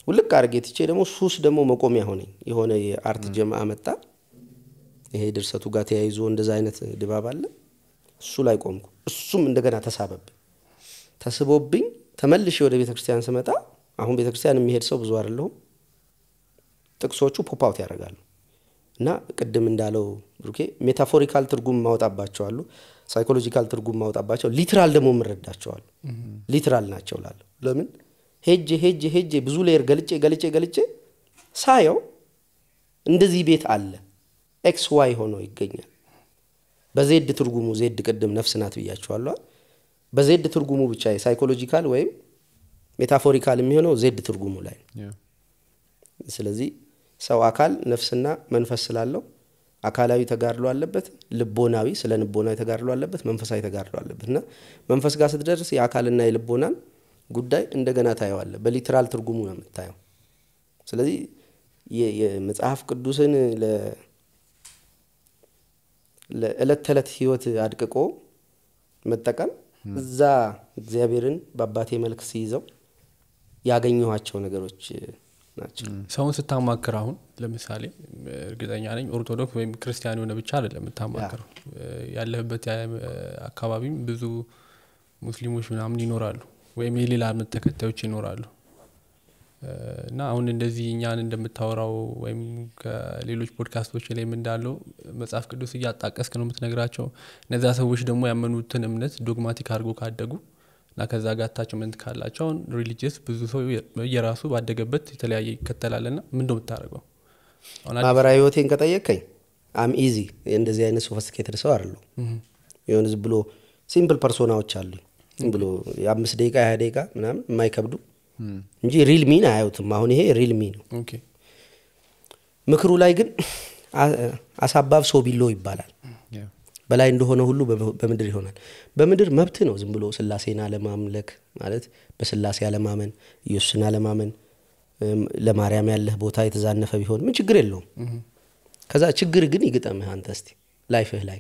ውልቅ አድርጌ ትቼ ደግሞ ሱስ ደግሞ መቆሚያ ሆነኝ። የሆነ የአርት ጀማ መጣ። ይሄ ድርሰቱ ጋር ተያይዞ እንደዛ አይነት ድባብ አለ። እሱ ላይ ቆምኩ። እሱም እንደገና ተሳበብኝ። ተስቦብኝ ተመልሼ ወደ ቤተክርስቲያን ስመጣ አሁን ቤተክርስቲያን የሚሄድ ሰው ብዙ አይደለሁም። ጥቅሶቹ ፖፓውት ያደርጋሉ። እና ቅድም እንዳለው ብሩኬ ሜታፎሪካል ትርጉም ማውጣባቸዋሉ አሉ፣ ሳይኮሎጂካል ትርጉም ማውጣባቸው ሊትራል ደግሞ የምረዳቸዋሉ። ሊትራል ናቸው ላለሁ ለምን ሄጄ ሄጄ ሄጄ ብዙ ሌየር ገልጬ ገልጬ ገልጬ ሳየው እንደዚህ ቤት አለ ኤክስ ዋይ ሆኖ ይገኛል። በዜድ ትርጉሙ ዜድ ቅድም ነፍስናት ናት በዜድ ትርጉሙ ብቻ ሳይኮሎጂካል ወይም ሜታፎሪካል የሚሆነው ዜድ ትርጉሙ ላይ ስለዚህ ሰው አካል ነፍስና መንፈስ ስላለው አካላዊ ተጋድሎ አለበት፣ ልቦናዊ ስለ ልቦናዊ ተጋድሎ አለበት፣ መንፈሳዊ ተጋድሎ አለበት እና መንፈስ ጋር ስትደርስ የአካልና የልቦናን ጉዳይ እንደገና ታየዋለ። በሊትራል ትርጉሙ ነው የምታየው። ስለዚህ የመጽሐፍ ቅዱስን ለእለት ተዕለት ህይወት አድቅቆ መጠቀም እዛ እግዚአብሔርን በአባቴ መልክ ሲይዘው ያገኘኋቸው ነገሮች ናቸው ሰውን ስታማክር አሁን ለምሳሌ እርግጠኛ ነኝ ኦርቶዶክስ ወይም ክርስቲያን የሆነ ብቻ አይደለም የምታማክረው ያለህበት አካባቢም ብዙ ሙስሊሞች ምናምን ይኖራሉ ወይም የሌላ እምነት ተከታዮች ይኖራሉ እና አሁን እንደዚህ እኛን እንደምታወራው ወይም ከሌሎች ፖድካስቶች ላይም እንዳለው መጽሐፍ ቅዱስ እያጣቀስክ ነው የምትነግራቸው እነዚያ ሰዎች ደግሞ ያመኑትን እምነት ዶግማቲክ አድርጎ ካደጉ እና ከዛ ጋር አታችመንት ካላቸው አሁን ሪሊጅስ ብዙ ሰው የራሱ ባደገበት የተለያየ ይከተላል ና ምንደ እንደምታደርገው ማህበራዊ ህይወቴን ከጠየቀኝ አም ኢዚ እንደዚህ አይነት ሶፈስቲኬትድ ሰው አሉ የሆን ብሎ ሲምፕል ፐርሶናዎች አሉ ብሎ የአምስት ደቂቃ ያህ ደቂቃ ምናምን የማይከብዱ እንጂ ሪል ሚን አያዩትም አሁን ይሄ ሪል ሚ ነው ምክሩ ላይ ግን አሳባብ ሰው ቢሎ ይባላል በላይ እንደሆነ ሁሉ በምድር ይሆናል። በምድር መብት ነው ዝም ብሎ ስላሴን አለማምለክ ማለት በስላሴ አለማመን፣ ኢየሱስን አለማመን። ለማርያም ያለህ ቦታ የተዛነፈ ቢሆን ምን ችግር የለውም። ከዛ ችግር ግን ይግጠምህ አንተ ላይፍህ ላይ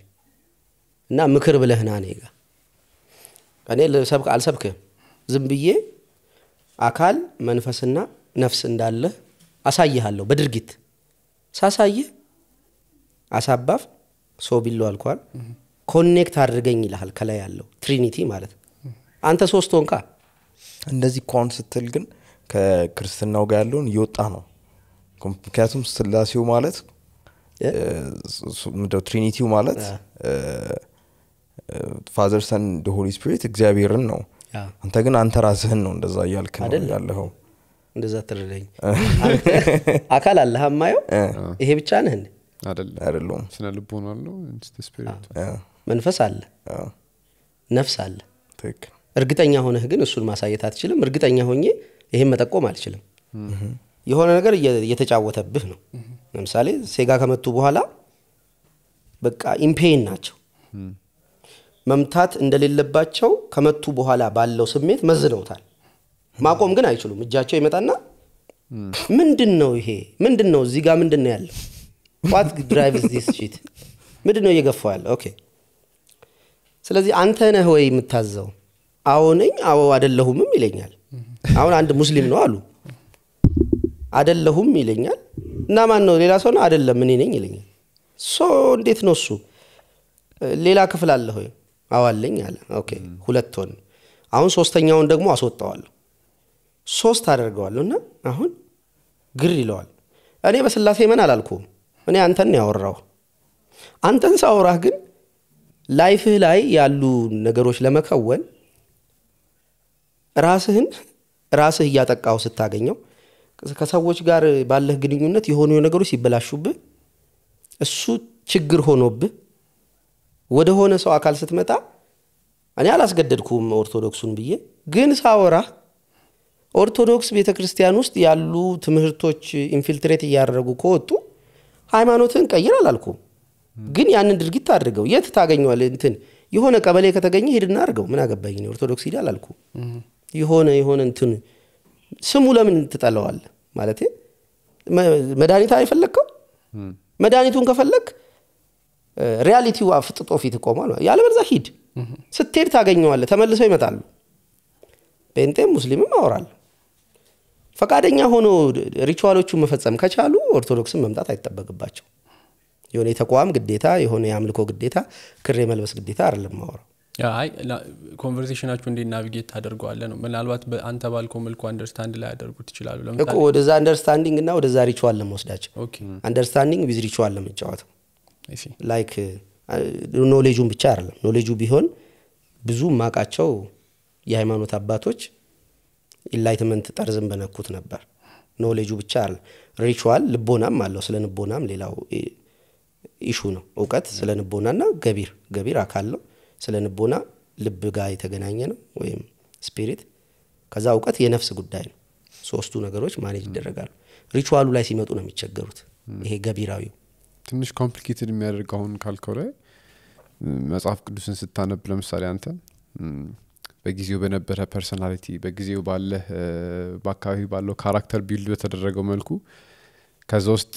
እና ምክር ብለህ ና ጋ እኔ ልሰብክ አልሰብክም። ዝም ብዬ አካል መንፈስና ነፍስ እንዳለህ አሳይሃለሁ በድርጊት ሳሳይህ አሳባፍ ሶ ቢሎ አልኳል ኮኔክት አድርገኝ ይልሃል ከላይ ያለው ትሪኒቲ ማለት አንተ ሶስት ሆንካ እንደዚህ ኮን ስትል ግን ከክርስትናው ጋር ያለውን እየወጣ ነው ምክንያቱም ስላሴው ማለት ምንድነው ትሪኒቲው ማለት ፋዘር ሰን ሆሊ ስፒሪት እግዚአብሔርን ነው አንተ ግን አንተ ራስህን ነው እንደዛ እያልክ ነው ያለኸው እንደዛ ትረዳኝ አካል አለህ ማየው ይሄ ብቻ ነህ አይደለም ስነ ልቦና መንፈስ አለ ነፍስ አለ እርግጠኛ ሆነህ ግን እሱን ማሳየት አትችልም እርግጠኛ ሆኜ ይህን መጠቆም አልችልም የሆነ ነገር እየተጫወተብህ ነው ለምሳሌ ሴጋ ከመቱ በኋላ በቃ ኢምፔን ናቸው መምታት እንደሌለባቸው ከመቱ በኋላ ባለው ስሜት መዝነውታል ማቆም ግን አይችሉም እጃቸው ይመጣና ምንድን ነው ይሄ ምንድን ነው እዚህ ጋር ምንድን ነው ያለው ዋት ድራይቭ ዚስ ሺት ምንድን ነው እየገፋው ያለ? ኦኬ ስለዚህ አንተ ነህ ወይ የምታዘው? አዎ ነኝ፣ አዎ አደለሁምም ይለኛል። አሁን አንድ ሙስሊም ነው አሉ አደለሁም ይለኛል። እና ማን ነው ሌላ ሰው ነው? አደለም እኔ ነኝ ይለኛል። ሶ እንዴት ነው እሱ ሌላ ክፍል አለ ሆይ? አዎ አለ። ሁለት ሆን። አሁን ሶስተኛውን ደግሞ አስወጣዋለሁ፣ ሶስት አደርገዋለሁ እና አሁን ግር ይለዋል። እኔ በስላሴ መን አላልኩም እኔ አንተን ያወራው። አንተን ሳወራህ ግን ላይፍህ ላይ ያሉ ነገሮች ለመከወን ራስህን ራስህ እያጠቃው ስታገኘው ከሰዎች ጋር ባለህ ግንኙነት የሆኑ ነገሮች ሲበላሹብህ እሱ ችግር ሆኖብህ ወደ ሆነ ሰው አካል ስትመጣ እኔ አላስገደድኩም ኦርቶዶክሱን ብዬ ግን ሳወራህ ኦርቶዶክስ ቤተ ክርስቲያን ውስጥ ያሉ ትምህርቶች ኢንፊልትሬት እያደረጉ ከወጡ ሃይማኖትን ቀይር አላልኩም፣ ግን ያንን ድርጊት አድርገው የት ታገኘዋል? እንትን የሆነ ቀበሌ ከተገኘ ሄድና አድርገው ምን አገባኝ ኦርቶዶክስ ሂድ አላልኩ። የሆነ የሆነ እንትን ስሙ ለምን ትጠለዋል? ማለት መድኃኒት አይፈለግከው መድኃኒቱን ከፈለግ ሪያሊቲው አፍጥጦ ፊት ቆሟል። ያለበዛ ሂድ፣ ስትሄድ ታገኘዋለ ተመልሰው ይመጣሉ። ጴንጤም ሙስሊምም አወራለሁ። ፈቃደኛ ሆኖ ሪቹዋሎቹን መፈጸም ከቻሉ ኦርቶዶክስን መምጣት አይጠበቅባቸው። የሆነ የተቋም ግዴታ የሆነ የአምልኮ ግዴታ ክር የመልበስ ግዴታ አይደለም ማወራው። አይ ኮንቨርሴሽናችሁ እንዴት ናቪጌት ታደርገዋለ ነው። ምናልባት አንተ ባልኮ መልኩ አንደርስታንድ ላይ ያደርጉ ትችላሉ። እኮ ወደዛ አንደርስታንዲንግ እና ወደዛ ሪቹዋል ለመወስዳቸው አንደርስታንዲንግ ቢዝ ሪቹዋል ለመጫወተው ላይክ ኖሌጁን ብቻ አይደለም። ኖሌጁ ቢሆን ብዙ ማቃቸው የሃይማኖት አባቶች ኢንላይትመንት ጠርዝን በነኩት ነበር። ኖሌጁ ብቻ አለ ሪችዋል ልቦናም አለው። ስለ ልቦናም ሌላው ኢሹ ነው። እውቀት ስለ ና ገቢር ገቢር አካል ነው። ስለ ልቦና ልብ ጋር የተገናኘ ነው ወይም ስፒሪት። ከዛ እውቀት የነፍስ ጉዳይ ነው። ሶስቱ ነገሮች ማኔጅ ይደረጋሉ። ሪቹዋሉ ላይ ሲመጡ ነው የሚቸገሩት። ይሄ ገቢራዊ ትንሽ ኮምፕሊኬትድ የሚያደርግ አሁን ካልከው ላይ መጽሐፍ ቅዱስን ስታነብ ለምሳሌ አንተ በጊዜው በነበረ ፐርሶናሊቲ በጊዜው ባለህ በአካባቢ ባለው ካራክተር ቢልድ በተደረገው መልኩ ከዛ ውስጥ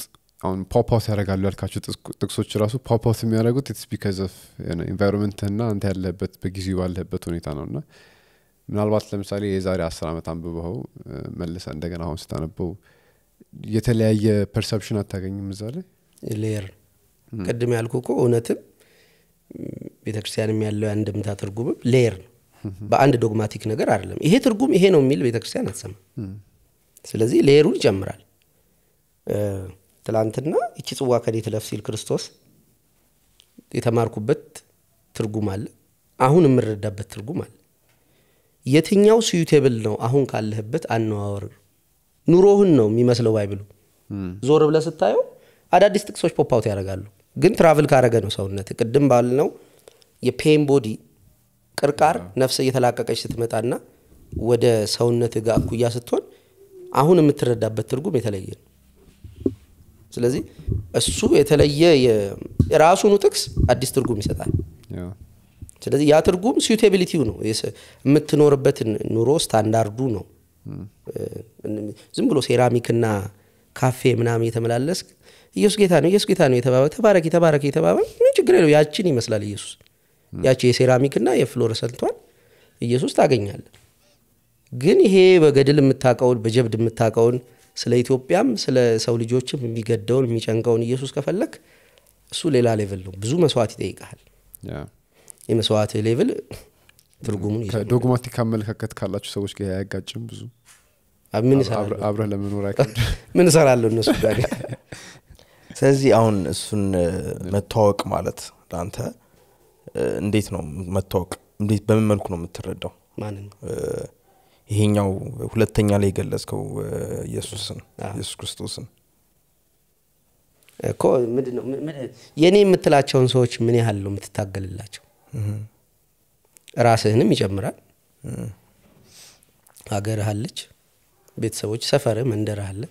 አሁን ፖፖት ያደርጋሉ ያልካቸው ጥቅሶች ራሱ ፖፖት የሚያደረጉት ኢትስ ቢካዝ ኦፍ ና አንተ ያለበት በጊዜው ባለህበት ሁኔታ ነው እና ምናልባት ለምሳሌ የዛሬ አስር ዓመት አንብበኸው መልሰ እንደገና አሁን ስታነበው የተለያየ ፐርሰፕሽን አታገኝም እዛ ላይ ሌየር ቅድም ያልኩ እኮ እውነትም ቤተክርስቲያንም ያለው አንድምታ ትርጉምም ሌየር ነው በአንድ ዶግማቲክ ነገር አይደለም። ይሄ ትርጉም ይሄ ነው የሚል ቤተክርስቲያን አትሰማ። ስለዚህ ሌሩን ይጨምራል። ትላንትና እቺ ጽዋ ከኔ ትለፍ ሲል ክርስቶስ የተማርኩበት ትርጉም አለ። አሁን የምረዳበት ትርጉም አለ። የትኛው ስዩቴብል ነው አሁን ካለህበት አነዋወር ኑሮህን ነው የሚመስለው ባይብሉ። ዞር ብለ ስታየው አዳዲስ ጥቅሶች ፖፓውት ያደርጋሉ። ግን ትራቭል ካረገ ነው ሰውነት ቅድም ባልነው የፔን ቦዲ ቅርቃር ነፍስ እየተላቀቀች ስትመጣና ወደ ሰውነት ጋር እኩያ ስትሆን አሁን የምትረዳበት ትርጉም የተለየ ነው። ስለዚህ እሱ የተለየ የራሱኑ ጥቅስ አዲስ ትርጉም ይሰጣል። ስለዚህ ያ ትርጉም ሲዩቴቢሊቲው ነው፣ የምትኖርበትን ኑሮ ስታንዳርዱ ነው። ዝም ብሎ ሴራሚክና ካፌ ምናም የተመላለስክ ኢየሱስ ጌታ ነው፣ ኢየሱስ ጌታ ነው የተባባል ተባረክ፣ የተባረክ፣ የተባበ ምን ችግር የለው። ያችን ይመስላል ኢየሱስ ያቺ የሴራሚክና የፍሎረሰንቷን ኢየሱስ ታገኛለ። ግን ይሄ በገድል የምታቀውን በጀብድ የምታቀውን ስለ ኢትዮጵያም ስለ ሰው ልጆችም የሚገደውን የሚጨንቀውን ኢየሱስ ከፈለክ እሱ ሌላ ሌቭል ነው። ብዙ መስዋዕት ይጠይቃል። የመስዋዕት ሌቭል ትርጉሙን ዶግማቲክ አመለካከት ካላቸው ሰዎች ጋር አያጋጭም። ብዙ አብረህ ለመኖር [laughs] ምን እሰራለሁ እነሱ ጋር። [laughs] ስለዚህ አሁን እሱን መተዋወቅ ማለት ለአንተ እንዴት ነው መታወቅ? በምን መልኩ ነው የምትረዳው? ይሄኛው ሁለተኛ ላይ የገለጽከው ኢየሱስን ኢየሱስ ክርስቶስን እኮ የእኔ የምትላቸውን ሰዎች ምን ያህል ነው የምትታገልላቸው? ራስህንም ይጨምራል። ሀገርህ አለች፣ ቤተሰቦች፣ ሰፈር፣ መንደር አለ።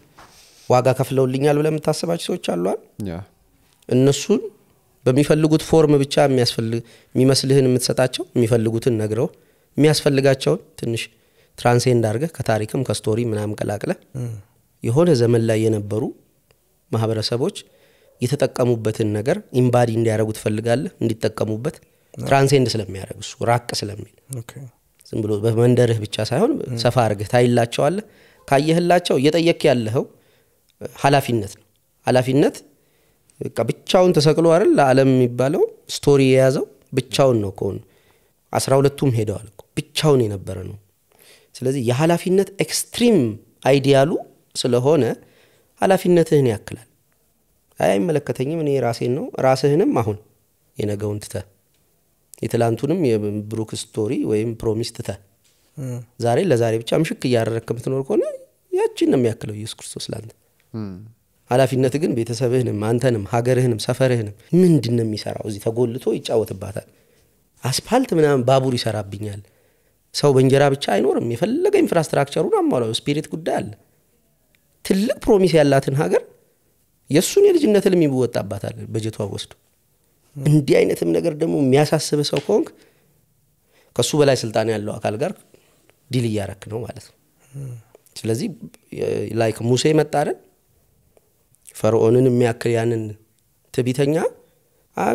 ዋጋ ከፍለውልኛል ብለህ የምታስባቸው ሰዎች አሏል። እነሱን በሚፈልጉት ፎርም ብቻ የሚመስልህን የምትሰጣቸው የሚፈልጉትን ነግረው የሚያስፈልጋቸውን ትንሽ ትራንሴንድ አድርገህ ከታሪክም ከስቶሪ ምናምን ቀላቅለ የሆነ ዘመን ላይ የነበሩ ማህበረሰቦች የተጠቀሙበትን ነገር ኢምባዲ እንዲያደረጉ ትፈልጋለህ እንዲጠቀሙበት ትራንሴንድ ስለሚያደረግ እሱ ራቅ ስለሚል ዝም ብሎ በመንደርህ ብቻ ሳይሆን ሰፋ አድርገህ ታይላቸዋለህ ካየህላቸው እየጠየክ ያለኸው ሀላፊነት ነው ሀላፊነት በቃ ብቻውን ተሰቅሎ አይደል ለዓለም የሚባለው ስቶሪ የያዘው ብቻውን ነው ከሆኑ አስራ ሁለቱም ሄደዋል ብቻውን የነበረ ነው ስለዚህ የሀላፊነት ኤክስትሪም አይዲያሉ ስለሆነ ኃላፊነትህን ያክላል አይ አይመለከተኝም እኔ ራሴን ነው ራስህንም አሁን የነገውን ትተ የትላንቱንም የብሩክ ስቶሪ ወይም ፕሮሚስ ትተ ዛሬ ለዛሬ ብቻ ምሽክ እያደረክ ምትኖር ከሆነ ያችን ነው የሚያክለው ኢየሱስ ክርስቶስ ላንተ ኃላፊነት ግን ቤተሰብህንም አንተንም ሀገርህንም ሰፈርህንም ምንድን ነው የሚሰራው? እዚህ ተጎልቶ ይጫወትባታል። አስፓልት ምናምን ባቡር ይሰራብኛል። ሰው በእንጀራ ብቻ አይኖርም። የፈለገ ኢንፍራስትራክቸሩን አሟላው። ስፒሪት ጉዳይ አለ። ትልቅ ፕሮሚስ ያላትን ሀገር የእሱን የልጅነት ልም ይወጣባታል በጀቷ ወስዶ። እንዲህ አይነትም ነገር ደግሞ የሚያሳስብ ሰው ከሆንክ ከእሱ በላይ ስልጣን ያለው አካል ጋር ዲል እያረክ ነው ማለት ነው። ስለዚህ ላይክ ሙሴ መጣረን ፈርዖንን የሚያክል ያንን ትቢተኛ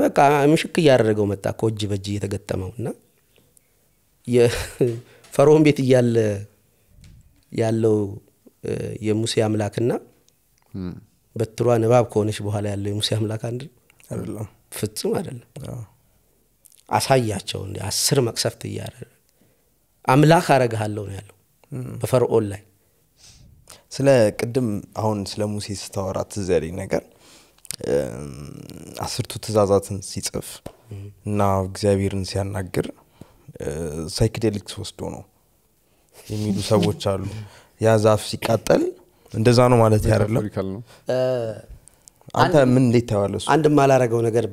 በቃ ምሽክ እያደረገው መጣ ከእጅ እጅ በእጅ እየተገጠመው እና የፈርዖን [laughs] ቤት እያለ ያለው የሙሴ አምላክና በትሯ ንባብ ከሆነች በኋላ ያለው የሙሴ አምላክ አንድ ፍጹም አይደለም። አሳያቸው አስር መቅሰፍት እያደረገ አምላክ አረግሃለሁ ነው ያለው በፈርዖን ላይ ስለ ቅድም አሁን ስለ ሙሴ ስታወራ ትዘሌ ነገር አስርቱ ትእዛዛትን ሲጽፍ እና እግዚአብሔርን ሲያናግር ሳይክዴሊክስ ወስዶ ነው የሚሉ ሰዎች አሉ። ያ ዛፍ ሲቃጠል እንደዛ ነው ማለት አይደለም። አንተ ምን እንዴት ታየዋለህ? አንድ ማላረገው ነገር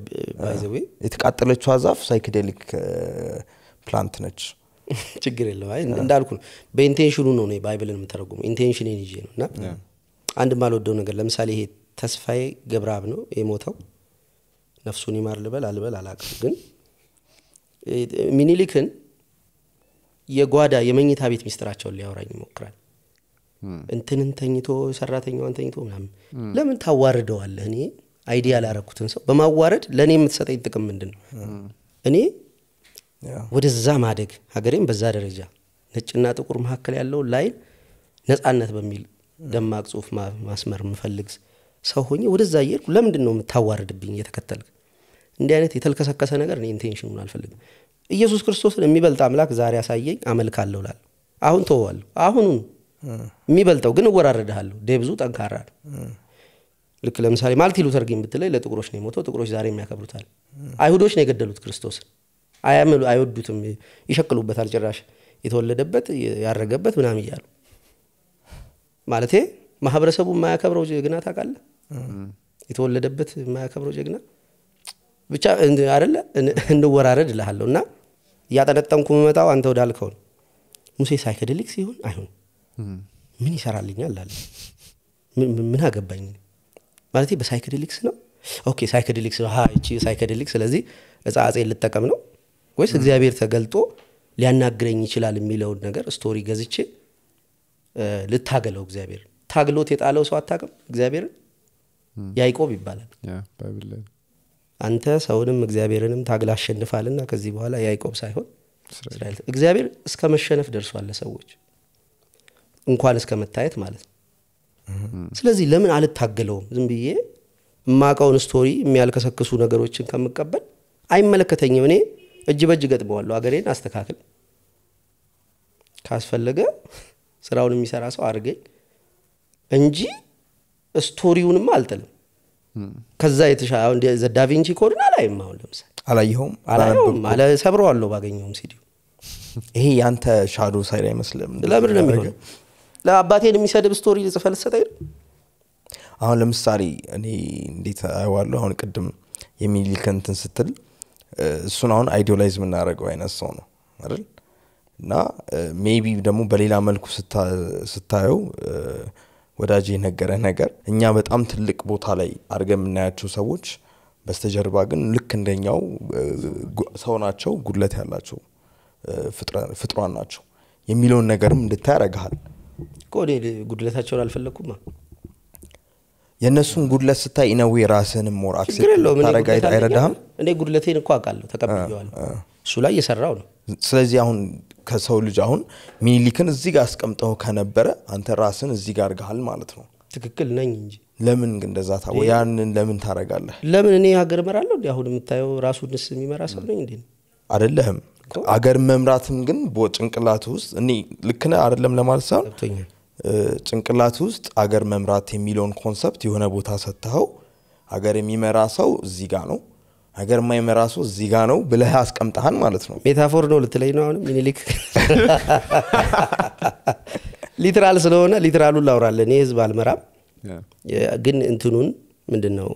ባይዘዌ የተቃጠለችው ዛፍ ሳይክዴሊክ ፕላንት ነች። [laughs] ችግር የለው። አይ እንዳልኩ ነው፣ በኢንቴንሽኑ ነው ነው ባይብልን የምተረጉመው ኢንቴንሽኔን ይዤ ነው። እና አንድ ማልወደው ነገር ለምሳሌ ይሄ ተስፋዬ ገብረአብ ነው የሞተው። ነፍሱን ይማር ልበል አልበል አላቅም ግን ሚኒሊክን የጓዳ የመኝታ ቤት ሚስጥራቸውን ሊያወራኝ ይሞክራል። እንትንን ተኝቶ ሰራተኛዋን ተኝቶ ምናምን ለምን ታዋርደዋለህ? እኔ አይዲያ ላረኩትን ሰው በማዋረድ ለእኔ የምትሰጠኝ ጥቅም ምንድን ነው? እኔ ወደዛ ማደግ ሀገሬም በዛ ደረጃ ነጭና ጥቁር መካከል ያለው ላይን ነጻነት በሚል ደማቅ ጽሁፍ ማስመር የምፈልግ ሰው ሆኜ ወደዛ እየሄድኩ ለምንድን ነው የምታዋርድብኝ የተከተልክ? እንዲህ አይነት የተልከሰከሰ ነገር እኔ ኢንቴንሽኑን አልፈልግም። ኢየሱስ ክርስቶስን የሚበልጥ አምላክ ዛሬ አሳየኝ፣ አመልካለሁ እላለሁ። አሁን ተዋሉ አሁኑን የሚበልጠው ግን እወራረድሃለሁ። ብዙ ጠንካራ ልክ ለምሳሌ ማልቲ ሉተር ኪንግ ብትለይ ለጥቁሮች ነው የሞተው፣ ጥቁሮች ዛሬ የሚያከብሩታል። አይሁዶች ነው የገደሉት ክርስቶስን። አይወዱትም፣ ይሸክሉበታል ጭራሽ የተወለደበት ያረገበት ምናምን እያሉ ማለቴ ማህበረሰቡ የማያከብረው ጀግና ታውቃለህ? የተወለደበት የማያከብረው ጀግና ብቻ አይደለ እንወራረድ እልሃለሁ። እና እያጠነጠንኩ መጣው አንተ ወዳልከውን ሙሴ ሳይከደልክ ሲሆን አይሁን ምን ይሰራልኛል አለ። ምን አገባኝ ማለት በሳይከደሊክስ ነው ኦኬ፣ ሳይከደሊክስ ይቺ ሳይከደሊክ፣ ስለዚህ እጻጼ ልጠቀም ነው ወይስ እግዚአብሔር ተገልጦ ሊያናግረኝ ይችላል የሚለውን ነገር ስቶሪ ገዝቼ ልታገለው እግዚአብሔር ታግሎት የጣለው ሰው አታቅም እግዚአብሔር ያይቆብ ይባላል አንተ ሰውንም እግዚአብሔርንም ታግል አሸንፋልና ከዚህ በኋላ ያይቆብ ሳይሆን እግዚአብሔር እስከ መሸነፍ ደርሷለ ሰዎች እንኳን እስከ መታየት ማለት ነው ስለዚህ ለምን አልታገለውም ዝም ብዬ የማቀውን ስቶሪ የሚያልከሰክሱ ነገሮችን ከምቀበል አይመለከተኝም እኔ እጅ በእጅ ገጥመዋለሁ። ሀገሬን አስተካክል፣ ካስፈለገ ስራውን የሚሰራ ሰው አድርገኝ እንጂ ስቶሪውንም አልጥልም። ከዛ የተሻለ ዳቪንቺ ኮድን አላይም። አሁን ለምሳሌ አላየኸውም? አላየኸውም? ሰብረዋለሁ ባገኘውም ሲዲ ይሄ ያንተ ሻዶ ሳይድ አይመስልም? ለምን ነው የሚሆ ለአባቴን የሚሰድብ ስቶሪ ጽፈልሰጠ አሁን ለምሳሌ እኔ እንዴት አይዋለሁ። አሁን ቅድም የሚሊከንትን ስትል እሱን አሁን አይዲዮላይዝ የምናደርገው አይነት ሰው ነው አይደል እና ሜቢ ደግሞ በሌላ መልኩ ስታየው ወዳጅ የነገረ ነገር እኛ በጣም ትልቅ ቦታ ላይ አድርገ የምናያቸው ሰዎች በስተጀርባ ግን ልክ እንደኛው ሰው ናቸው ጉድለት ያላቸው ፍጥሯን ናቸው የሚለውን ነገርም እንድታይ ያደረግሃል ጉድለታቸውን አልፈለግኩም የእነሱን ጉድለት ስታይ ኢነዌ ራስህንም ሞር አክሴፕት አይረዳህም? እኔ ጉድለቴን እኮ አውቃለሁ፣ ተቀብዬዋለሁ። እሱ ላይ እየሰራው ነው። ስለዚህ አሁን ከሰው ልጅ አሁን ሚኒሊክን እዚህ ጋር አስቀምጠው ከነበረ አንተ ራስን እዚህ ጋር አድርገሃል ማለት ነው። ትክክል ነኝ እንጂ ለምን እንደዛ ታ ያንን ለምን ታረጋለህ? ለምን እኔ ሀገር እመራለሁ? እንዲ አሁን የምታየው ራሱ ንስ የሚመራ ሰው ነኝ እንዴ? አደለህም አገር መምራትም ግን በጭንቅላት ውስጥ እኔ ልክነ አደለም ለማለት ሳይሆን ጭንቅላት ውስጥ አገር መምራት የሚለውን ኮንሰፕት የሆነ ቦታ ሰጥተኸው ሀገር የሚመራ ሰው እዚህ ጋ ነው አገር የማይመራ ሰው እዚህ ጋ ነው ብለህ አስቀምጠሃን ማለት ነው። ሜታፎር ነው ልትለኝ ነው አሁንም ሚኒሊክ ሊትራል ስለሆነ ሊትራሉን ላውራለን። ይህ ህዝብ አልመራም፣ ግን እንትኑን ምንድን ነው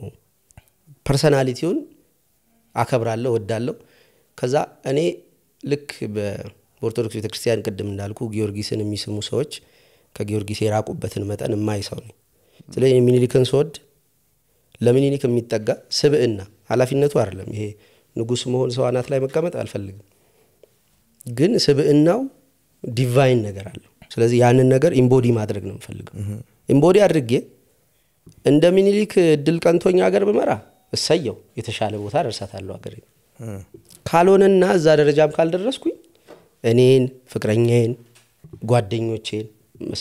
ፐርሰናሊቲውን አከብራለሁ፣ ወዳለሁ። ከዛ እኔ ልክ በኦርቶዶክስ ቤተክርስቲያን ቅድም እንዳልኩ ጊዮርጊስን የሚስሙ ሰዎች ከጊዮርጊስ የራቁበትን መጠን የማይ ሰው ነኝ። ስለዚህ ሚኒሊክን ስወድ ለሚኒሊክ የሚጠጋ ስብዕና ኃላፊነቱ አይደለም ይሄ ንጉስ መሆን ሰው አናት ላይ መቀመጥ አልፈልግም፣ ግን ስብዕናው ዲቫይን ነገር አለው። ስለዚህ ያንን ነገር ኢምቦዲ ማድረግ ነው የምፈልገው። ኢምቦዲ አድርጌ እንደ ሚኒሊክ እድል ቀንቶኝ ሀገር ብመራ እሰየው፣ የተሻለ ቦታ ደርሳታለሁ ሀገር። ካልሆነና እዛ ደረጃም ካልደረስኩኝ እኔን፣ ፍቅረኛዬን፣ ጓደኞቼን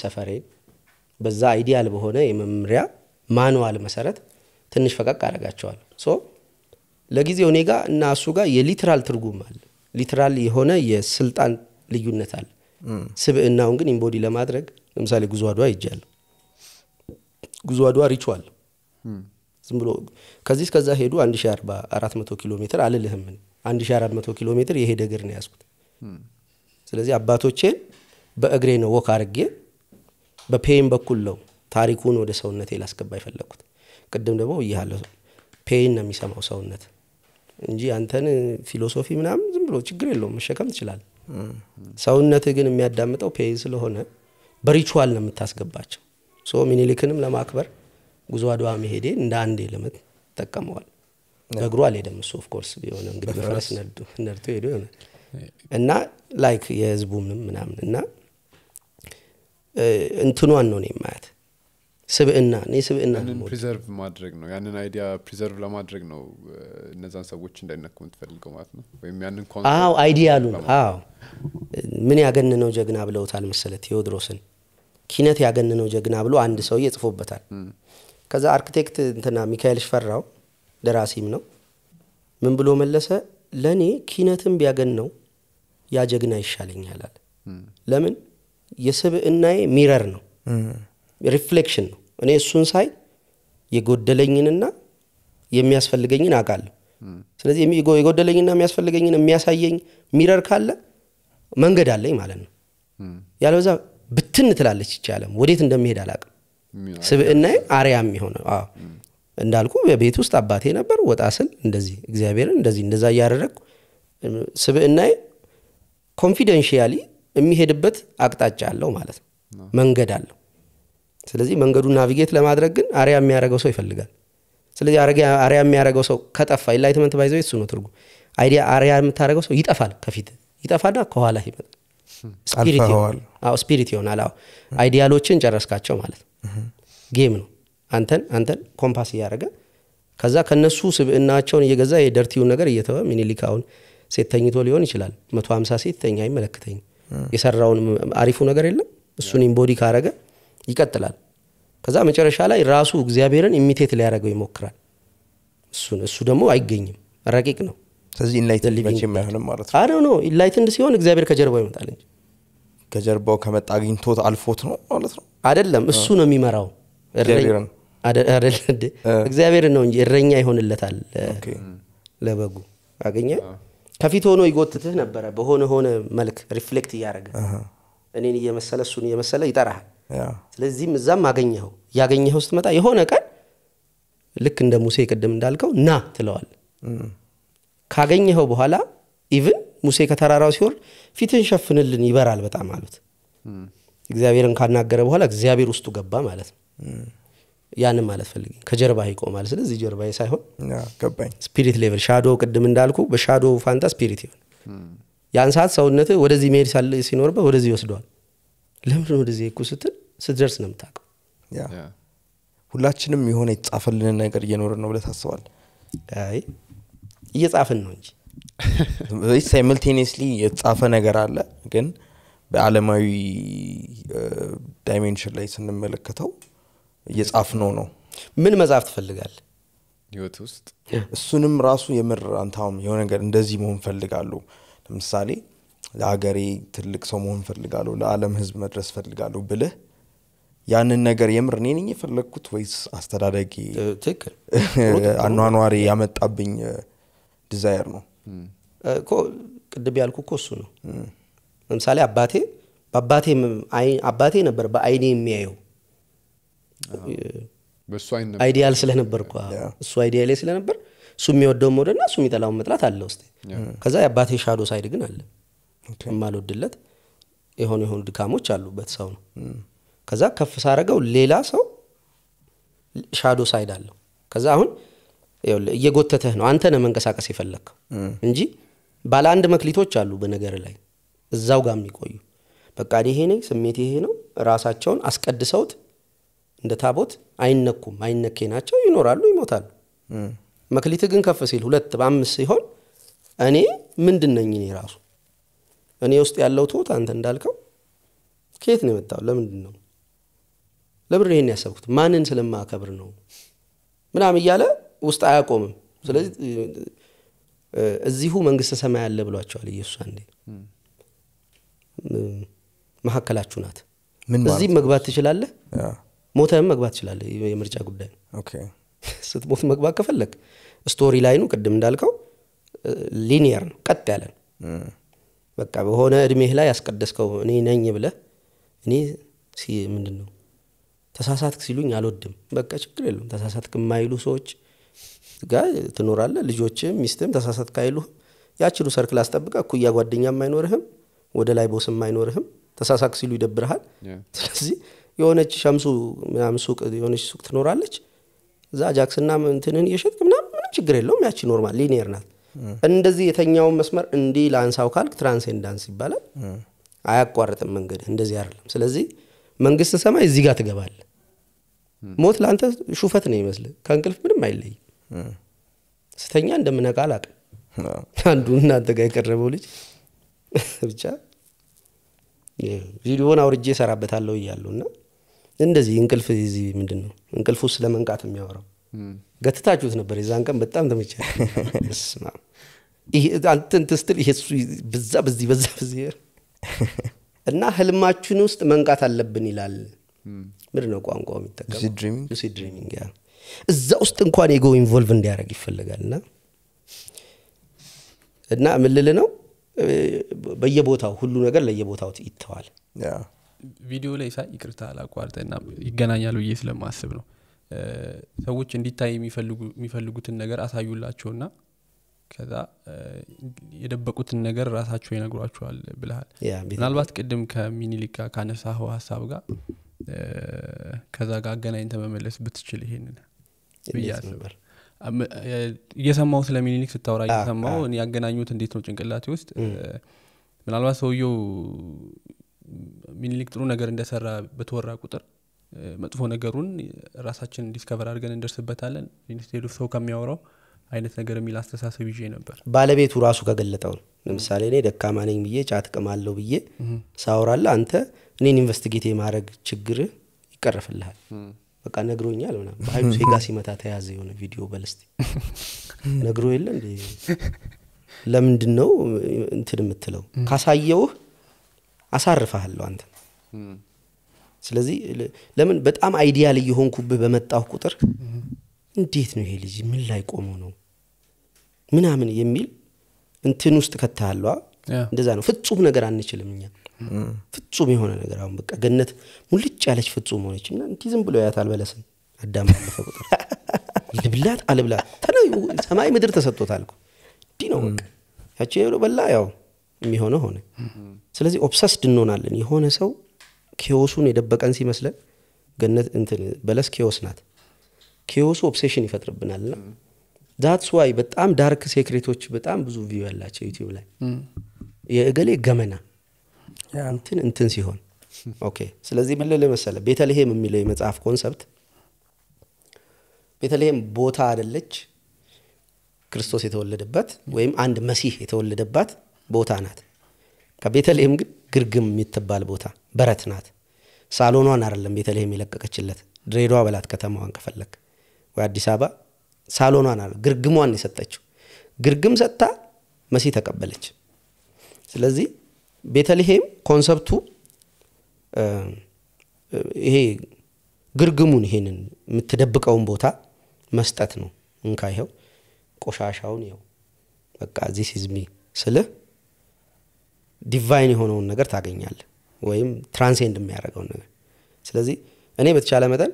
ሰፈሬን በዛ አይዲያል በሆነ የመምሪያ ማንዋል መሰረት ትንሽ ፈቀቅ አረጋቸዋል። ሶ ለጊዜው እኔ ጋር እና እሱ ጋር የሊትራል ትርጉም አለ። ሊትራል የሆነ የስልጣን ልዩነት አለ። ስብዕናውን ግን ኢምቦዲ ለማድረግ ለምሳሌ ጉዞ አድዋ ይጃል። ጉዞ አድዋ ሪቹዋል ዝም ብሎ ከዚህ እስከዛ ሄዱ 1400 ኪሎ ሜትር አልልህም። 1400 ኪሎ ሜትር የሄደ እግር ነው ያዝኩት። ስለዚህ አባቶቼን በእግሬ ነው ወክ አርጌ በፔን በኩል ነው ታሪኩን ወደ ሰውነቴ ላስገባ የፈለግኩት። ቅድም ደግሞ ብያለሁ፣ ፔን ነው የሚሰማው ሰውነት እንጂ አንተን ፊሎሶፊ ምናምን ዝም ብሎ ችግር የለውም መሸከም ትችላል። ሰውነት ግን የሚያዳምጠው ፔን ስለሆነ በሪቹዋል ነው የምታስገባቸው። ሶ ሚኒሊክንም ለማክበር ጉዞ አድዋ መሄዴ እንደ አንድ ልምት ጠቀመዋል። በእግሩ አልሄደም እሱ ኦፍኮርስ የሆነ እንግዲህ በፈረስ ነድቶ ሄዶ ሆነ እና ላይክ የህዝቡንም ምናምን እና እንትኗን ነው ኔ ማያት ስብእና እኔ ስብእና ፕሪዘርቭ ማድረግ ነው ያንን አይዲያ ፕሪዘርቭ ለማድረግ ነው እነዛን ሰዎች እንዳይነኩ የምትፈልገው ማለት ነው ወይም ያንን አዎ አይዲያ አሉ አዎ ምን ያገንነው ጀግና ብለውታል መሰለ ቴዎድሮስን ኪነት ያገንነው ጀግና ብሎ አንድ ሰው እየጽፎበታል ከዛ አርክቴክት እንትና ሚካኤል ሽፈራው ደራሲም ነው ምን ብሎ መለሰ ለእኔ ኪነትም ቢያገን ነው ያ ጀግና ይሻለኛል ለምን የስብእናዬ ሚረር ነው፣ ሪፍሌክሽን ነው። እኔ እሱን ሳይ የጎደለኝንና የሚያስፈልገኝን አውቃለሁ። ስለዚህ የጎደለኝና የሚያስፈልገኝን የሚያሳየኝ ሚረር ካለ መንገድ አለኝ ማለት ነው። ያለበዛ ብትን ትላለች ይቻለም ወዴት እንደሚሄድ አላቅም ስብእና አሪያ የሚሆነው እንዳልኩ በቤት ውስጥ አባቴ ነበር። ወጣ ስል እንደዚህ እግዚአብሔርን እንደዚህ እንደዛ እያደረግኩ ስብዕናዬ ኮንፊደንሽያሊ የሚሄድበት አቅጣጫ አለው ማለት ነው። መንገድ አለው። ስለዚህ መንገዱ ናቪጌት ለማድረግ ግን አሪያ የሚያደረገው ሰው ይፈልጋል። ስለዚህ አሪያ የሚያደረገው ሰው ከጠፋ ኢንላይትመንት ባይዘው እሱ ነው ትርጉ አይዲያ አሪያ የምታደረገው ሰው ይጠፋል፣ ከፊት ይጠፋና ከኋላ ይመጣል። ስፒሪት ይሆናል። አዎ አይዲያሎችን ጨረስካቸው ማለት ጌም ነው። አንተን አንተን ኮምፓስ እያደረገ ከዛ ከነሱ ስብእናቸውን እየገዛ የደርቲውን ነገር እየተወ ሚኒሊካውን ሴት ተኝቶ ሊሆን ይችላል። መቶ ሀምሳ ሴት ተኛ አይመለከተኝም። የሰራውን አሪፉ ነገር የለም እሱን ኢምቦዲ ካረገ ይቀጥላል ከዛ መጨረሻ ላይ ራሱ እግዚአብሔርን ኢሚቴት ሊያደረገው ይሞክራል እሱን እሱ ደግሞ አይገኝም ረቂቅ ነው ስለዚህ ኢንላይትንድ ኢንላይትንድ ሲሆን እግዚአብሔር ከጀርባው ይመጣል እንጂ ከጀርባው ከመጣ አግኝቶት አልፎት ነው ማለት ነው አደለም እሱ ነው የሚመራው እግዚአብሔር ነው እንጂ እረኛ ይሆንለታል ለበጉ አገኘ ከፊት ሆኖ ይጎትትህ ነበረ። በሆነ ሆነ መልክ ሪፍሌክት እያደረገ እኔን እየመሰለ እሱን እየመሰለ ይጠራሃል። ስለዚህም እዛም አገኘኸው። ያገኘኸው ስትመጣ የሆነ ቀን ልክ እንደ ሙሴ ቅድም እንዳልከው ና ትለዋል። ካገኘኸው በኋላ ኢቭን ሙሴ ከተራራው ሲወርድ ፊትን ሸፍንልን ይበራል በጣም አሉት። እግዚአብሔርን ካናገረ በኋላ እግዚአብሔር ውስጡ ገባ ማለት ነው። ያንን ማለት ፈልግ ከጀርባ ይቆማል ስለዚህ ጀርባ ሳይሆን ስፒሪት ሌቭል ሻዶ ቅድም እንዳልኩ በሻዶ ፋንታ ስፒሪት ይሆን ያን ሰዓት ሰውነት ወደዚህ መሄድ ሲኖርበት ወደዚህ ይወስደዋል ለምን ወደዚህ እኮ ስትል ስትደርስ ነው የምታውቀው ሁላችንም የሆነ የተጻፈልንን ነገር እየኖረ ነው ብለ ታስባል እየጻፍን ነው እንጂ ሳይምልቴኒስሊ የተጻፈ ነገር አለ ግን በአለማዊ ዳይሜንሽን ላይ ስንመለከተው እየጻፍነው ነው። ምን መጽሐፍ ትፈልጋል ህይወት ውስጥ? እሱንም ራሱ የምር አንታውም የሆነ ነገር እንደዚህ መሆን ፈልጋሉ። ለምሳሌ ለሀገሬ ትልቅ ሰው መሆን ፈልጋለሁ፣ ለዓለም ህዝብ መድረስ ፈልጋሉ ብልህ ያንን ነገር የምር እኔ ነኝ የፈለግኩት ወይስ አስተዳደጊ አኗኗሪ ያመጣብኝ ዲዛይር ነው? ቅድም ያልኩ እኮ እሱ ነው። ለምሳሌ አባቴ በአባቴ አባቴ ነበር በአይኔ የሚያየው አይዲያል ስለነበር እኮ እሱ አይዲያ ላይ ስለነበር እሱ የሚወደው መውደድ እና እሱ የሚጠላውን መጥላት አለ ውስ ከዛ የአባቴ ሻዶ ሳይድ ግን አለ የማልወድለት የሆኑ የሆኑ ድካሞች አሉበት ሰው ነው ከዛ ከፍ ሳረገው ሌላ ሰው ሻዶ ሳይድ አለው ከዛ አሁን እየጎተተህ ነው አንተ ነህ መንቀሳቀስ የፈለግከው እንጂ ባለ አንድ መክሊቶች አሉ በነገር ላይ እዛው ጋር የሚቆዩ በቃ ይሄ ነኝ ስሜት ይሄ ነው ራሳቸውን አስቀድሰውት እንደ ታቦት አይነኩም። አይነኬ ናቸው፣ ይኖራሉ፣ ይሞታሉ። መክሊት ግን ከፍ ሲል ሁለት በአምስት ሲሆን እኔ ምንድን ነኝ? እኔ ራሱ እኔ ውስጥ ያለው ትት አንተ እንዳልከው ከየት ነው የመጣው? ለምንድን ነው ለብር ይሄን ያሰብኩት? ማንን ስለማከብር ነው ምናምን እያለ ውስጥ አያቆምም። ስለዚህ እዚሁ መንግስተ ሰማይ አለ ብሏቸዋል ኢየሱስ አንዴ መካከላችሁ ናት። እዚህ መግባት ትችላለህ ሞተህም መግባት ይችላል የምርጫ ጉዳይ ነው። ስትሞት መግባት ከፈለግ ስቶሪ ላይኑ ቅድም እንዳልከው ሊኒየር ነው፣ ቀጥ ያለ ነው። በቃ በሆነ እድሜህ ላይ ያስቀደስከው እኔ ነኝ ብለ እኔ ምንድን ነው ተሳሳትክ ሲሉኝ አልወድም። በቃ ችግር የለውም ተሳሳትክ የማይሉ ሰዎች ጋ ትኖራለ ልጆችም ሚስትም ተሳሳትክ አይሉህም። ያችሉ ሰርክል አስጠብቀ እኩያ ጓደኛም አይኖርህም። ወደ ላይ ቦስም አይኖርህም። ተሳሳክ ሲሉ ይደብርሃል። ስለዚህ የሆነች ሸምሱ ምናምን ሱቅ የሆነች ሱቅ ትኖራለች። እዛ ጃክስና ምንትንን እየሸጥክ ምናምን ምንም ችግር የለውም። ያቺ ኖርማል ሊኒየር ናት። እንደዚህ የተኛውን መስመር እንዲህ ለአንሳው ካልክ ትራንሴንዳንስ ይባላል። አያቋርጥም መንገድ እንደዚህ አይደለም። ስለዚህ መንግስት ሰማይ እዚህ ጋር ትገባል። ሞት ለአንተ ሹፈት ነው ይመስል ከእንቅልፍ ምንም አይለይ ስተኛ እንደምነቃ አላቅም። አንዱ እናንተ ጋር የቀረበው ልጅ ብቻ ቪዲዮን አውርጄ እሰራበታለሁ እያሉ እና እንደዚህ እንቅልፍ ዚ ምንድን ነው እንቅልፍ ውስጥ ለመንቃት የሚያወራው ገትታችሁት ነበር። የዛን ቀን በጣም ተመቸ። አንተን ትስትል ይሄ በዛ በዚህ በዛ በዚህ እና ህልማችን ውስጥ መንቃት አለብን ይላል። ምንድን ነው ቋንቋው የሚጠቀምሲድሪሚንግ እዛ ውስጥ እንኳን ኤጎ ኢንቮልቭ እንዲያደረግ ይፈልጋል እና እና ምልል ነው በየቦታው ሁሉ ነገር ለየቦታው ይተዋል። ቪዲዮ ላይ ሳይ ይቅርታ አላቋርጠና ይገናኛል ብዬ ስለማስብ ነው ሰዎች እንዲታይ የሚፈልጉትን ነገር አሳዩላቸውና ከዛ የደበቁትን ነገር ራሳቸው ይነግሯቸዋል ብልሃል ምናልባት ቅድም ከሚኒሊካ ካነሳኸው ሀሳብ ጋር ከዛ ጋር አገናኝ መመለስ ብትችል ይሄንን ብያስብ እየሰማው ስለ ሚኒሊክ ስታወራ እየሰማው ያገናኙት እንዴት ነው ጭንቅላቴ ውስጥ ምናልባት ሰውየው ሚኒሊክ ጥሩ ነገር እንደሰራ በተወራ ቁጥር መጥፎ ነገሩን ራሳችን ዲስከቨር አድርገን እንደርስበታለን ኢንስቴድ ሰው ከሚያወራው አይነት ነገር የሚል አስተሳሰብ ይዤ ነበር ባለቤቱ ራሱ ከገለጠው ለምሳሌ እኔ ደካማ ነኝ ብዬ ጫት ቅማለሁ ብዬ ሳወራለ አንተ እኔን ኢንቨስቲጌት የማድረግ ችግር ይቀረፍልሃል በቃ ነግሮኛል ምና በሀይሉ ሴጋ ሲመታ ተያዘ የሆነ ቪዲዮ በልስቲ [laughs] ነግሮ የለ ለምንድን ነው እንትን የምትለው ካሳየውህ አሳርፈሃለሁ አንተ ስለዚህ ለምን በጣም አይዲያል የሆንኩብህ በመጣሁ ቁጥር እንዴት ነው ይሄ ልጅ ምን ላይ ቆመ ነው ምናምን የሚል እንትን ውስጥ ከታለዋ እንደዛ ነው ፍጹም ነገር አንችልም እኛ ፍጹም የሆነ ነገር አሁን በቃ ገነት ሙልጭ ያለች ፍጹም ሆነች እና እንዲ ዝም ብሎ ያት አልበለስም አዳም ባለፈ ቁጥር ልብላት አልብላት ሰማይ ምድር ተሰጥቶታል እንዲ ነው በቃ ያቺ በላ ያው የሚሆነ ሆነ ስለዚህ ኦብሰስድ እንሆናለን የሆነ ሰው ኬዎሱን የደበቀን ሲመስለን ገነት እንትን በለስ ኬዎስ ናት ኬዎሱ ኦብሴሽን ይፈጥርብናል ና ዛትስ ዋይ በጣም ዳርክ ሴክሬቶች በጣም ብዙ ቪው ያላቸው ዩቲብ ላይ የእገሌ ገመና እንትን እንትን ሲሆን ኦኬ ስለዚህ ምን ልል መሰለ ቤተልሔም የሚለው የመጽሐፍ ኮንሰፕት ቤተልሔም ቦታ አደለች ክርስቶስ የተወለደበት ወይም አንድ መሲህ የተወለደባት ቦታ ናት። ከቤተልሔም ግን ግርግም የምትባል ቦታ በረት ናት። ሳሎኗን አይደለም ቤተልሔም የለቀቀችለት፣ ድሬዳዋ በላት ከተማዋን ከፈለግ ወይ አዲስ አበባ ሳሎኗን አለ ግርግሟን የሰጠችው። ግርግም ሰጥታ መሲ ተቀበለች። ስለዚህ ቤተልሔም ኮንሰፕቱ ይሄ ግርግሙን ይሄንን የምትደብቀውን ቦታ መስጠት ነው። እንካ ይኸው ቆሻሻውን ይኸው በቃ ዚስ ኢዝ ስልህ ዲቫይን የሆነውን ነገር ታገኛለ ወይም ትራንሴንድ የሚያደርገውን ነገር። ስለዚህ እኔ በተቻለ መጠን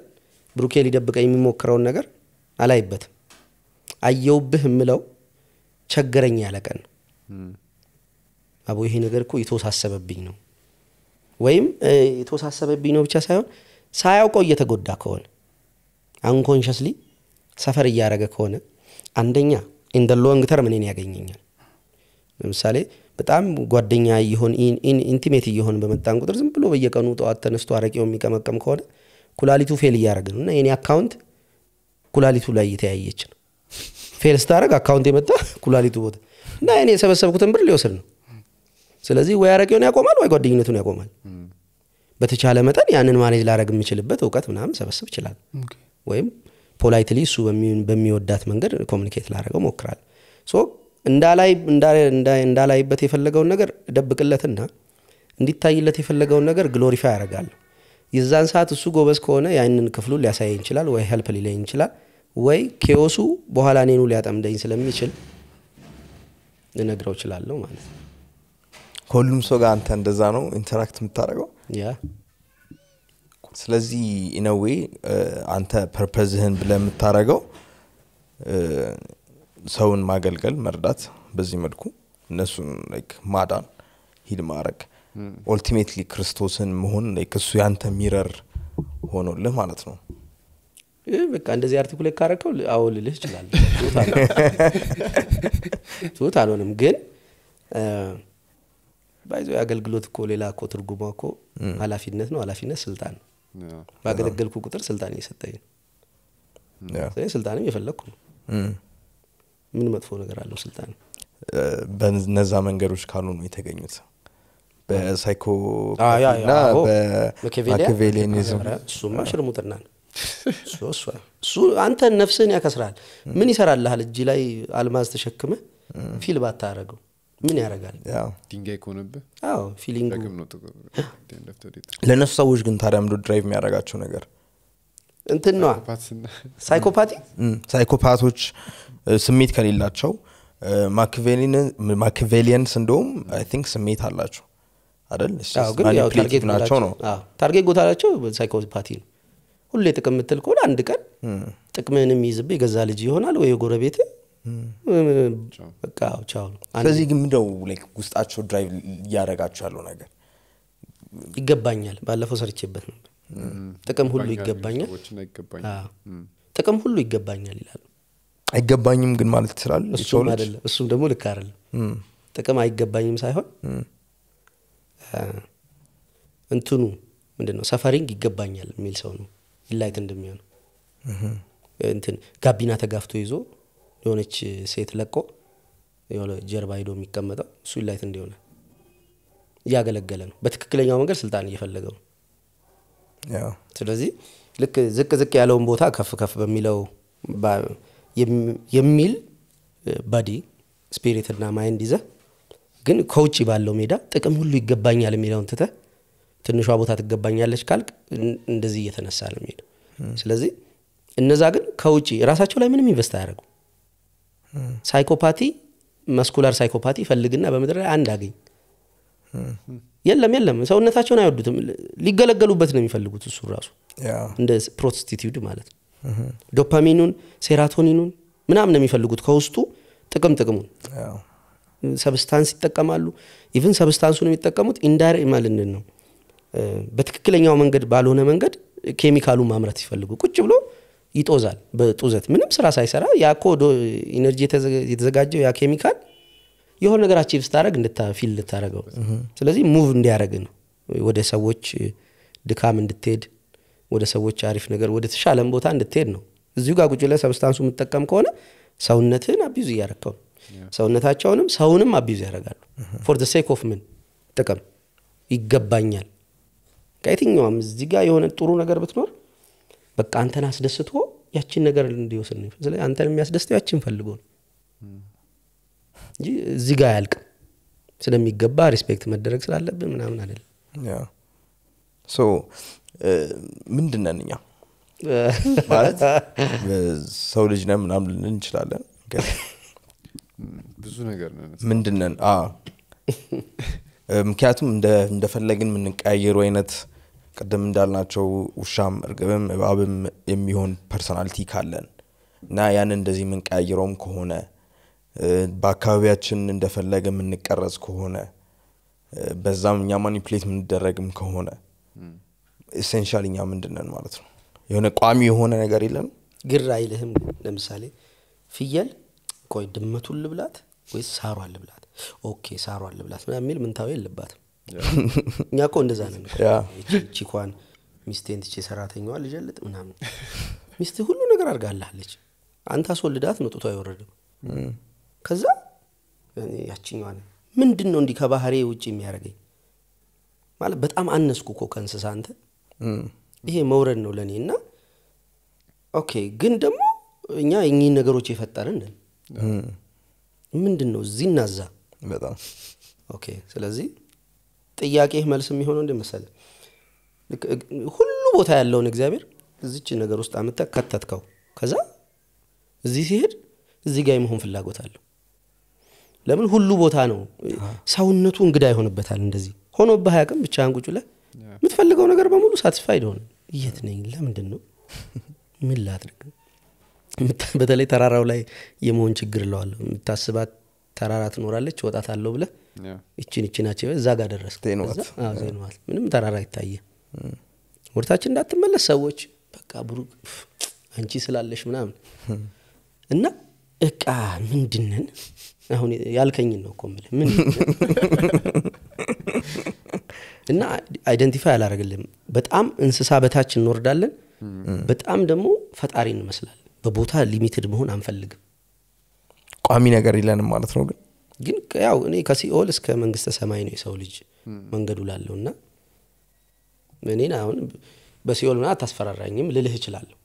ብሩኬ ሊደብቀ የሚሞክረውን ነገር አላይበትም። አየውብህ የምለው ቸገረኝ ያለቀን? ነው። አቦ ይሄ ነገር እኮ የተወሳሰበብኝ ነው ወይም የተወሳሰበብኝ ነው ብቻ ሳይሆን ሳያውቀው እየተጎዳ ከሆነ አንኮንሽስሊ ሰፈር እያደረገ ከሆነ አንደኛ ኢን ሎንግ ተርም እኔን ያገኘኛል። ለምሳሌ በጣም ጓደኛ እየሆን ኢንቲሜት እየሆን በመጣን ቁጥር ዝም ብሎ በየቀኑ ጠዋት ተነስቶ አረቄው የሚቀመቀም ከሆነ ኩላሊቱ ፌል እያደረገ ነው እና የኔ አካውንት ኩላሊቱ ላይ እየተያየች ነው። ፌል ስታደረግ አካውንት የመጣ [laughs] ኩላሊቱ ቦታ እና እኔ የሰበሰብኩትን ብር ሊወስድ ነው። ስለዚህ ወይ አረቄውን ያቆማል ወይ ጓደኝነቱን ያቆማል። በተቻለ መጠን ያንን ማኔጅ ላረግ የምችልበት እውቀት ምናም ሰበስብ ይችላል ወይም ፖላይትሊ እሱ በሚወዳት መንገድ ኮሚኒኬት ላረገው ሞክራል እንዳላይበት የፈለገውን ነገር ደብቅለትና እንዲታይለት የፈለገውን ነገር ግሎሪፋይ ያደርጋለሁ። የዛን ሰዓት እሱ ጎበዝ ከሆነ ያንን ክፍሉን ሊያሳየኝ ይችላል፣ ወይ ሄልፕ ሊለኝ ይችላል፣ ወይ ኬዮሱ በኋላ እኔኑ ሊያጠምደኝ ስለሚችል ልነግረው እችላለሁ ማለት ነው። ከሁሉም ሰው ጋር አንተ እንደዛ ነው ኢንተራክት የምታደርገው። ያ ስለዚህ ኢነዌ አንተ ፐርፐዝህን ብለህ የምታደርገው ሰውን ማገልገል መርዳት በዚህ መልኩ እነሱን ማዳን ሂል ማድረግ ኦልቲሜትሊ hmm. ክርስቶስን መሆን እሱ ያንተ ሚረር ሆኖልህ ማለት ነው በቃ እንደዚህ አርቲኩል ካረከው አዎ ልልህ ይችላል ትት አልሆንም ግን ባይዞ የአገልግሎት እኮ ሌላ እኮ ትርጉማ እኮ ሀላፊነት hmm. ነው ሀላፊነት ስልጣን ነው ባገለገልኩ ቁጥር ስልጣን እየሰጠኝ ነው ስልጣንም የፈለግኩ ነው hmm. ምን መጥፎ ነገር አለው ስልጣን በነዛ መንገዶች ካሉ ነው የተገኙት በሳይኮፓና እሱማ ሽርሙጥና [laughs] እሱ አንተ ነፍስህን ያከስራል ምን ይሰራልሃል እጅ ላይ አልማዝ ተሸክመ ፊል ባታረገው ምን ያደርጋል ድንጋይ ከሆነብህ ሰዎች ግን ታዲያ ምዶ ድራይቭ የሚያደርጋቸው ነገር እንትን ነዋ ሳይኮፓቲ ሳይኮፓቶች ስሜት ከሌላቸው ማኪቬሊየንስ እንደውም አይ ቲንክ ስሜት አላቸው አይደል ነው ታርጌት ጎታላቸው ሳይኮፓቲ ነው ሁሌ ጥቅም የምትል ከሆነ አንድ ቀን ጥቅምህንም ይዝብ የገዛ ልጅ ይሆናል ወይ የጎረቤት ስለዚህ ግን ምንደው ውስጣቸው ድራይቭ እያደረጋቸው ያለው ነገር ይገባኛል ባለፈው ሰርቼበት ነበር ጥቅም ሁሉ ይገባኛል ጥቅም ሁሉ ይገባኛል ይላሉ አይገባኝም ግን ማለት ይችላል። እሱም ደግሞ ልክ አይደለም። ጥቅም አይገባኝም ሳይሆን እንትኑ ምንድነው ሰፈሪንግ ይገባኛል የሚል ሰው ነው ይላይት እንትን ጋቢና ተጋፍቶ ይዞ የሆነች ሴት ለቆ የሆነ ጀርባ ሂዶ የሚቀመጠው እሱ ይላይት እንዲሆነ እያገለገለ ነው። በትክክለኛው መንገድ ስልጣን እየፈለገው ነው። ስለዚህ ልክ ዝቅ ዝቅ ያለውን ቦታ ከፍ ከፍ በሚለው የሚል ባዲ ስፒሪትና ማይንድ ይዘ ግን ከውጭ ባለው ሜዳ ጥቅም ሁሉ ይገባኛል የሚለውን ትተ ትንሿ ቦታ ትገባኛለች ካልክ እንደዚህ እየተነሳ ነው የሚሄደው ስለዚህ እነዛ ግን ከውጭ ራሳቸው ላይ ምንም ኢንቨስት አያደርጉ። ሳይኮፓቲ መስኩላር ሳይኮፓቲ ፈልግና በምድር ላይ አንድ አገኝ። የለም የለም፣ ሰውነታቸውን አይወዱትም። ሊገለገሉበት ነው የሚፈልጉት እሱ ራሱ እንደ ፕሮስቲቲዩድ ማለት ነው። ዶፓሚኑን፣ ሴራቶኒኑን ምናምን ነው የሚፈልጉት ከውስጡ ጥቅም ጥቅሙን ሰብስታንስ ይጠቀማሉ። ኢቭን ሰብስታንሱን የሚጠቀሙት ኢንዳይሬ ማልንን ነው። በትክክለኛው መንገድ ባልሆነ መንገድ ኬሚካሉን ማምረት ሲፈልጉ ቁጭ ብሎ ይጦዛል በጡዘት ምንም ስራ ሳይሰራ ያ ኮዶ ኢነርጂ የተዘጋጀው ያ ኬሚካል የሆነ ነገር አቺቭ ስታደረግ ፊል ልታደረገው ስለዚህ ሙቭ እንዲያደረግ ነው ወደ ሰዎች ድካም እንድትሄድ ወደ ሰዎች አሪፍ ነገር ወደ ተሻለም ቦታ እንድትሄድ ነው። እዚሁ ጋር ቁጭ ብለህ ሰብስታንሱ የምጠቀም ከሆነ ሰውነትህን አቢዙ እያረከው ሰውነታቸውንም ሰውንም አቢዙ ያደርጋሉ። uh-huh. ፎር ሴክ ኦፍ ምን ጥቅም ይገባኛል። ከየትኛውም እዚህ ጋር የሆነ ጥሩ ነገር ብትኖር በቃ አንተን አስደስቶ ያችን ነገር እንዲወስድ አንተን የሚያስደስተው ያችን ፈልጎ ነው mm. እንጂ እዚህ ጋር አያልቅም። ስለሚገባ ሪስፔክት መደረግ ስላለብን ምናምን አይደለም። ምንድን ነን እኛ [laughs] ማለት ሰው ልጅ ነን ምናም ልንል እንችላለን ብዙ ነገር ምክንያቱም እንደፈለግን የምንቀያየሩ አይነት ቅድም እንዳልናቸው ውሻም እርግብም እባብም የሚሆን ፐርሶናሊቲ ካለን እና ያን እንደዚህ የምንቀያይረውም ከሆነ በአካባቢያችን እንደፈለገ የምንቀረጽ ከሆነ በዛም እኛ ማኒፕሌት የምንደረግም ከሆነ ኤሴንሻል እኛ ምንድነን ማለት ነው። የሆነ ቋሚ የሆነ ነገር የለም። ግር አይልህም? ለምሳሌ ፍየል ቆይ ድመቱን ልብላት ወይስ ሳሯን ልብላት? ኦኬ ሳሯን ልብላት የሚል ምንታዊ የለባትም። እኛ ኮ እንደዛ ነን። ቺኳን ሚስቴን ትቼ ሰራተኛዋ ልጀልጥ ምናምን ሚስት ሁሉ ነገር አድርጋልሃለች። አንተ አስወልዳት መጡቶ አይወረድም። ከዛ ያችኛዋን ምንድን ነው እንዲህ ከባህሬ ውጭ የሚያደርገኝ ማለት በጣም አነስኩ ኮ ከእንስሳ አንተ ይሄ መውረድ ነው ለእኔ እና ኦኬ ግን ደግሞ እኛ እኚህ ነገሮች የፈጠርን ምንድን ነው እዚህ እናዛ በጣም ኦኬ ስለዚህ ጥያቄ መልስ የሚሆነው እንደ መሰለ ሁሉ ቦታ ያለውን እግዚአብሔር እዚች ነገር ውስጥ አምጠ ከተትከው ከዛ እዚህ ሲሄድ እዚህ ጋር የመሆን ፍላጎት አለው ለምን ሁሉ ቦታ ነው ሰውነቱ እንግዳ ይሆንበታል እንደዚህ ሆኖ ባህያቅም ብቻ አንቁጩ ላይ የምትፈልገው ነገር በሙሉ ሳትስፋይድ ሆነ የት ነኝ ለምንድን ነው [laughs] ምን ላድርግ በተለይ ተራራው ላይ የመሆን ችግር ለዋለሁ የምታስባት ተራራ ትኖራለች ወጣት አለው ብለ እችን እችናቸው እዛ ጋር ደረስ ምንም ተራራ ይታየ mm. ወርታችን እንዳትመለስ ሰዎች በቃ ብሩክ አንቺ ስላለሽ ምናምን hmm. እና እቃ ምንድንን አሁን ያልከኝን ነው እኮ ምን [laughs] እና አይደንቲፋይ አላደረግልም። በጣም እንስሳ በታች እንወርዳለን። በጣም ደግሞ ፈጣሪ እንመስላለን። በቦታ ሊሚትድ መሆን አንፈልግም። ቋሚ ነገር የለንም ማለት ነው። ግን ግን ያው እኔ ከሲኦል እስከ መንግስተ ሰማይ ነው የሰው ልጅ መንገዱ ላለው እና እኔን አሁን በሲኦል ና አታስፈራራኝም ልልህ እችላለሁ።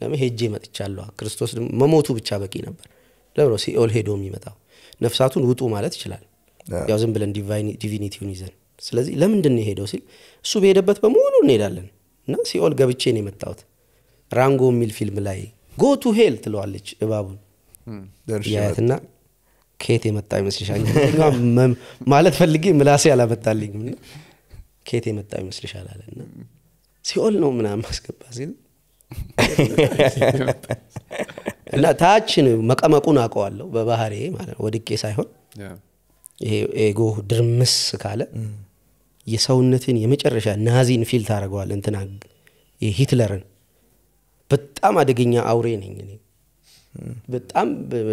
ለምን ሄጄ መጥቻለሁ። ክርስቶስ መሞቱ ብቻ በቂ ነበር። ለምሮ ሲኦል ሄዶ የሚመጣው ነፍሳቱን ውጡ ማለት ይችላል። ያው ዝም ብለን ዲቪኒቲውን ይዘን ስለዚህ ለምንድን የሄደው ሲል እሱ በሄደበት በሙሉ እንሄዳለን እና ሲኦል ገብቼ ነው የመጣሁት። ራንጎ የሚል ፊልም ላይ ጎ ቱ ሄል ትለዋለች እባቡን ያያትና ኬት የመጣ ይመስልሻል? ማለት ፈልጌ ምላሴ አላመጣልኝም። ኬት የመጣ ይመስልሻል አለና ሲኦል ነው ምናምን ማስገባ ሲል እና ታች መቀመቁን አውቀዋለሁ በባህሬ ማለት ወድቄ ሳይሆን ይሄ ኤጎ ድርምስ ካለ የሰውነትን የመጨረሻ ናዚን ፊል ታደረገዋል። እንትና የሂትለርን በጣም አደገኛ አውሬ ነኝ እኔ። በጣም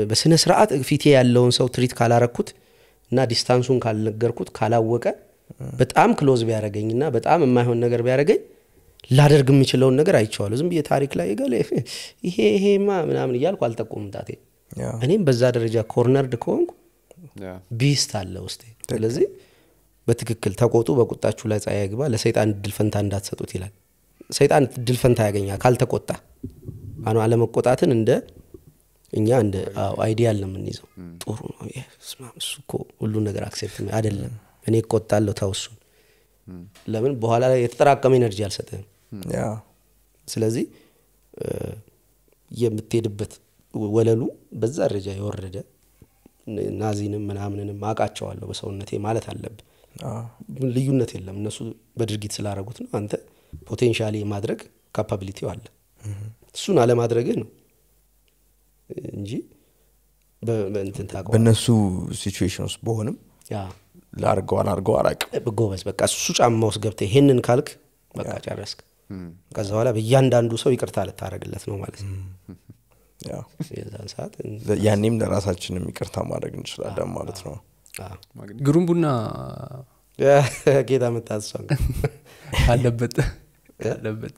በስነ ስርዓት ፊቴ ያለውን ሰው ትሪት ካላረኩት እና ዲስታንሱን ካልነገርኩት ካላወቀ በጣም ክሎዝ ቢያደረገኝ እና በጣም የማይሆን ነገር ቢያደረገኝ ላደርግ የምችለውን ነገር አይቸዋሉ ዝም ብዬ ታሪክ ላይ ገለ ይሄ ይሄማ ምናምን እያልኩ አልጠቁም ጣቴ። እኔም በዛ ደረጃ ኮርነርድ ከሆንኩ ቢስት አለ ውስጤ። ስለዚህ በትክክል ተቆጡ፣ በቁጣችሁ ላይ ፀሐይ ግባ፣ ለሰይጣን እድል ፈንታ እንዳትሰጡት ይላል። ሰይጣን እድል ፈንታ ያገኛል ካልተቆጣ። አኑ አለመቆጣትን እንደ እኛ እንደ አይዲያል ነው የምንይዘው። ጥሩ ነው እሱ እኮ ሁሉን ነገር አክሴፕት አይደለም። እኔ እቆጣለሁ፣ ተው እሱን። ለምን በኋላ ላይ የተጠራቀመ ኤነርጂ አልሰጥህም። ስለዚህ የምትሄድበት ወለሉ በዛ ደረጃ የወረደ ናዚንም ምናምንንም አውቃቸዋለሁ በሰውነቴ ማለት አለብን። ልዩነት የለም። እነሱ በድርጊት ስላደረጉት ነው። አንተ ፖቴንሻሊ የማድረግ ካፓቢሊቲ አለ። እሱን አለማድረግህ ነው እንጂ በእነሱ ሲቹዌሽን ውስጥ በሆንም ላርገው አላርገው አላውቅም። ጎበዝ በቃ እሱ ጫማ ውስጥ ገብተ ይሄንን ካልክ በቃ ጨረስክ። ከዛ በኋላ በእያንዳንዱ ሰው ይቅርታ ልታደረግለት ነው ማለት ነው። ያኔም ለራሳችንም ይቅርታ ማድረግ እንችላለን ማለት ነው። ግሩም ቡና ጌታ መጣሷ [laughs] አለበት አለበት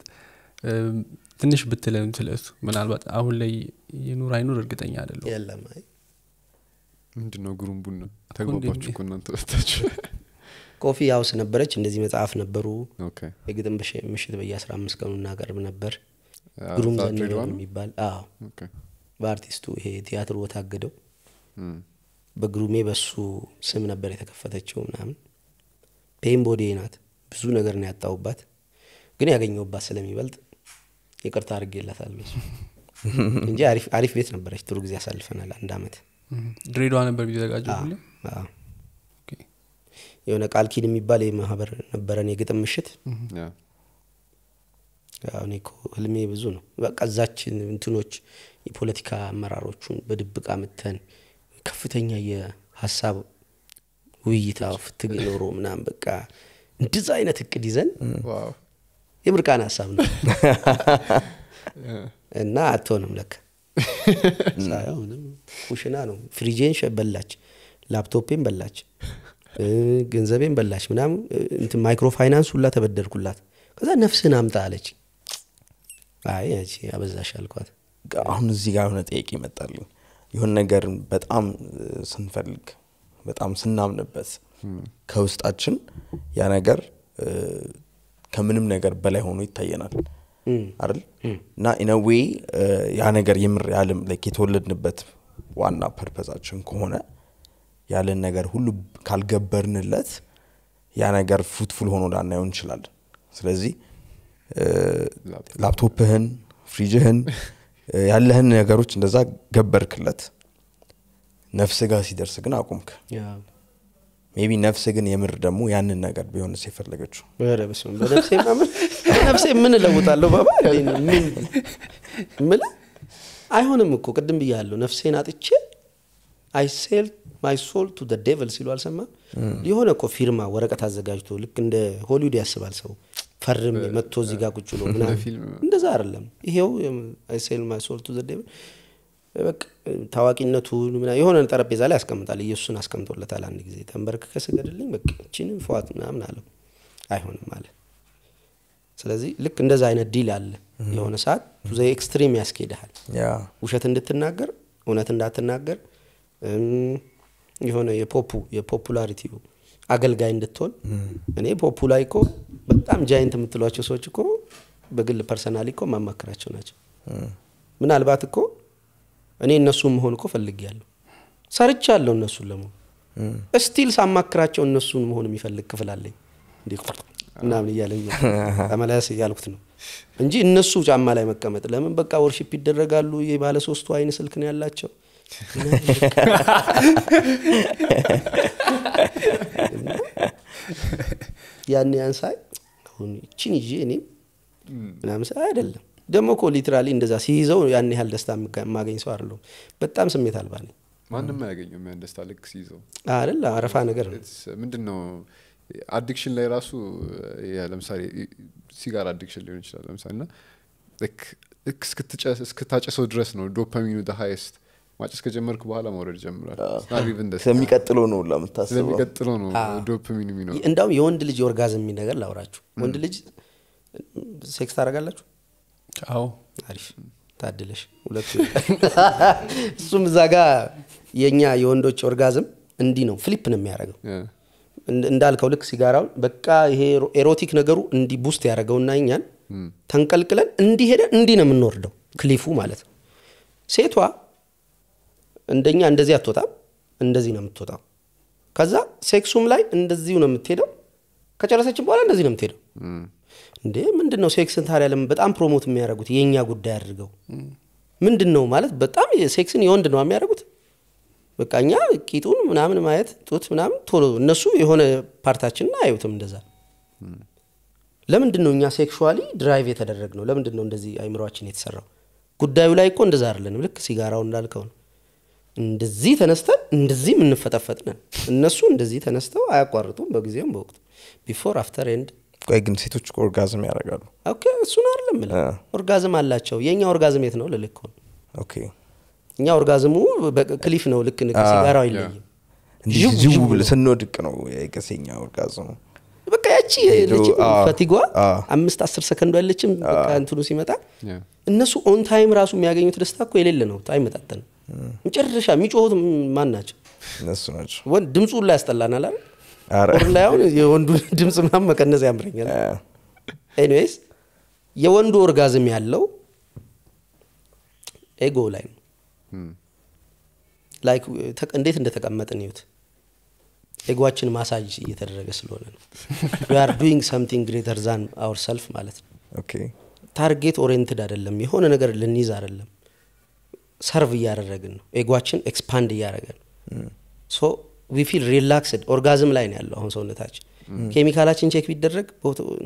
ትንሽ ብትለን ስለሱ ምናልባት አሁን ላይ የኑር አይኑር እርግጠኛ አደለም የለም ምንድነው ግሩም ቡና ተግባባችሁ እናንተ በታችሁ ኮፊ ያውስ ነበረች እንደዚህ መጽሐፍ ነበሩ የግጥም ምሽት በየ አስራ አምስት ቀኑ እናቀርብ ነበር ግሩም ዘንድ የሚባል በአርቲስቱ ይሄ ቲያትሩ ወታገደው በግሩሜ በሱ ስም ነበር የተከፈተችው ምናምን ፔን ቦዴ ናት። ብዙ ነገር ነው ያጣውባት፣ ግን ያገኘውባት ስለሚበልጥ ይቅርታ አድርጌላታል ቤት [laughs] እንጂ አሪፍ ቤት ነበረች። ጥሩ ጊዜ ያሳልፈናል። አንድ አመት ድሬዳዋ ነበር ቢዘጋጀው የሆነ ቃል ኪድ የሚባል የማህበር ነበረን የግጥም ምሽት እኔ እኮ ህልሜ ብዙ ነው። በቃ እዛችን እንትኖች የፖለቲካ አመራሮቹን በድብቅ አምተን ከፍተኛ የሀሳብ ውይይት ፍትግ ኖሮ ምናምን በቃ እንድዛ አይነት እቅድ ይዘን የምርቃን ሀሳብ ነው [laughs] እና አትሆንም ለካ ኩሽና ነው። ፍሪጄን በላች፣ ላፕቶፔን በላች፣ ገንዘቤን በላች ምናም እንትን ማይክሮ ፋይናንስ ሁላ ተበደርኩላት። ከዛ ነፍስን አምጣ አለች። አይ አበዛሽ አልኳት። አሁን እዚህ ጋር ሆነ ጥያቄ ይመጣልን የሆን ነገር በጣም ስንፈልግ በጣም ስናምንበት ከውስጣችን ያ ነገር ከምንም ነገር በላይ ሆኖ ይታየናል አይደል እና ኢነዌ ያ ነገር የምር ያለም ላይክ የተወለድንበት ዋና ፐርፐዛችን ከሆነ ያለን ነገር ሁሉ ካልገበርንለት ያ ነገር ፉትፉል ሆኖ ላናየው እንችላለን ስለዚህ ላፕቶፕህን ፍሪጅህን [laughs] ያለህን ነገሮች እንደዛ ገበርክለት ነፍስ ጋር ሲደርስ ግን አቁምክ ሜቢ ነፍስ ግን የምር ደግሞ ያንን ነገር ቢሆን የፈለገችው ምን እለውጣለሁ ባባ ምን አይሆንም እኮ ቅድም ብያለሁ ነፍሴን አጥቼ አይ ሴል ማይ ሶል ቱ ደ ሲሉ አልሰማ የሆነ እኮ ፊርማ ወረቀት አዘጋጅቶ ልክ እንደ ሆሊውድ ያስባል ሰው ፈርም መጥቶ እዚህ ጋር ቁጭ ነው ምናምን እንደዛ አይደለም። ይሄው አይሴል ማይሶል ቱ ታዋቂነቱ የሆነ ጠረጴዛ ላይ ያስቀምጣል። ኢየሱስን አስቀምጦለታል። አንድ ጊዜ ተንበርክከ ስገድልኝ በቃ ፏት ምናምን አለው። አይሆንም አለ። ስለዚህ ልክ እንደዛ አይነት ዲል አለ። የሆነ ሰዓት ዘ ኤክስትሪም ያስኬድሃል። ውሸት እንድትናገር፣ እውነት እንዳትናገር የሆነ የፖፑ የፖፑላሪቲው አገልጋይ እንድትሆን እኔ ፖፑ ላይ እኮ በጣም ጃይንት የምትሏቸው ሰዎች እኮ በግል ፐርሰናሊ እኮ ማማከራቸው ናቸው። ምናልባት እኮ እኔ እነሱ መሆን እኮ ፈልጌያለሁ፣ ሰርቻለሁ እነሱን ለመሆን እስቲል ሳማክራቸው እነሱን መሆን የሚፈልግ ክፍል አለኝ ምናምን እያለኝ ተመለስ እያልኩት ነው እንጂ እነሱ ጫማ ላይ መቀመጥ ለምን በቃ ወርሽፕ ይደረጋሉ። የባለ ሶስቱ አይን ስልክ ነው ያላቸው ያን ሳይ አሁን ይችን ይዤ እኔም ምናምን ሳይ አይደለም ደግሞ እኮ ሊትራሊ እንደዛ ሲይዘው ያን ያህል ደስታ የማገኝ ሰው አይደለሁም። በጣም ስሜት አልባ ነኝ። ማንም አያገኘው ያን ደስታ ልክ ሲይዘው አይደል? አረፋ ነገር ነው። ምንድን ነው አዲክሽን ላይ ራሱ ለምሳሌ ሲጋር አዲክሽን ሊሆን ይችላል ለምሳሌ እና ልክ እስክታጨሰው ድረስ ነው ዶፓሚኑ ሃይስት ማጨስ ከጀመርክ በኋላ መውረድ ጀምራል። ነው ሁላ ነው ዶፓሚን እንዳውም የወንድ ልጅ የኦርጋዝም ነገር ላውራችሁ። ወንድ ልጅ ሴክስ ታደርጋላችሁ? አዎ። አሪፍ ታድለሽ። ሁለቱ [laughs] እሱም እዛ ጋ የእኛ የወንዶች ኦርጋዝም እንዲህ ነው፣ ፍሊፕ ነው የሚያደረገው እንዳልከው ልክ ሲጋራው በቃ ይሄ ኤሮቲክ ነገሩ እንዲ ቡስት ያደረገውና እኛን ተንቀልቅለን እንዲህ ሄደ እንዲህ ነው የምንወርደው ክሊፉ ማለት ነው። ሴቷ እንደኛ እንደዚህ አትወጣም፣ እንደዚህ ነው የምትወጣው። ከዛ ሴክሱም ላይ እንደዚሁ ነው የምትሄደው። ከጨረሰችን በኋላ እንደዚህ ነው የምትሄደው። እንዴ ምንድን ነው ሴክስን ታዲያ ለምን በጣም ፕሮሞት የሚያደርጉት የእኛ ጉዳይ አድርገው ምንድን ነው ማለት በጣም ሴክስን የወንድ ነው የሚያደርጉት። በቃ እኛ ቂጡን ምናምን ማየት ጡት ምናምን ቶሎ እነሱ የሆነ ፓርታችንን አያዩትም እንደዛ። ለምንድን ነው እኛ ሴክሽዋሊ ድራይቭ የተደረግ ነው? ለምንድን ነው እንደዚህ አይምሯችን የተሰራው? ጉዳዩ ላይ እኮ እንደዛ አይደለንም። ልክ ሲጋራው እንዳልከው ነው። እንደዚህ ተነስተን እንደዚህ የምንፈጠፈጥ ነን። እነሱ እንደዚህ ተነስተው አያቋርጡም በጊዜውም በወቅቱ ቢፎር አፍተር ኤንድ። ቆይ ግን ሴቶች ኦርጋዝም ያደርጋሉ። ኦኬ እሱን አይደለም ለ ኦርጋዝም አላቸው። የእኛ ኦርጋዝም የት ነው ልልክ ሆን ኦኬ እኛ ኦርጋዝሙ ክሊፍ ነው። ልክ ንቅ ሲጋራው አይለይም። ጅቡ ብለህ ስንወድቅ ነው የቀሴኛ ኦርጋዝሙ። በቃ ያቺ የለችም ፈቲጓ አምስት አስር ሰከንዱ ያለችም በቃ እንትኑ ሲመጣ እነሱ ኦን ታይም ራሱ የሚያገኙት ደስታ እኮ የሌለ ነው። አይመጣጠንም። መጨረሻ የሚጮሁት ማን ናቸው? እነሱ ናቸው። ድምፁ ላይ ያስጠላናል አይደል? ጦር ላይ አሁን የወንዱ [laughs] ድምፅ ምናምን መቀነስ ያምረኛል። ኤኒዌይስ የወንዱ ኦርጋዝም ያለው ኤጎ ላይ ነው። ላይክ እንዴት እንደተቀመጥን ይዩት። ኤጎችን ማሳጅ እየተደረገ ስለሆነ ነው። ዊ አር ዱይንግ ሰምቲንግ ግሬተር ዛን አወር ሰልፍ ማለት ነው። ታርጌት ኦሪየንትድ አይደለም። የሆነ ነገር ልንይዝ አይደለም። ሰርቭ እያደረግን ነው። ኤጓችን ኤክስፓንድ እያደረገ ነው። ሶ ዊ ፊል ሪላክስድ ኦርጋዝም ላይ ነው ያለው አሁን ሰውነታችን። ኬሚካላችን ቼክ ቢደረግ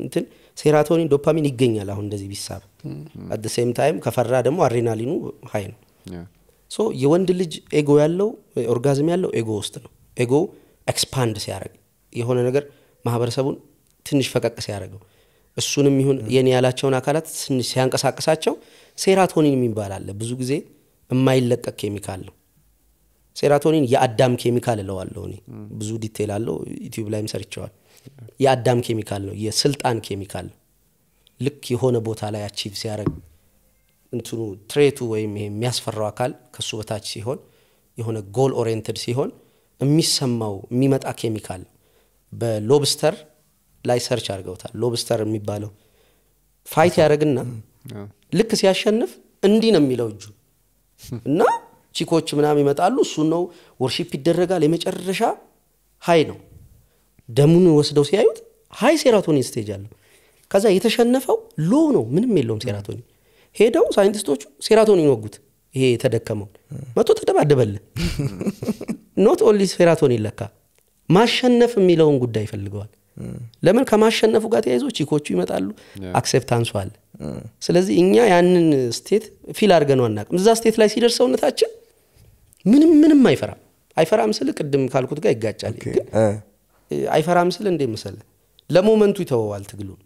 እንትን ሴራቶኒን፣ ዶፓሚን ይገኛል። አሁን እንደዚህ ቢሳብ አት ሴም ታይም ከፈራ ደግሞ አድሬናሊኑ ሀይ ነው። ሶ የወንድ ልጅ ኤጎ ያለው ኦርጋዝም ያለው ኤጎ ውስጥ ነው። ኤጎ ኤክስፓንድ ሲያደርግ የሆነ ነገር ማህበረሰቡን ትንሽ ፈቀቅ ሲያደርገው እሱንም ይሁን የኔ ያላቸውን አካላት ትንሽ ሲያንቀሳቅሳቸው ሴራቶኒን የሚባል አለ ብዙ ጊዜ የማይለቀቅ ኬሚካል ነው። ሴራቶኒን የአዳም ኬሚካል እለዋለሁ እኔ። ብዙ ዲቴል አለው፣ ዩቲብ ላይም ሰርቸዋል። የአዳም ኬሚካል ነው፣ የስልጣን ኬሚካል ነው። ልክ የሆነ ቦታ ላይ አቺቭ ሲያደርግ እንትኑ ትሬቱ ወይም ይሄ የሚያስፈራው አካል ከሱ በታች ሲሆን የሆነ ጎል ኦሪንትድ ሲሆን የሚሰማው የሚመጣ ኬሚካል በሎብስተር ላይ ሰርች አድርገውታል። ሎብስተር የሚባለው ፋይት ያደረግና ልክ ሲያሸንፍ እንዲህ ነው የሚለው እጁ እና ቺኮች ምናምን ይመጣሉ። እሱን ነው ወርሺፕ ይደረጋል። የመጨረሻ ሀይ ነው። ደሙን ወስደው ሲያዩት ሀይ ሴራቶኒን ስቴጅ አለው። ከዛ የተሸነፈው ሎ ነው፣ ምንም የለውም ሴራቶኒን። ሄደው ሳይንቲስቶቹ ሴራቶኒን ወጉት። ይሄ የተደከመው መቶ ተደባደበል። [laughs] ኖት ኦንሊ ሴራቶኒን ለካ ማሸነፍ የሚለውን ጉዳይ ይፈልገዋል። ለምን ከማሸነፉ ጋር ተያይዞ ቺኮቹ ይመጣሉ አክሴፕታንሱ አለ mm. ስለዚህ እኛ ያንን ስቴት ፊል ነው አናቅም እዛ ስቴት ላይ ሲደርስ ሰውነታችን ምንም ምንም አይፈራም አይፈራም ስል ቅድም ካልኩት ጋር ይጋጫል ግን eh. አይፈራም ስል እንዴ መሰለ ለሞመንቱ ይተወዋል ትግሉን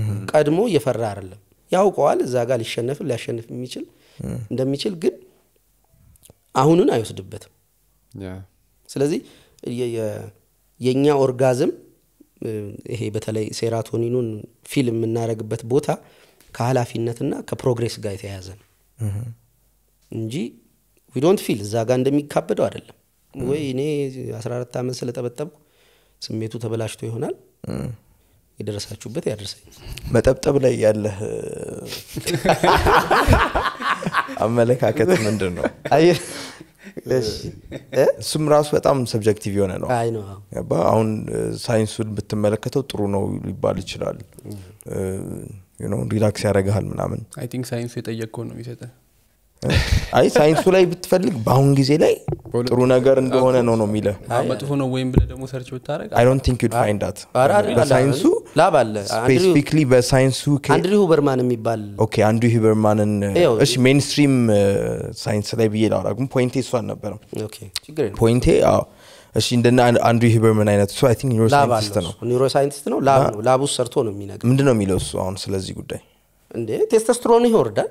mm. ቀድሞ እየፈራ አይደለም ያውቀዋል እዛ ጋር ሊሸነፍ ሊያሸንፍ የሚችል mm. እንደሚችል ግን አሁንን አይወስድበትም ስለዚህ የእኛ ኦርጋዝም ይሄ በተለይ ሴራቶኒኑን ፊል የምናደርግበት ቦታ ከሀላፊነትና ከፕሮግሬስ ጋር የተያያዘ ነው እንጂ ዊዶንት ፊል እዛ ጋር እንደሚካበደው አይደለም። ወይ እኔ 14 ዓመት ስለጠበጠብኩ ስሜቱ ተበላሽቶ ይሆናል። የደረሳችሁበት ያደርሰኝ። መጠብጠብ ላይ ያለህ አመለካከት ምንድን ነው? እሱም ራሱ በጣም ሰብጀክቲቭ የሆነ ነው። አሁን ሳይንሱን ብትመለከተው ጥሩ ነው ሊባል ይችላል። ሪላክስ ያደርግሃል ምናምን። ሳይንሱ የጠየቅከውን ነው የሚሰጠ። አይ ሳይንሱ ላይ ብትፈልግ በአሁን ጊዜ ላይ ጥሩ ነገር እንደሆነ ነው ነው የሚለ መጥፎ ነው ወይም ብለ ደግሞ ሰርች ብታረግ አይ ዶንት ቲንክ ዩድ ፋይንድ ዳት በሳይንሱ ላብ አለ ስፔሲፊክሊ በሳይንሱ አንድሪ ሁበርማን የሚባል ኦኬ አንድሪ ሁበርማንን እሺ ሜንስትሪም ሳይንስ uh, ላይ ብዬ ላውራ ግን ፖይንቴ እሱ አልነበረም ፖይንቴ እሺ እንደና አንዱ ሂበርመን አይነት እሱ አይ ቲንክ ኒውሮሳይንቲስት ነው ኒውሮሳይንቲስት ነው ላብ ነው ላብ ሰርቶ ነው የሚነግር ምንድነው የሚለው እሱ አሁን ስለዚህ ጉዳይ እንዴ ቴስተስትሮን ይወርዳል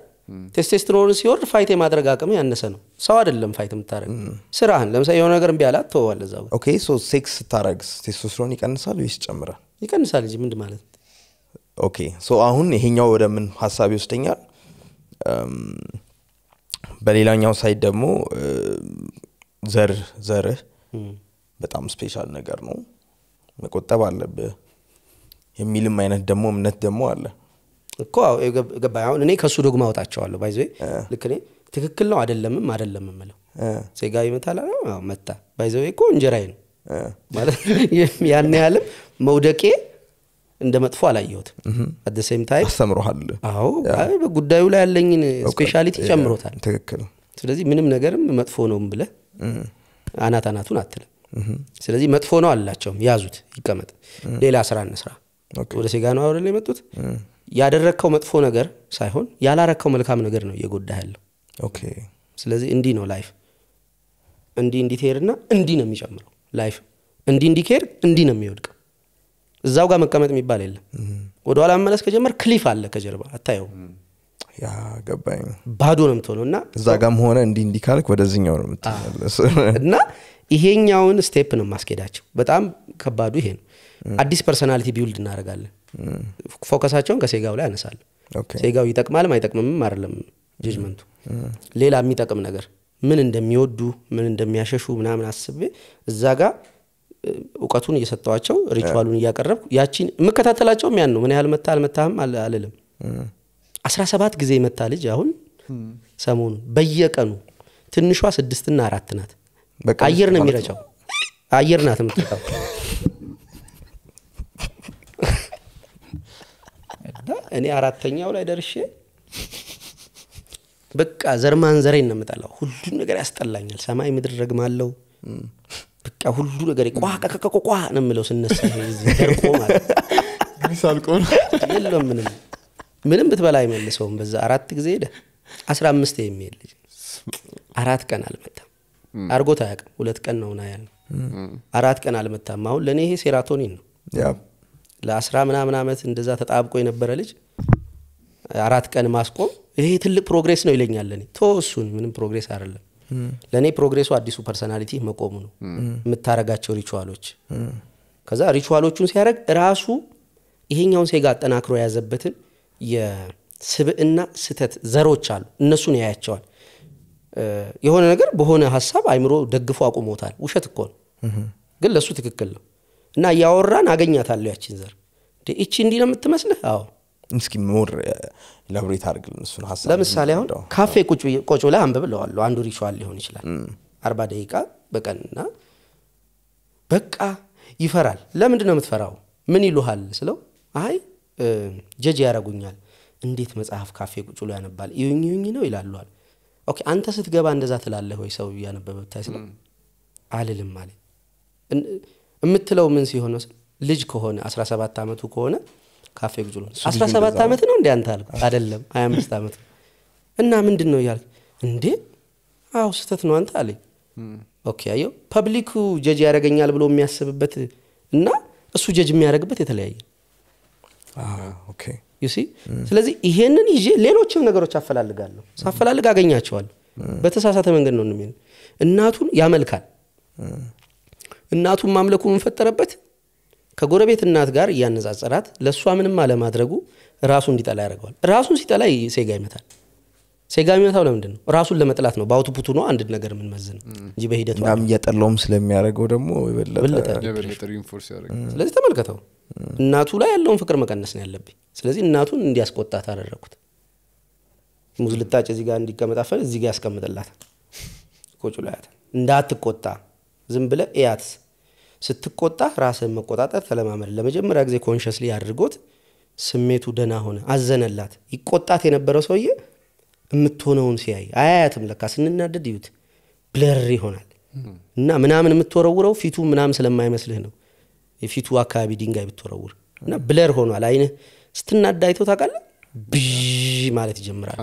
ቴስቴስትሮን ሲወርድ ፋይት የማድረግ አቅም ያነሰ ነው። ሰው አይደለም ፋይት የምታደረግ ስራህን። ለምሳሌ የሆነ ነገር እምቢ ትወዋል ሴክስ ስታረግ ቴስቶስትሮን ይቀንሳል ወይስ ይጨምራል? ይቀንሳል እንጂ ምንድ ማለት ኦኬ ሶ አሁን ይሄኛው ወደ ምን ሀሳብ ይወስደኛል። በሌላኛው ሳይድ ደግሞ ዘር ዘርህ በጣም ስፔሻል ነገር ነው፣ መቆጠብ አለብህ የሚልም አይነት ደግሞ እምነት ደግሞ አለ። እኮ ገባ። አሁን እኔ ከእሱ ዶግማ አወጣቸዋለሁ። ባይዘ ልክ እኔ ትክክል ነው አደለምም አደለም ምለው ዜጋ ይመታል መታ ባይዘ እኮ እንጀራዬ ነው ማለት [laughs] ያን ያህልም መውደቄ እንደ መጥፎ አላየሁትም። አደ ሴም አስተምሮሃል። አዎ ጉዳዩ ላይ ያለኝን ስፔሻሊቲ ጨምሮታል። ትክክል። ስለዚህ ምንም ነገርም መጥፎ ነውም ብለ አናት አናቱን አትልም። ስለዚህ መጥፎ ነው አላቸውም። ያዙት፣ ይቀመጥ፣ ሌላ ስራ እንስራ። ወደ ሴጋ ነው አውረላ የመጡት ያደረግከው መጥፎ ነገር ሳይሆን ያላረከው መልካም ነገር ነው እየጎዳ ያለው ስለዚህ እንዲህ ነው ላይፍ እንዲህ እንዲህ እንዲህ ነው የሚጨምረው ላይፍ እንዲህ እንዲህ እንዲህ ነው የሚወድቅ እዛው ጋር መቀመጥ የሚባል የለም ወደኋላ መመለስ ከጀመር ክሊፍ አለ ከጀርባ አታየው ባዶ ነው የምትሆነው እና እዛ ጋም ሆነ እንዲ እንዲህ ካልክ ወደዚኛው ነው እና ይሄኛውን ስቴፕ ነው ማስኬዳቸው በጣም ከባዱ ይሄ ነው አዲስ ፐርሰናሊቲ ቢውልድ እናደርጋለን። ፎከሳቸውን ከሴጋው ላይ ያነሳል። ሴጋው ይጠቅማልም አይጠቅምምም አይደለም ጀጅመንቱ። ሌላ የሚጠቅም ነገር ምን እንደሚወዱ ምን እንደሚያሸሹ ምናምን አስቤ እዛ ጋ እውቀቱን እየሰጠዋቸው ሪቹዋሉን እያቀረብኩ ያቺን የምከታተላቸው ያን ነው። ምን ያህል መታ አልመታህም አልልም። አስራ ሰባት ጊዜ መታ ልጅ አሁን ሰሞኑ በየቀኑ ትንሿ ስድስትና አራት ናት። አየር ነው የሚረጫው። አየር ናት የምትጠው [laughs] እኔ አራተኛው ላይ ደርሼ በቃ ዘርማን ማንዘሬን ነው ሁሉን ነገር ያስጠላኛል። ሰማይ ምድር ረግማለው። በቃ ሁሉ ነገር ቋ ነው የምለው ስነሳ ዘርቆ ማለት ሳልቆ ምንም ምንም ብትበላ አይመልሰውም። በዛ አራት ጊዜ ሄደ። አስራ አምስት የሚሄድ ልጅ አራት ቀን አልመታም። አርጎት አያውቅም። ሁለት ቀን ነውና ያል አራት ቀን አልመታም። አሁን ለእኔ ይሄ ሴራቶኒን ነው። ለአስራ ምናምን ዓመት እንደዛ ተጣብቆ የነበረ ልጅ አራት ቀን ማስቆም ይሄ ትልቅ ፕሮግሬስ ነው ይለኛል። ለኔ ቶ እሱን ምንም ፕሮግሬስ አይደለም። ለእኔ ፕሮግሬሱ አዲሱ ፐርሰናሊቲ መቆሙ ነው፣ የምታረጋቸው ሪቹዋሎች። ከዛ ሪቹዋሎቹን ሲያደርግ ራሱ ይሄኛውን ሴጋ አጠናክሮ የያዘበትን የስብዕና ስተት ዘሮች አሉ፣ እነሱን ያያቸዋል። የሆነ ነገር በሆነ ሀሳብ አይምሮ ደግፎ አቁሞታል። ውሸት እኮ ነው፣ ግን ለእሱ ትክክል ነው። እና እያወራን አገኛታለሁ ያችን ዘር እቺ እንዲህ ነው የምትመስልህ አዎ እስኪ ሞር ኢላቦሬት አድርግልን እሱን ሀሳብ ለምሳሌ አሁን ካፌ ቁጭ ብለህ አንብብ እለዋለሁ አንዱ ሪቹዋል ሊሆን ይችላል አርባ ደቂቃ በቀንና በቃ ይፈራል ለምንድ ነው የምትፈራው ምን ይሉሃል ስለው አይ ጀጅ ያረጉኛል እንዴት መጽሐፍ ካፌ ቁጭ ብሎ ያነባል ይሁኝ ነው ይላሉዋል አንተ ስትገባ እንደዛ ትላለህ ወይ ሰው እያነበበ ብታይ አልልም አለ የምትለው ምን ሲሆን ልጅ ከሆነ 17 ዓመቱ ከሆነ ካፌ ጉዞ ነው። 17 ዓመት ነው እንዲ አንተ አልኩ። አደለም 25 ዓመት እና ምንድን ነው እያልክ እንዴ? አው ስህተት ነው አንተ አለኝ። ኦኬ አየው ፐብሊኩ ጀጅ ያደረገኛል ብሎ የሚያስብበት እና እሱ ጀጅ የሚያደረግበት የተለያየ ዩሲ ስለዚህ ይሄንን ይዤ ሌሎችም ነገሮች አፈላልጋለሁ ሳፈላልግ አገኛቸዋል በተሳሳተ መንገድ ነው እናቱን ያመልካል እናቱን ማምለኩ ምን ፈጠረበት? ከጎረቤት እናት ጋር እያነጻጸራት ለእሷ ምንም አለማድረጉ ራሱ እንዲጠላ ያደርገዋል። ራሱን ሲጠላ ሴጋ ይመታል። ሴጋ የሚመታው ለምንድን ነው? ራሱን ለመጥላት ነው። በአውትፑቱ ነው አንድ ነገር የምንመዝነው እንጂ በሂደቱ እናም እየጠላውም ስለሚያደርገው ደግሞ ስለዚህ ተመልከተው፣ እናቱ ላይ ያለውን ፍቅር መቀነስ ነው ያለብኝ። ስለዚህ እናቱን እንዲያስቆጣት አደረግኩት። ሙዝ ልጣጭ እዚህ ጋር እንዲቀመጣፈል እዚህ ጋር ያስቀምጥላታል። ቁጭ እንዳትቆጣ ዝም ብለ እያት። ስትቆጣ ራስን መቆጣጠር ተለማመድ። ለመጀመሪያ ጊዜ ኮንሽስሊ አድርጎት ስሜቱ ደና ሆነ፣ አዘነላት። ይቆጣት የነበረው ሰውዬ የምትሆነውን ሲያይ አያያትም። ለካ ስንናደድ ይዩት ብለር ይሆናል እና ምናምን የምትወረውረው ፊቱ ምናምን ስለማይመስልህ ነው። የፊቱ አካባቢ ድንጋይ ብትወረውር እና ብለር ሆኗል። አይንህ ስትናዳ አይቶ ታውቃለህ፣ ብዥ ማለት ይጀምራል።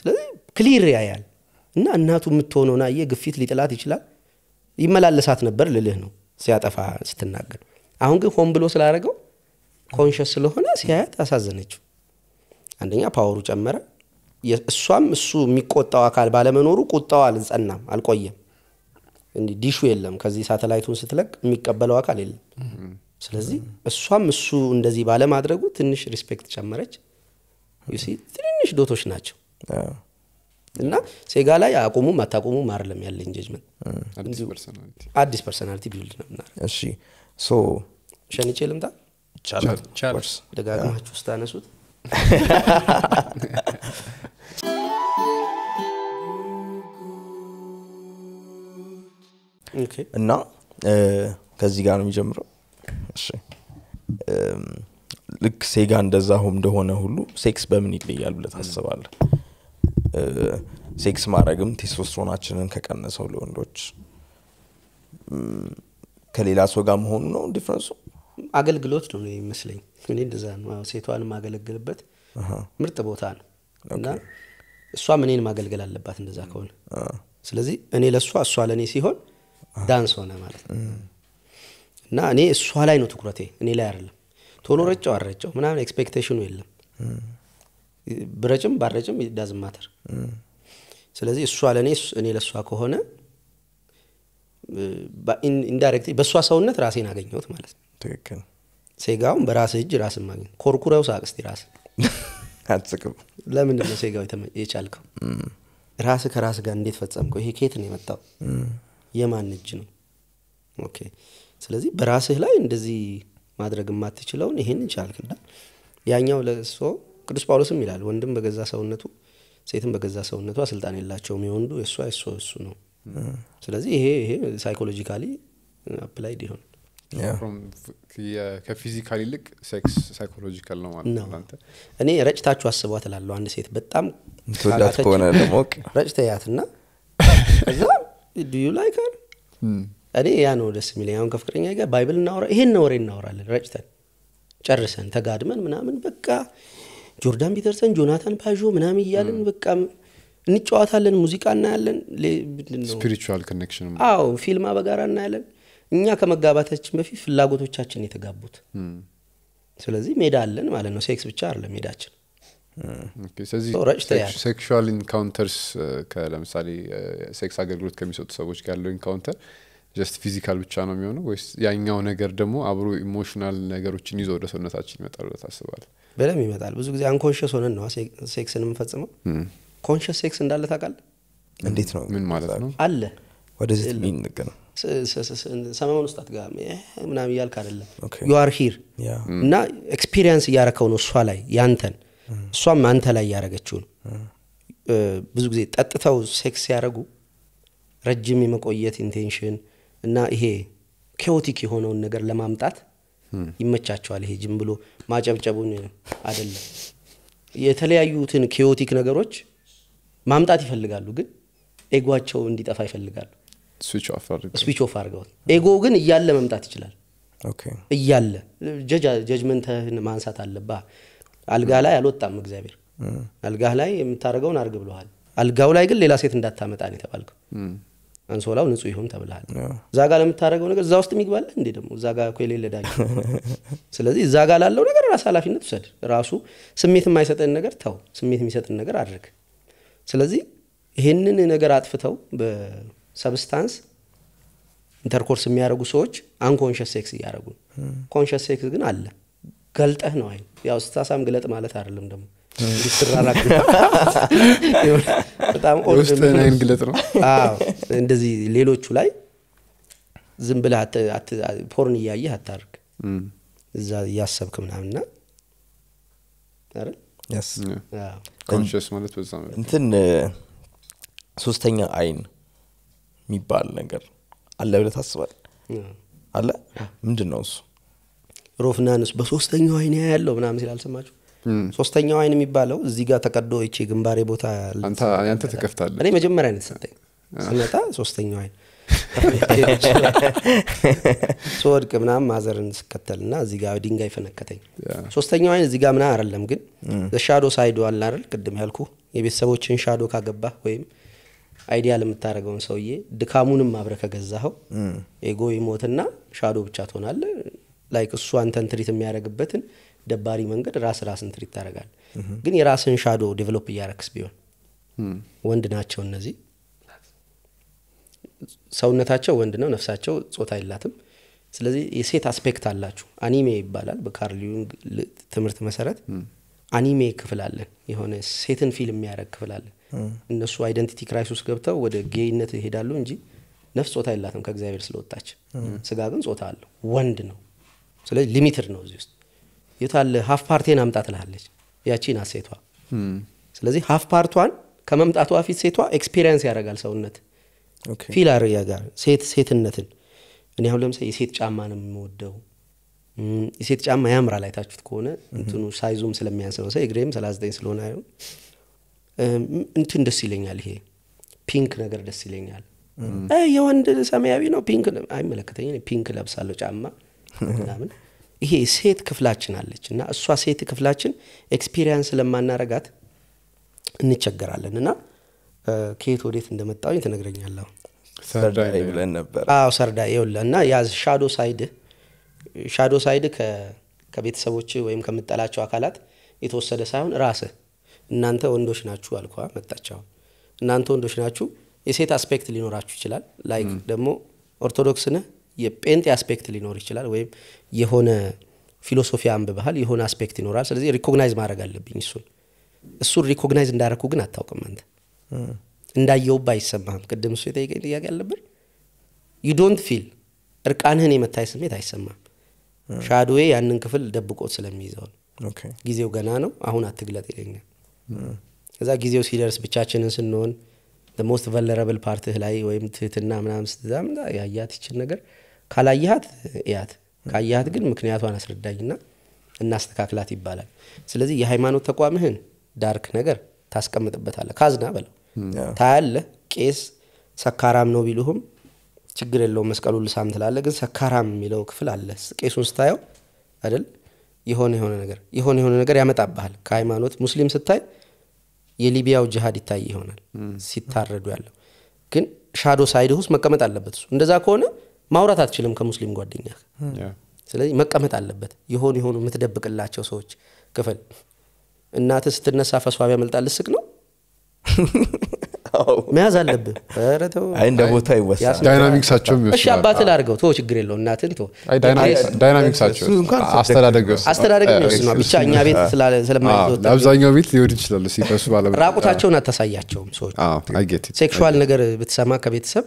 ስለዚህ ክሊር ያያል እና እናቱ የምትሆነውን አየህ፣ ግፊት ሊጥላት ይችላል። ይመላለሳት ነበር ልልህ ነው ሲያጠፋ ስትናገር። አሁን ግን ሆን ብሎ ስላደረገው ኮንሽስ ስለሆነ ሲያያት አሳዘነችው። አንደኛ ፓወሩ ጨመረ። እሷም እሱ የሚቆጣው አካል ባለመኖሩ ቁጣው አልጸናም፣ አልቆየም። እንዲህ ዲሹ የለም። ከዚህ ሳተላይቱን ስትለቅ የሚቀበለው አካል የለም። ስለዚህ እሷም እሱ እንደዚህ ባለማድረጉ ትንሽ ሪስፔክት ጨመረች። ዩሲ ትንንሽ ዶቶች ናቸው። እና ሴጋ ላይ አቁሙም አታቁሙም አይደለም ያለ ጀጅመንት አዲስ ፐርሰናሊቲ ቢልድ ነው እሺ ሶ ሸንቼ ልምጣ ቻርልስ ደጋግማችሁ አነሱት [laughs] እና ከዚህ ጋር ነው የሚጀምረው ልክ ሴጋ እንደዛ እንደሆነ ሁሉ ሴክስ በምን ይለያል ብለ ታስባለ ሴክስ ማድረግም ቴስቶስትሮናችንን ከቀነሰው ለወንዶች ከሌላ ሰው ጋር መሆኑ ነው ዲፍረንሱ። አገልግሎት ነው ይመስለኝ። እኔ እንደዛ ነው። ሴቷን ማገለግልበት ምርጥ ቦታ ነው እና እሷም እኔን ማገልገል አለባት እንደዛ ከሆነ። ስለዚህ እኔ ለእሷ እሷ ለእኔ ሲሆን ዳንስ ሆነ ማለት እና እኔ እሷ ላይ ነው ትኩረቴ፣ እኔ ላይ አይደለም። ቶሎ ረጨው አረጨው ምናምን ኤክስፔክቴሽኑ የለም። ብረጭም ባረጭም ዳዝ ማተር። ስለዚህ እሷ ለእኔ እኔ ለእሷ ከሆነ ኢንዳይሬክት በእሷ ሰውነት ራሴን አገኘሁት ማለት ነው። ትክክል። ሴጋውን በራስህ እጅ ራስን ማግኘ ኮርኩረው ሳቅስቲ ራስ አትስቅም። ለምን ነው ሴጋው የቻልከው? ራስ ከራስ ጋር እንዴት ፈጸምከው? ይሄ ኬት ነው የመጣው? የማን እጅ ነው? ኦኬ። ስለዚህ በራስህ ላይ እንደዚህ ማድረግ የማትችለውን ይሄን ቻልክ። ያኛው ለሶ ቅዱስ ጳውሎስም ይላል ወንድም በገዛ ሰውነቱ ሴትም በገዛ ሰውነቷ ስልጣን የላቸውም፣ የወንዱ የእሷ የእሷ እሱ ነው። ስለዚህ ይሄ ይሄ ሳይኮሎጂካሊ አፕላይድ ይሆን ከፊዚካል ይልቅ ሴክስ ሳይኮሎጂካል ነው ማለት ነው እኔ ረጭታችሁ አስቧት እላለሁ። አንድ ሴት በጣም ትወዳት ከሆነ ደግሞ ረጭተያት እና እዛ ዱዩ ላይካል hmm. እኔ ያ ነው ደስ የሚለኝ። አሁን ከፍቅረኛ ጋር ባይብል እናወራ ይሄን ወሬ እናወራለን ረጭተን ጨርሰን ተጋድመን ምናምን በቃ ጆርዳን ፒተርሰን፣ ጆናታን ፓዦ ምናምን እያለን በቃ እንጫዋታለን፣ ሙዚቃ እናያለን። አዎ፣ ፊልማ በጋራ እናያለን። እኛ ከመጋባታችን በፊት ፍላጎቶቻችን የተጋቡት ስለዚህ ሜዳ አለን ማለት ነው። ሴክስ ብቻ አለ ሜዳችን። ሴክል ኢንካውንተርስ ለምሳሌ ሴክስ አገልግሎት ከሚሰጡ ሰዎች ጋር ያለው ኢንካውንተር ጀስት ፊዚካል ብቻ ነው የሚሆነው ወይስ ያኛው ነገር ደግሞ አብሮ ኢሞሽናል ነገሮችን ይዞ ወደ ሰውነታችን ይመጣል ታስባል? በደም ይመጣል። ብዙ ጊዜ አንኮንሽስ ሆነን ነው ሴክስን የምንፈጽመው። ኮንሽስ ሴክስ እንዳለ ታቃል እንዴት ነው? ምን ማለት ነው? አለ ወደዚህ ነው ሰማውን ውስጣት ምናም እያልክ አደለም ዩአር ሂር እና ኤክስፒሪንስ እያረከው ነው እሷ ላይ ያንተን እሷም አንተ ላይ እያረገችውን ብዙ ጊዜ ጠጥተው ሴክስ ሲያደረጉ ረጅም የመቆየት ኢንቴንሽን እና ይሄ ኬዎቲክ የሆነውን ነገር ለማምጣት ይመቻቸዋል። ይሄ ጅም ብሎ ማጨብጨቡን አይደለም። የተለያዩትን ኬዮቲክ ነገሮች ማምጣት ይፈልጋሉ፣ ግን ኤጓቸው እንዲጠፋ ይፈልጋሉ። ስዊች ኦፍ አድርገውት ኤጎ ግን እያለ መምጣት ይችላል። እያለ ጀጅመንትህን ማንሳት አለባ። አልጋ ላይ አልወጣም እግዚአብሔር። አልጋህ ላይ የምታደርገውን አርግ ብለሃል። አልጋው ላይ ግን ሌላ ሴት እንዳታመጣ ነው የተባልከው። አንሶላው ንጹህ ይሁን ተብልሃል። እዛ ጋር ለምታደረገው ነገር እዛ ውስጥ የሚግባለ እንዴ ደግሞ እዛ ጋር እኮ የሌለ ስለዚህ እዛ ጋር ላለው ነገር ራስ ኃላፊነት ውሰድ። ራሱ ስሜት የማይሰጥን ነገር ተው፣ ስሜት የሚሰጥን ነገር አድርግ። ስለዚህ ይህንን ነገር አጥፍተው በሰብስታንስ ኢንተርኮርስ የሚያደርጉ ሰዎች አንኮንሽስ ሴክስ እያደረጉ ኮንሽስ ሴክስ ግን አለ። ገልጠህ ነው አይ ያው ስታሳም ግለጥ ማለት አይደለም ደግሞ ልትራራቅ ግለጥ ነው እንደዚህ ሌሎቹ ላይ ዝም ብለ ፖርን እያየህ አታርግ እዛ እያሰብክ ምናምና እንትን ሶስተኛ አይን የሚባል ነገር አለ ብለ ታስባል አለ ምንድን ነው እሱ ሮፍናንስ በሶስተኛው አይን ያለው ምናምን ሲል አልሰማችሁ ሶስተኛው አይን የሚባለው እዚህ ጋር ተቀዶ ይቺ ግንባሬ ቦታ አንተ ተከፍታለ እኔ መጀመሪያ ነው የተሰጠኝ። ስመጣ ሶስተኛው አይን [laughs] ስወድቅ ምናም ማዘርን ስከተል ና እዚህ ጋር ድንጋይ ፈነከተኝ። ሶስተኛው አይን እዚህ ጋር ምና አይደለም ግን ሻዶ ሳይዶ አላረል ቅድም ያልኩ የቤተሰቦችን ሻዶ ካገባ ወይም አይዲያ ለምታደረገውን ሰውዬ ድካሙንም አብረ ከገዛኸው ኤጎ ይሞትና ሻዶ ብቻ ትሆናለ። ላይክ እሱ አንተን ትሪት የሚያደረግበትን ደባሪ መንገድ ራስ ራስን ትሪት ታደረጋል ግን የራስን ሻዶ ዴቨሎፕ እያረክስ ቢሆን ወንድ ናቸው እነዚህ ሰውነታቸው ወንድ ነው፣ ነፍሳቸው ጾታ የላትም። ስለዚህ የሴት አስፔክት አላችሁ። አኒሜ ይባላል በካርል ትምህርት መሰረት አኒሜ ክፍል የሆነ ሴትን ፊልም የሚያደረግ ክፍል እነሱ አይደንቲቲ ክራይስ ገብተው ወደ ጌይነት ይሄዳሉ እንጂ ነፍስ ጾታ የላትም ከእግዚአብሔር ስለወጣች። ስጋ ግን ጾታ አለው፣ ወንድ ነው። ስለዚህ ሊሚትድ ነው እዚህ ውስጥ የታለ ሀፍ ፓርቴን አምጣ ትልሃለች ያቺ ናት ሴቷ ስለዚህ ሀፍ ፓርቷን ከመምጣቷ ፊት ሴቷ ኤክስፔሪንስ ያደርጋል ሰውነት ፊል ያደርጋል ሴት ሴትነትን እኔ አሁን ለምሳሌ የሴት ጫማ ነው የምወደው የሴት ጫማ ያምራ ላይ አይታችሁት ከሆነ እንትኑ ሳይዙም ስለሚያንስ ነው እግሬም 39 ስለሆነ አይሆን እንትን ደስ ይለኛል ይሄ ፒንክ ነገር ደስ ይለኛል የወንድ ሰማያዊ ነው ፒንክ አይመለከተኝ ፒንክ ለብሳለሁ ጫማ [laughs] ምናምን ይሄ ሴት ክፍላችን አለች እና እሷ ሴት ክፍላችን ኤክስፒሪየንስ ለማናረጋት እንቸገራለን እና ከየት ወዴት እንደመጣው ትነግረኛለሁ ሰርዳ ብለን እና ያ ሻዶ ሳይድ ሻዶ ሳይድ ከቤተሰቦች ወይም ከምጠላቸው አካላት የተወሰደ ሳይሆን ራስ እናንተ ወንዶች ናችሁ አልኳ መጣቸው እናንተ ወንዶች ናችሁ የሴት አስፔክት ሊኖራችሁ ይችላል። ላይክ ደግሞ ኦርቶዶክስ ነህ የጴንጤ አስፔክት ሊኖር ይችላል ወይም የሆነ ፊሎሶፊያ አንብበሃል የሆነ አስፔክት ይኖራል። ስለዚህ ሪኮግናይዝ ማድረግ አለብኝ እሱን እሱን ሪኮግናይዝ እንዳረኩ ግን አታውቅም አንተ እንዳየውብ አይሰማህም። ቅድም እሱ የጠየቀኝ ጥያቄ አለብን ዩ ዶንት ፊል እርቃንህን የመታይ ስሜት አይሰማም። ሻዶዌ ያንን ክፍል ደብቆት ስለሚይዘው ነው። ጊዜው ገና ነው፣ አሁን አትግለጥ ይለኛል። እዛ ጊዜው ሲደርስ ብቻችንን ስንሆን ሞስት ቨለረብል ፓርትህ ላይ ወይም ትህትና ምናምን ስትዛም ያያት ነገር ካላየሃት እያት፣ ካየሃት ግን ምክንያቷን አስረዳኝና እናስተካክላት ይባላል። ስለዚህ የሃይማኖት ተቋምህን ዳርክ ነገር ታስቀምጥበታለህ። ካዝና በለው ታያለህ። ቄስ ሰካራም ነው ቢሉህም ችግር የለውም መስቀሉ ልሳም ትላለህ። ግን ሰካራም የሚለው ክፍል አለ። ቄሱን ስታየው አይደል የሆነ የሆነ ነገር የሆነ የሆነ ነገር ያመጣብሃል። ከሃይማኖት ሙስሊም ስታይ የሊቢያው ጅሃድ ይታይ ይሆናል ሲታረዱ ያለው ግን ሻዶ ሳይድ ውስጥ መቀመጥ አለበት እሱ እንደዛ ከሆነ ማውራት አትችልም ከሙስሊም ጓደኛ ስለዚህ መቀመጥ አለበት የሆኑ የሆኑ የምትደብቅላቸው ሰዎች ክፍል እናት ስትነሳ ፈሷ ቢያመልጣ ልስቅ ነው [laughs] መያዝ አለብህ እንደ ቦታ ይወሳዳይናሚክሳቸው እሺ አባት ቶ ችግር የለው እናትን ዳይናሚክሳቸው አስተዳደግ ብቻ እኛ ቤት ስለማለአብዛኛው ቤት ሊወድ ይችላል ሲፈሱ ባለ ራቁታቸውን አታሳያቸውም ሰዎች ሴክሹዋል ነገር ብትሰማ ከቤተሰብ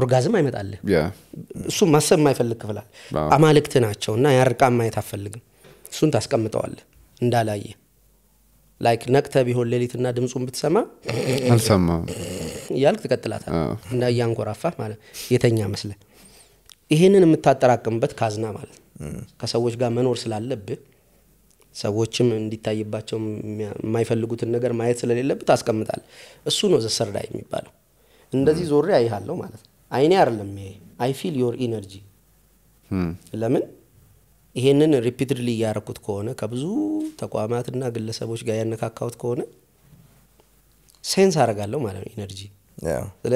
ኦርጋዝም አይመጣልህ። እሱ ማሰብ የማይፈልግ ክፍላል አማልክት ናቸው እና ያርቃን ማየት አፈልግም። እሱን ታስቀምጠዋለህ እንዳላየ ላይክ ነቅተ ቢሆን ሌሊትና ድምፁን ብትሰማ አልሰማ እያልክ ትቀጥላታል እና እያንኮራፋ ማለት የተኛ መስለ ይህንን የምታጠራቅምበት ካዝና ማለት ከሰዎች ጋር መኖር ስላለብህ ሰዎችም እንዲታይባቸው የማይፈልጉትን ነገር ማየት ስለሌለብህ ታስቀምጣል። እሱ ነው ዘሰርዳ የሚባለው። እንደዚህ ዞሬ አይሃለሁ ማለት ነው። አይኔ አይደለም ይሄ አይ ፊል ዮር ኢነርጂ ለምን ይሄንን ሪፒትድሊ እያረኩት ከሆነ ከብዙ ተቋማትና ግለሰቦች ጋር ያነካካሁት ከሆነ ሴንስ አደርጋለሁ ማለት ነው ኢነርጂ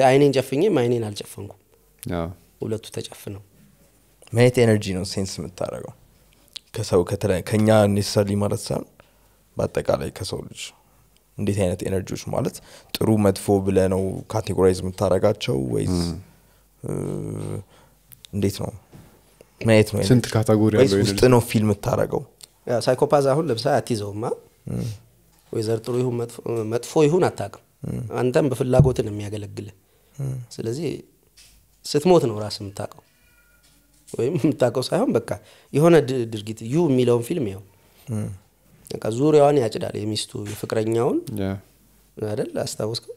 አይኔን ጨፍኝም አይኔን አልጨፈንኩም ሁለቱ ተጨፍነው ማየት ኤነርጂ ነው ሴንስ የምታደረገው ከሰው ከኛ ኔሰሰርሊ ማለት ሳይሆን በአጠቃላይ ከሰው ልጅ እንዴት አይነት ኤነርጂዎች ማለት ጥሩ መጥፎ ብለ ነው ካቴጎራይዝ የምታደረጋቸው ወይስ hmm. እንዴት ነው ማየት ነው ስንት ካታጎሪ ውስጥ ነው ፊልም የምታደረገው ሳይኮፓዝ አሁን ለምሳሌ አትይዘውማ ወይዘር ጥሩ ይሁን መጥፎ ይሁን አታቅም አንተም በፍላጎትን የሚያገለግል ስለዚህ ስትሞት ነው ራስ የምታቀው ወይም የምታቀው ሳይሆን በቃ የሆነ ድርጊት ዩ የሚለውን ፊልም ይው ዙሪያዋን ያጭዳል የሚስቱ የፍቅረኛውን አይደል አስታወስከው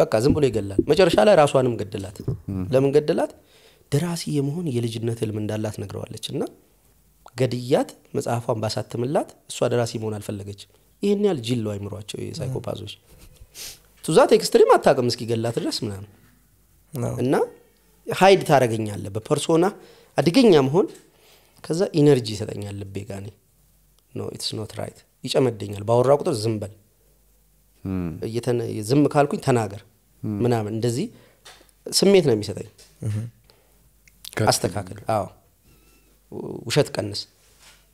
በቃ ዝም ብሎ ይገላል። መጨረሻ ላይ ራሷንም ገደላት። ለምን ገደላት? ደራሲ የመሆን የልጅነት ህልም እንዳላት ነግረዋለች እና ገድያት መጽሐፏን ባሳትምላት እሷ ደራሲ መሆን አልፈለገች። ይህን ያህል ጅል አይምሯቸው የሳይኮፓዞች። ቱዛት ኤክስትሪም አታውቅም እስኪገላት ድረስ ምናምን እና ሀይድ ታደረገኛለ በፐርሶና አደገኛ መሆን ከዛ ኢነርጂ ይሰጠኛል ልቤ ጋኔ ኖ ኢትስ ኖት ራይት ይጨመደኛል። ባወራ ቁጥር ዝም በል ዝም ካልኩኝ ተናገር ምናምን እንደዚህ ስሜት ነው የሚሰጠኝ። አስተካከል፣ አዎ፣ ውሸት ቀንስ፣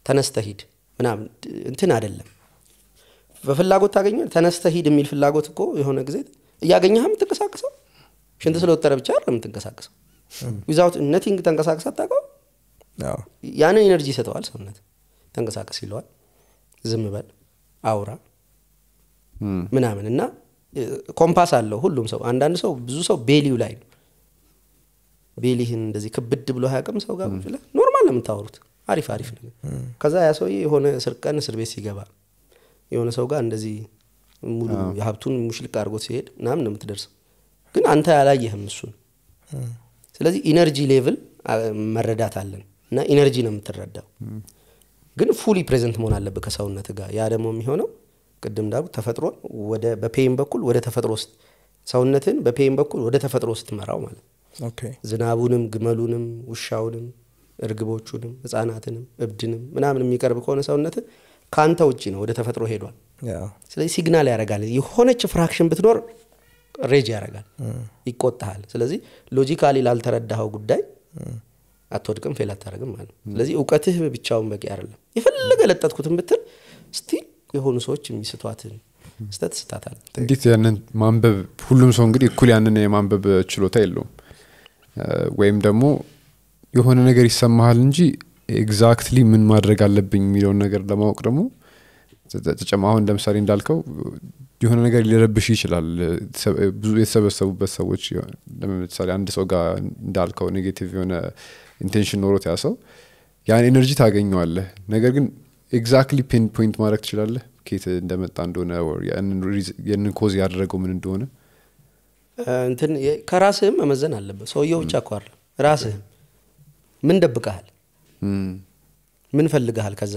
ተነስተ ሂድ ምናምን እንትን አይደለም። በፍላጎት ታገኛል። ተነስተ ሂድ የሚል ፍላጎት እኮ የሆነ ጊዜ እያገኘህ የምትንቀሳቀሰው ሽንት ስለወጠረ ብቻ አለ የምትንቀሳቀሰው። ዊዛውት ነቲንግ ተንቀሳቀስ አታውቀው። ያንን ኤነርጂ ይሰጠዋል ሰውነት። ተንቀሳቀስ ይለዋል፣ ዝም በል፣ አውራ ምናምን እና ኮምፓስ አለው ሁሉም ሰው። አንዳንድ ሰው ብዙ ሰው ቤሊው ላይ ነው። ቤሊህን እንደዚህ ክብድ ብሎ ያቅም ሰው ጋር ብላ ኖርማል ነው የምታወሩት፣ አሪፍ አሪፍ ነገር። ከዛ ያ ሰውዬ የሆነ እስር ቀን እስር ቤት ሲገባ የሆነ ሰው ጋር እንደዚህ ሙሉ የሀብቱን ሙሽልቅ አድርጎ ሲሄድ ምናም ነው የምትደርሰው። ግን አንተ ያላየህም እሱን። ስለዚህ ኢነርጂ ሌቭል መረዳት አለን እና ኢነርጂ ነው የምትረዳው። ግን ፉሊ ፕሬዘንት መሆን አለብህ ከሰውነት ጋር። ያ ደግሞ የሚሆነው ቅድም እንዳሉ ተፈጥሮን ወደ በፔይን በኩል ወደ ተፈጥሮ ውስጥ ሰውነትን በፔይን በኩል ወደ ተፈጥሮ ስትመራው ማለት ዝናቡንም ግመሉንም ውሻውንም እርግቦቹንም ህጻናትንም እብድንም ምናምን የሚቀርብ ከሆነ ሰውነትን ከአንተ ውጭ ነው ወደ ተፈጥሮ ሄዷል ስለዚህ ሲግናል ያደርጋል የሆነች ፍራክሽን ብትኖር ሬጅ ያደርጋል ይቆጣሃል ስለዚህ ሎጂካሊ ላልተረዳኸው ጉዳይ አትወድቅም ፌል አታደርግም ማለት ስለዚህ እውቀትህ ብቻውን በቂ አይደለም የፈለገ ለጠጥኩትን ብትል ስቲ የሆኑ ሰዎች የሚስቷትን ስተት ስታታል እንዴት ያንን ማንበብ ሁሉም ሰው እንግዲህ እኩል ያንን የማንበብ ችሎታ የለውም ወይም ደግሞ የሆነ ነገር ይሰማሃል እንጂ ኤግዛክትሊ ምን ማድረግ አለብኝ የሚለውን ነገር ለማወቅ ደግሞ ተጨማ አሁን ለምሳሌ እንዳልከው የሆነ ነገር ሊረብሽ ይችላል ብዙ የተሰበሰቡበት ሰዎች ለምሳሌ አንድ ሰው ጋር እንዳልከው ኔጌቲቭ የሆነ ኢንቴንሽን ኖሮት ያ ሰው ያን ኤነርጂ ታገኘዋለህ ነገር ግን ኤግዛክትሊ ፔን ፖይንት ማድረግ ትችላለህ ኬት እንደመጣ እንደሆነ ያንን ኮዝ ያደረገው ምን እንደሆነ እንትን ከራስህም መመዘን አለበት ሰውየው ብቻ እኮ ራስህም ምን ደብቀሃል ምን ፈልገሃል ከዛ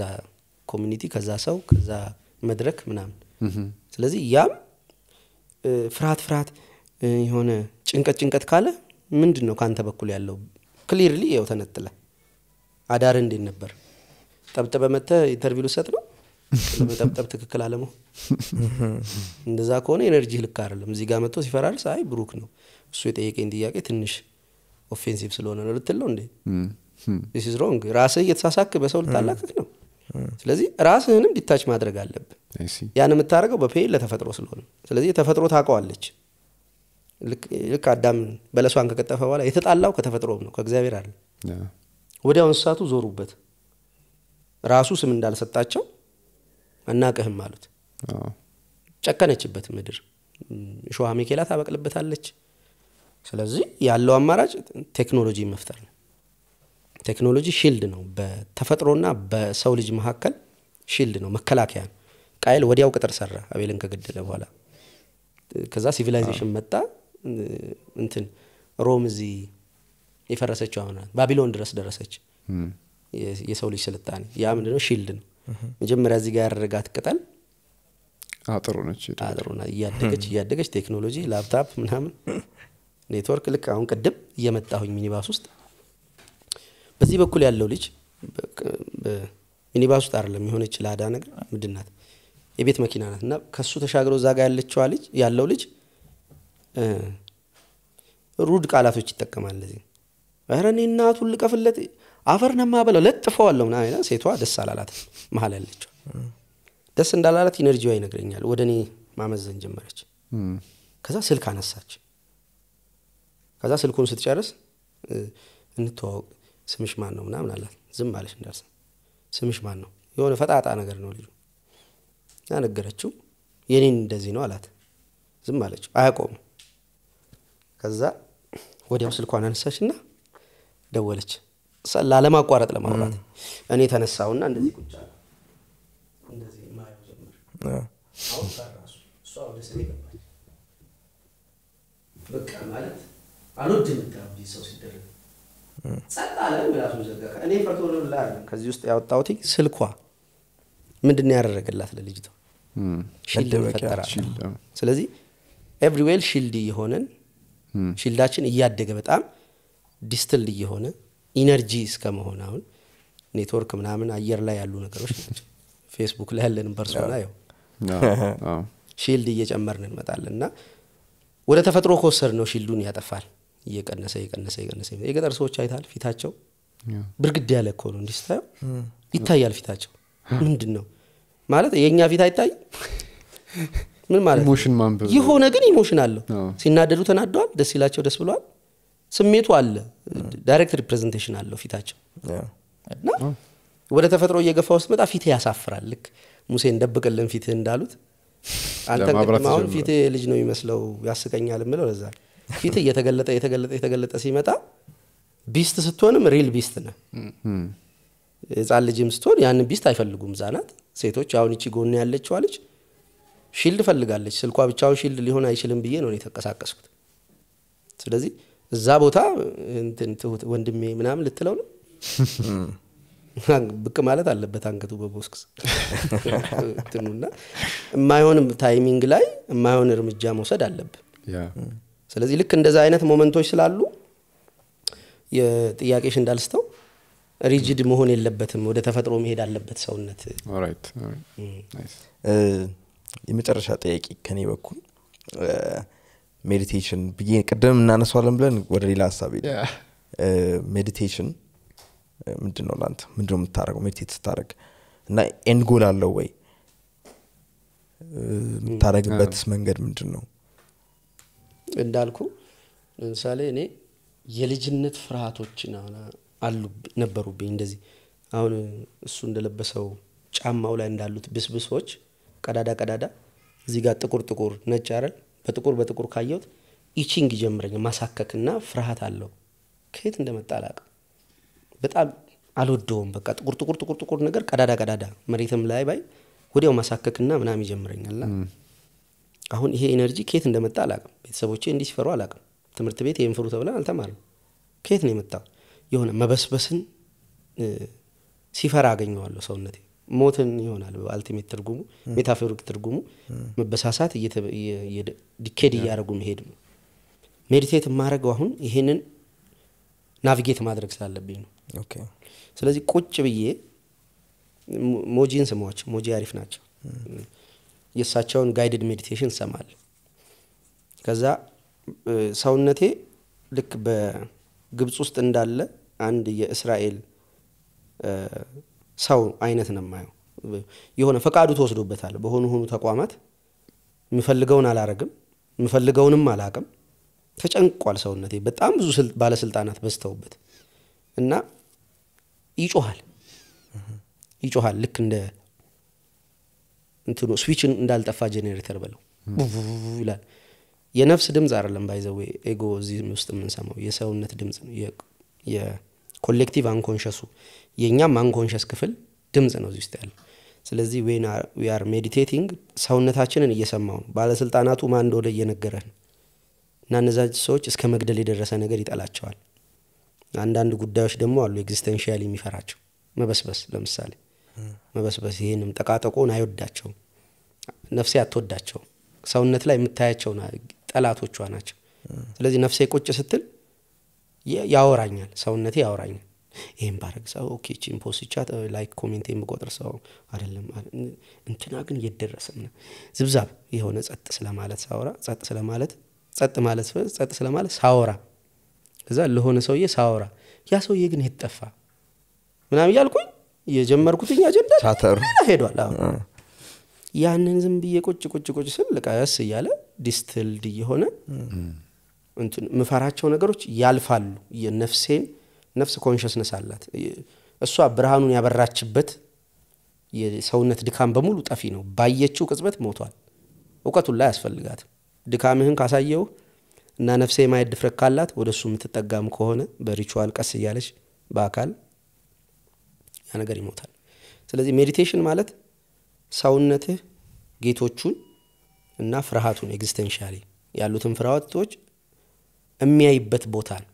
ኮሚኒቲ ከዛ ሰው ከዛ መድረክ ምናምን ስለዚህ ያም ፍርሃት ፍርሃት የሆነ ጭንቀት ጭንቀት ካለ ምንድን ነው ከአንተ በኩል ያለው ክሊርሊ ያው ተነጥለ አዳር እንዴት ነበር ጠብጠ በመተ ኢንተርቪው ልሰጥ ነው በጠብጠብ ትክክል አለመሆን እንደዛ ከሆነ ኤነርጂ ልክ አይደለም እዚህ ጋር መጥቶ ሲፈራርስ አይ ብሩክ ነው እሱ የጠየቀኝ ጥያቄ ትንሽ ኦፌንሲቭ ስለሆነ ነው ልትል ነው እንዴ ስ ሮንግ ራስህ እየተሳሳክ በሰው ልታላክክ ነው ስለዚህ ራስህንም ዲታች ማድረግ አለብን ያን የምታደረገው በፔል ለተፈጥሮ ስለሆነ ስለዚህ የተፈጥሮ ታቀዋለች ልክ አዳም በለሷን ከቀጠፈ በኋላ የተጣላው ከተፈጥሮ ነው ከእግዚአብሔር አለ ወዲያው እንስሳቱ ዞሩበት ራሱ ስም እንዳልሰጣቸው አናቅህም አሉት። ጨከነችበት ምድር። እሾሃ ሚኬላ ታበቅልበታለች። ስለዚህ ያለው አማራጭ ቴክኖሎጂ መፍጠር ነው። ቴክኖሎጂ ሺልድ ነው። በተፈጥሮና በሰው ልጅ መካከል ሺልድ ነው፣ መከላከያ ነው። ቃይል ወዲያው ቅጥር ሰራ አቤልን ከገደለ በኋላ። ከዛ ሲቪላይዜሽን መጣ። እንትን ሮም እዚህ የፈረሰችው አሁናት ባቢሎን ድረስ ደረሰች። የሰው ልጅ ስልጣኔ ያ ምንድነው ሺልድ ነው መጀመሪያ እዚህ ጋር ያደረጋት ቅጠል አጥሩ ነች አጥሩ እያደገች እያደገች ቴክኖሎጂ ላፕታፕ ምናምን ኔትወርክ ልክ አሁን ቅድም እየመጣሁኝ ሚኒባስ ውስጥ በዚህ በኩል ያለው ልጅ ሚኒባስ ውስጥ አይደለም የሆነች ላዳ ነገር ምድናት የቤት መኪና ናት እና ከሱ ተሻግሮ እዛ ጋ ያለችዋ ልጅ ያለው ልጅ ሩድ ቃላቶች ይጠቀማል ለዚህ ረኔ እናቱን ልቀፍለት አፈር ነማ በለው ለጥፈዋለሁ ና ሴቷ ደስ አላላት መሀል ያለችው ደስ እንዳላላት ኢነርጂዋ ይነግረኛል ወደ እኔ ማመዘን ጀመረች ከዛ ስልክ አነሳች ከዛ ስልኩን ስትጨርስ እንተዋወቅ ስምሽ ማን ነው ምናምን አላት ዝም አለች እንዳልሰ ስምሽ ማን ነው የሆነ ፈጣጣ ነገር ነው ልጁ ያነገረችው የኔን እንደዚህ ነው አላት ዝም አለችው አያቆሙ ከዛ ወዲያው ስልኳን አነሳች እና ደወለች ላለማቋረጥ ለማውራት እኔ ተነሳውና እንደዚህ ቁጭ እንደዚህ ማየው አሁን እሷ ወደ ገባች። በቃ ማለት ሰው ሲደረግ ከዚህ ውስጥ ያወጣሁት ስልኳ ምንድን ያደረገላት ለልጅቷ ሽልድ ፈጠራል። ስለዚህ ኤቭሪዌል ሽልድ እየሆንን ሽልዳችን እያደገ በጣም ዲስትልድ እየሆነ ኢነርጂ እስከመሆን አሁን ኔትወርክ ምናምን አየር ላይ ያሉ ነገሮች ናቸው ፌስቡክ ላይ ያለንም ፐርሶና ው [laughs] ሺልድ እየጨመርን እንመጣለን እና ወደ ተፈጥሮ ከወሰድ ነው ሺልዱን ያጠፋል እየቀነሰ እየቀነሰ እየቀነሰ የገጠር ሰዎች አይታል ፊታቸው ብርግድ ያለ እኮ ነው ይታያል ፊታቸው ምንድን ነው ማለት የእኛ ፊት አይታይ ምን ማለት የሆነ ግን ኢሞሽን አለው ሲናደዱ ተናደዋል ደስ ይላቸው ደስ ብለዋል ስሜቱ አለ፣ ዳይሬክት ሪፕሬዘንቴሽን አለው ፊታቸው እና ወደ ተፈጥሮ እየገፋው ስትመጣ ፊት ያሳፍራል። ልክ ሙሴን ደብቅልን ፊትህ እንዳሉት አንተ ቅድማሁን ፊትህ ልጅ ነው የሚመስለው ያስቀኛል የምለው ለዛ ፊትህ እየተገለጠ እየተገለጠ የተገለጠ ሲመጣ ቢስት ስትሆንም ሪል ቢስት ነ ህፃን ልጅም ስትሆን ያንን ቢስት አይፈልጉም ዛናት ሴቶች አሁን ይቺ ጎን ያለችዋ ልጅ ሺልድ ፈልጋለች። ስልኳ ብቻውን ሺልድ ሊሆን አይችልም ብዬ ነው የተንቀሳቀስኩት። ስለዚህ እዛ ቦታ ወንድሜ ምናምን ልትለው ነው ብቅ ማለት አለበት አንገቱ በቦስክስ ትኑና የማይሆን ታይሚንግ ላይ የማይሆን እርምጃ መውሰድ አለብ ስለዚህ ልክ እንደዛ አይነት ሞመንቶች ስላሉ የጥያቄሽ እንዳልስተው ሪጅድ መሆን የለበትም ወደ ተፈጥሮ መሄድ አለበት ሰውነት የመጨረሻ ጥያቄ ከኔ በኩል ሜዲቴሽን ብዬ ቅድም እናነሷለን ብለን ወደ ሌላ ሀሳብ ሜዲቴሽን ምንድን ነው ለአንተ ነው የምታደረገው ሜዲቴት ስታደረግ እና ኤንጎል አለው ወይ የምታደረግበት መንገድ ምንድን ነው እንዳልኩ ለምሳሌ እኔ የልጅነት ፍርሃቶችን አሉ ነበሩብኝ እንደዚህ አሁን እሱ እንደለበሰው ጫማው ላይ እንዳሉት ብስብሶች ቀዳዳ ቀዳዳ እዚህ ጋር ጥቁር ጥቁር ነጭ አረል በጥቁር በጥቁር ካየሁት ኢቺንግ ጀምረኝ ማሳከክና ፍርሃት አለው። ከየት እንደመጣ አላውቅም። በጣም አልወደውም። በቃ ጥቁር ጥቁር ጥቁር ጥቁር ነገር ቀዳዳ ቀዳዳ መሬትም ላይ ባይ ወዲያው ማሳከክና ምናምን ይጀምረኛልና አሁን ይሄ ኤነርጂ ከየት እንደመጣ አላቅም። ቤተሰቦቼ እንዲህ ሲፈሩ አላቅም። ትምህርት ቤት ይህን ፍሩ ተብለን አልተማርም። ከየት ነው የመጣው? የሆነ መበስበስን ሲፈራ አገኘዋለሁ ሰውነቴ ሞትን ይሆናል አልቲሜት ትርጉሙ ሜታፎሪክ ትርጉሙ መበሳሳት ዲኬድ እያደረጉ መሄድ ነው። ሜዲቴት የማደርገው አሁን ይሄንን ናቪጌት ማድረግ ስላለብኝ ነው። ስለዚህ ቁጭ ብዬ ሞጂን ስማዎች ሞጂ አሪፍ ናቸው። የእሳቸውን ጋይድድ ሜዲቴሽን ሰማል ከዛ ሰውነቴ ልክ በግብፅ ውስጥ እንዳለ አንድ የእስራኤል ሰው አይነት ነው የማየው። የሆነ ፈቃዱ ተወስዶበታል። በሆኑ ሆኑ ተቋማት የምፈልገውን አላረግም፣ የምፈልገውንም አላቅም። ተጨንቋል ሰውነቴ። በጣም ብዙ ባለስልጣናት በዝተውበት እና ይጮሃል ይጮሃል። ልክ እንደ እንትኑ ስዊች እንዳልጠፋ ጄኔሬተር በለው ይላል። የነፍስ ድምፅ አይደለም ባይዘዌ ኤጎ እዚህ ውስጥ የምንሰማው የሰውነት ድምፅ ነው። የኮሌክቲቭ አንኮንሸሱ የእኛም አንኮንሸስ ክፍል ድምፅ ነው እዚህ ውስጥ ያለ። ስለዚህ ዊአር ሜዲቴቲንግ ሰውነታችንን እየሰማው ነው። ባለስልጣናቱ ማን እንደሆነ እየነገረ ነው። እና እነዛ ሰዎች እስከ መግደል የደረሰ ነገር ይጠላቸዋል። አንዳንድ ጉዳዮች ደግሞ አሉ ኤግዚስተንሽያል የሚፈራቸው መበስበስ፣ ለምሳሌ መበስበስ፣ ይህንም ጠቃጠቆን አይወዳቸውም። ነፍሴ አትወዳቸው ሰውነት ላይ የምታያቸው ጠላቶቿ ናቸው። ስለዚህ ነፍሴ ቁጭ ስትል ያወራኛል፣ ሰውነቴ ያወራኛል። ይህም ባረግ ሰው ኦኬ ቺን ፖስቻ ላይክ ኮሜንት የምቆጥር ሰው አደለም እንትና ግን የደረሰም ነው ዝብዛብ የሆነ ጸጥ ስለማለት ሳወራ ጸጥ ስለማለት ጸጥ ማለት ጸጥ ስለማለት ሳወራ ከዛ ለሆነ ሰውዬ ሳወራ ያ ሰውዬ ግን ይጠፋ ምናም እያልኩኝ የጀመርኩትኝ አጀንዳ ሄዷል ያንን ዝም ብዬ ቁጭ ቁጭ ቁጭ ስል ልቃስ እያለ ዲስትልድ እየሆነ ምፈራቸው ነገሮች ያልፋሉ የነፍሴን ነፍስ ኮንሽስነስ አላት። እሷ ብርሃኑን ያበራችበት የሰውነት ድካም በሙሉ ጠፊ ነው። ባየችው ቅጽበት ሞቷል። እውቀቱን ላይ አያስፈልጋትም። ድካምህን ካሳየው እና ነፍሴ የማየት ድፍረት ካላት ወደ እሱ የምትጠጋም ከሆነ በሪቹዋል ቀስ እያለች በአካል ያ ነገር ይሞታል። ስለዚህ ሜዲቴሽን ማለት ሰውነትህ ጌቶቹን እና ፍርሃቱን ኤግዚስቴንሻሊ ያሉትን ፍርሃቶች የሚያይበት ቦታ ነው።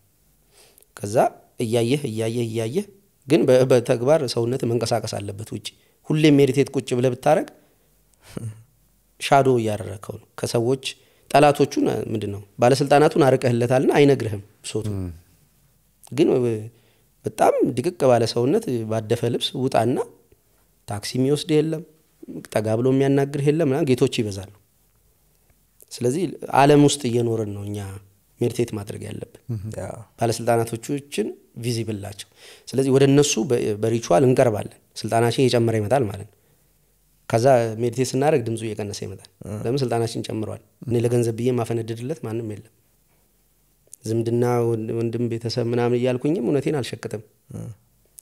ከዛ እያየህ እያየህ እያየህ ግን በተግባር ሰውነት መንቀሳቀስ አለበት። ውጭ ሁሌም ሜዲቴት ቁጭ ብለህ ብታረግ ሻዶ እያደረከው ነው። ከሰዎች ጠላቶቹን ምንድን ነው ባለስልጣናቱን አርቀህለታልና አይነግርህም ብሶቱ። ግን በጣም ድቅቅ ባለ ሰውነት ባደፈ ልብስ ውጣና ታክሲ የሚወስድ የለም፣ ጠጋ ብሎ የሚያናግርህ የለም። ጌቶች ይበዛሉ። ስለዚህ ዓለም ውስጥ እየኖርን ነው እኛ ሜዲቴት ማድረግ ያለብን ባለስልጣናቶችን ቪዚብል ናቸው። ስለዚህ ወደ እነሱ በሪቹዋል እንቀርባለን። ስልጣናችን እየጨመረ ይመጣል ማለት ነው። ከዛ ሜዲቴት ስናደርግ ድምፁ እየቀነሰ ይመጣል። ለምን ስልጣናችን ጨምሯል። እኔ ለገንዘብ ብዬ ማፈነድድለት ማንም የለም። ዝምድና፣ ወንድም፣ ቤተሰብ ምናምን እያልኩኝም እውነቴን አልሸቅጥም።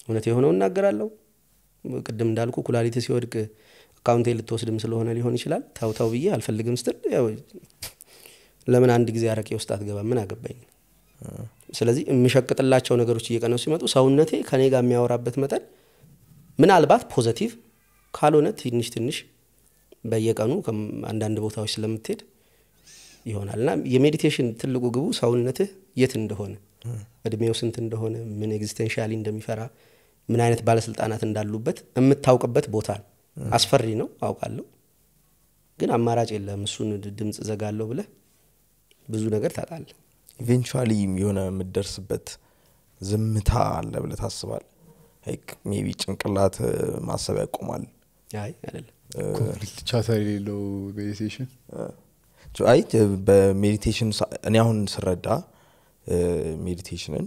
እውነት የሆነው እናገራለሁ። ቅድም እንዳልኩ ኩላሊት ሲወድቅ አካውንቴ ልትወስድም ስለሆነ ሊሆን ይችላል ታውታው ብዬ አልፈልግም ስትል ለምን አንድ ጊዜ አረቄ ውስጥ አትገባ? ምን አገባኝ? ስለዚህ የሚሸቅጥላቸው ነገሮች እየቀነሱ ሲመጡ ሰውነቴ ከኔ ጋር የሚያወራበት መጠን ምናልባት ፖዘቲቭ ካልሆነ ትንሽ ትንሽ በየቀኑ አንዳንድ ቦታዎች ስለምትሄድ ይሆናል እና የሜዲቴሽን ትልቁ ግቡ ሰውነትህ የት እንደሆነ እድሜው ስንት እንደሆነ ምን ኤግዚስቴንሻሊ እንደሚፈራ ምን አይነት ባለስልጣናት እንዳሉበት የምታውቅበት ቦታ አስፈሪ ነው አውቃለሁ፣ ግን አማራጭ የለም። እሱን ድምፅ ዘጋለሁ ብለህ ብዙ ነገር ታጣለ ኢቨንቹዋሊ የሆነ የምደርስበት ዝምታ አለ ብለ ታስባል ቢ ጭንቅላት ማሰብ ያቆማል ቻታ የሌለው ሜዲቴሽን አይ በሜዲቴሽን እኔ አሁን ስረዳ ሜዲቴሽንን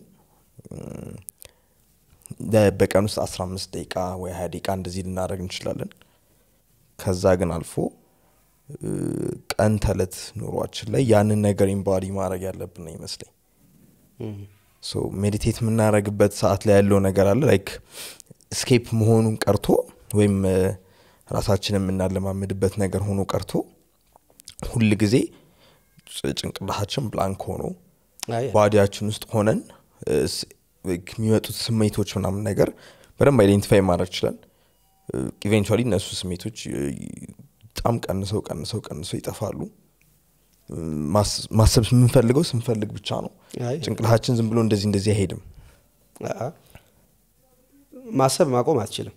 በቀን ውስጥ 15 ደቂቃ ወይ 20 ደቂቃ እንደዚህ ልናደረግ እንችላለን ከዛ ግን አልፎ ቀን ተለት ኑሯችን ላይ ያንን ነገር ኢምባዲ ማድረግ ያለብን ይመስለኝ ሜዲቴት የምናደረግበት ሰዓት ላይ ያለው ነገር አለ ላይክ ስኬፕ መሆኑን ቀርቶ ወይም ራሳችን የምናለማምድበት ነገር ሆኖ ቀርቶ ሁል ጊዜ ጭንቅላታችን ብላንክ ሆኖ ባዲያችን ውስጥ ሆነን የሚመጡት ስሜቶች ምናምን ነገር በደንብ አይደንቲፋይ ማድረግ ችለን ኢቨንቹዋሊ እነሱ ስሜቶች በጣም ቀንሰው ቀንሰው ቀንሰው ይጠፋሉ። ማሰብ የምንፈልገው ስንፈልግ ብቻ ነው። ጭንቅላታችን ዝም ብሎ እንደዚህ እንደዚህ አይሄድም። ማሰብ ማቆም አትችልም።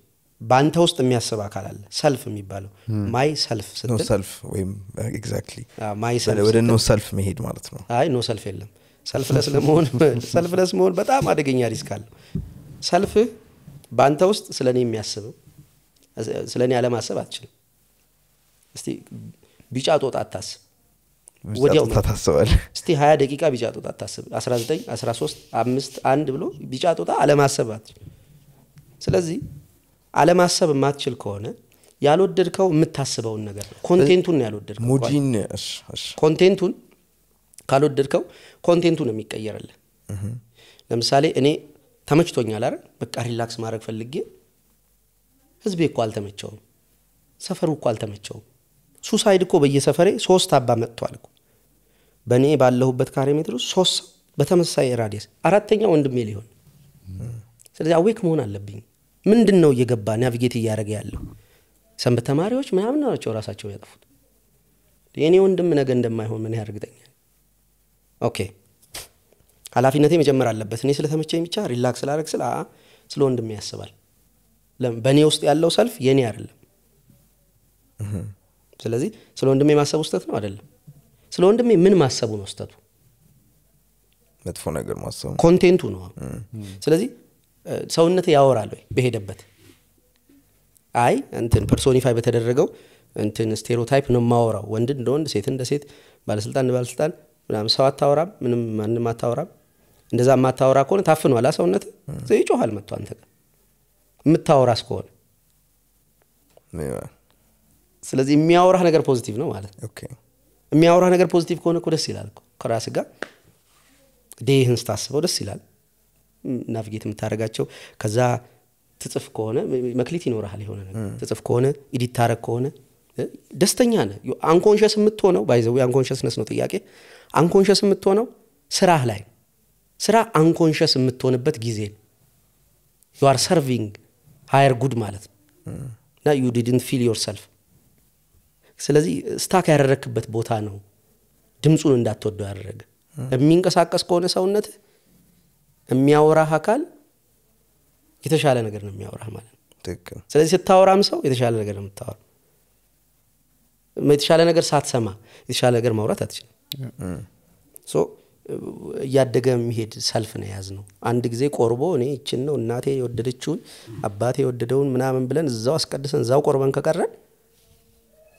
በአንተ ውስጥ የሚያስብ አካል አለ። ሰልፍ የሚባለው ማይ ሰልፍ ሰልፍ ወይም ወደ ኖ ሰልፍ መሄድ ማለት ነው። አይ ኖ ሰልፍ የለም። ሰልፍለስ ለመሆን [laughs] ሰልፍለስ መሆን በጣም አደገኛ ሪስክ አለው። ሰልፍህ በአንተ ውስጥ ስለ እኔ የሚያስብ ስለ እኔ አለማሰብ አትችልም። እስቲ ቢጫ ጦጣ አታስብ ወዲያው ታስባል። እስቲ 20 ደቂቃ ቢጫ ጦጣ አታስብ። 19 13 አምስት አንድ ብሎ ቢጫ ጦጣ አለማሰብ አትችል። ስለዚህ አለማሰብ የማትችል ከሆነ ያልወደድከው የምታስበውን ነገር ነው። ኮንቴንቱን ነው ኮንቴንቱን ካልወደድከው ኮንቴንቱ ነው የሚቀየርልህ። ለምሳሌ እኔ ተመችቶኛል አረ በቃ ሪላክስ ማድረግ ፈልጌ ህዝቤ እኮ አልተመቸውም፣ ሰፈሩ እኮ አልተመቸውም ሱሳይድ እኮ በየሰፈሬ ሶስት አባ መጥቷል እኮ በእኔ ባለሁበት ካሬ ሜትር ውስጥ ሶስት ሰው በተመሳሳይ ራዲየስ አራተኛ ወንድሜ ሊሆን ስለዚህ አዌክ መሆን አለብኝ ምንድን ነው እየገባ ናቪጌት እያደረገ ያለው ሰንበት ተማሪዎች ምናምን ናቸው ራሳቸው ያጠፉት የእኔ ወንድም ነገ እንደማይሆን ምን ያደርግጠኛል ኦኬ ኃላፊነቴ መጀመር አለበት እኔ ስለተመቸኝ ብቻ ሪላክስ ላደረግ ስለ ስለ ወንድም ያስባል በእኔ ውስጥ ያለው ሰልፍ የእኔ አይደለም ስለዚህ ስለ ወንድሜ ማሰቡ ስተት ነው አይደለም ስለ ወንድሜ ምን ማሰቡ ነው ስተቱ መጥፎ ነገር ማሰቡ ኮንቴንቱ ነው ስለዚህ ሰውነት ያወራል ወይ በሄደበት አይ እንትን ፐርሶኒፋይ በተደረገው እንትን ስቴሮታይፕ ነው የማወራው ወንድ እንደ ወንድ ሴት እንደ ሴት ባለስልጣን እንደ ባለስልጣን ምናምን ሰው አታወራም ምንም ማንም አታወራም እንደዛ የማታወራ ከሆነ ታፍኗላ ሰውነት ይጮኋል መጥቶ አንተ ጋር የምታወራስ ስለዚህ የሚያወራህ ነገር ፖዚቲቭ ነው ማለት የሚያወራህ ነገር ፖዚቲቭ ከሆነ ደስ ይላል ከራስ ጋር ዴህን ስታስበው ደስ ይላል ናቪጌት የምታደረጋቸው ከዛ ትጽፍ ከሆነ መክሊት ይኖርሃል የሆነ ነገር ትጽፍ ከሆነ ኢዲታረግ ከሆነ ደስተኛ ነ አንኮንሽስ የምትሆነው ባይዘዊ አንኮንሽስነስ ነው ጥያቄ አንኮንሽስ የምትሆነው ስራህ ላይ ስራ አንኮንሽስ የምትሆንበት ጊዜ ነው ዩ ሰርቪንግ ሃየር ጉድ ማለት ነው እና ዩ ዲድንት ፊል ዮርሰልፍ ስለዚህ ስታክ ያደረክበት ቦታ ነው ድምፁን እንዳትወደው ያደረገ። የሚንቀሳቀስ ከሆነ ሰውነት የሚያወራህ አካል የተሻለ ነገር ነው የሚያወራህ ማለት ነው። ስለዚህ ስታወራም ሰው የተሻለ ነገር ነው የምታወራው። የተሻለ ነገር ሳትሰማ የተሻለ ነገር ማውራት አትችልም። እያደገ የሚሄድ ሰልፍ ነው የያዝ ነው። አንድ ጊዜ ቆርቦ እኔ ይችን ነው እናቴ የወደደችውን አባቴ የወደደውን ምናምን ብለን እዛው አስቀድሰን እዛው ቆርበን ከቀረን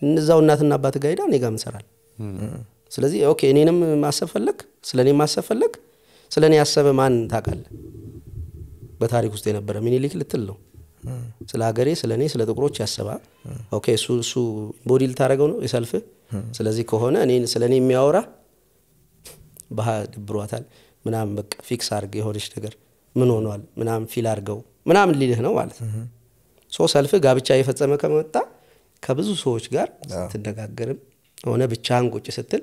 እነዛው እናትና አባት ጋር ሄዳ እኔ ጋ ምንሰራል። ስለዚህ ኦኬ እኔንም ማሰብ ፈለግ፣ ስለ እኔ ማሰብ ፈለግ። ስለ እኔ ያሰበ ማን ታቃለ በታሪክ ውስጥ የነበረ ሚኒሊክ ልትል ነው። ስለ ሀገሬ፣ ስለ እኔ፣ ስለ ጥቁሮች ያሰባ ኦኬ፣ እሱ እሱ ቦዲ ልታደረገው ነው የሰልፍ ስለዚህ ከሆነ እኔ ስለ እኔ የሚያወራ ባህ ድብሯታል ምናምን በቃ ፊክስ አርግ የሆነች ነገር ምን ሆኗል ምናምን ፊል አድርገው ምናምን ሊልህ ነው ማለት ነው። ሶ ሰልፍ ጋብቻ የፈጸመ ከመጣ ከብዙ ሰዎች ጋር ስትነጋገርም ሆነ ብቻህን ቁጭ ስትል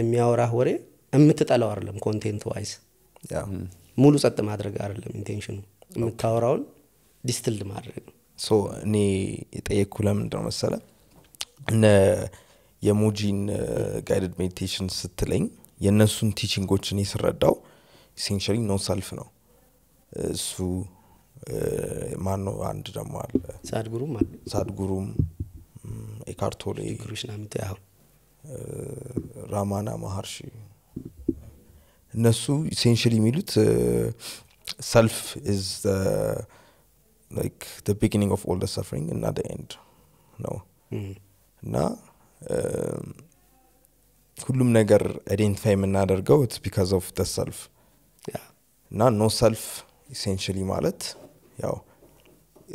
የሚያወራህ ወሬ የምትጠላው አይደለም። ኮንቴንት ዋይስ ሙሉ ጸጥ ማድረግ አይደለም ኢንቴንሽኑ፣ የምታወራውን ዲስትልድ ማድረግ እኔ የጠየቅኩ ለምንድ ነው መሰለ እነ የሙጂን ጋይድድ ሜዲቴሽን ስትለኝ የእነሱን ቲችንጎች ቲቺንጎችን ስረዳው ኢሴንሽሊ ኖ ሰልፍ ነው እሱ ማን ነው አንድ ደግሞ አለ ሳድጉሩም አለ ሳድጉሩም ኤካርቶሌ ያው ራማና ማሀርሺ እነሱ ኢሴንሽሊ የሚሉት ሰልፍ ኢዝ ላይክ ደ ኦፍ ኦል ሰፍሪንግ እና ኤንድ ነው እና ሁሉም ነገር አይዴንቲፋይ የምናደርገው ኢትስ ቢካዝ ኦፍ ደ ሰልፍ እና ኖ ሰልፍ ኢሴንሽሊ ማለት ያው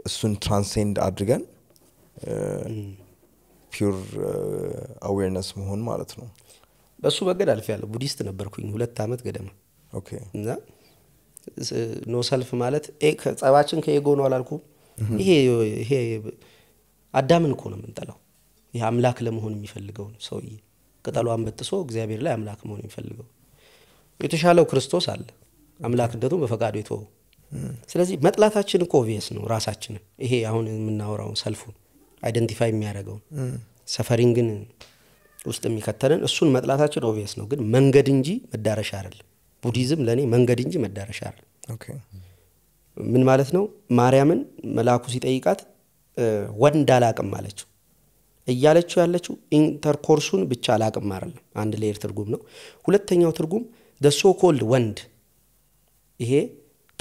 እሱን ትራንሴንድ አድርገን ፒውር አዌርነስ መሆን ማለት ነው። በእሱ መንገድ አልፍ ያለ ቡዲስት ነበርኩኝ ሁለት ዓመት ገደማ እና ኖ ሰልፍ ማለት ጸባችን ከኤጎ ነው አላልኩም። ይሄ አዳምን እኮ ነው የምንጠላው። ይህ አምላክ ለመሆን የሚፈልገው ሰውዬ ቅጠሉ አንበጥሶ እግዚአብሔር ላይ አምላክ መሆን የሚፈልገው የተሻለው ክርስቶስ አለ አምላክነቱ በፈቃዱ የተወው ስለዚህ መጥላታችን እኮ ኦቪየስ ነው ራሳችንን ይሄ አሁን የምናወራውን ሰልፉ አይደንቲፋይ የሚያደርገው ሰፈሪንግን ውስጥ የሚከተልን እሱን መጥላታችን ኦቪየስ ነው ግን መንገድ እንጂ መዳረሻ አይደለም ቡዲዝም ለእኔ መንገድ እንጂ መዳረሻ አይደለም ምን ማለት ነው ማርያምን መልአኩ ሲጠይቃት ወንድ አላቅም አለችው እያለችው ያለችው ኢንተርኮርሱን ብቻ አላቅም አይደለም አንድ ሌየር ትርጉም ነው ሁለተኛው ትርጉም ደ ኮልድ ወንድ ይሄ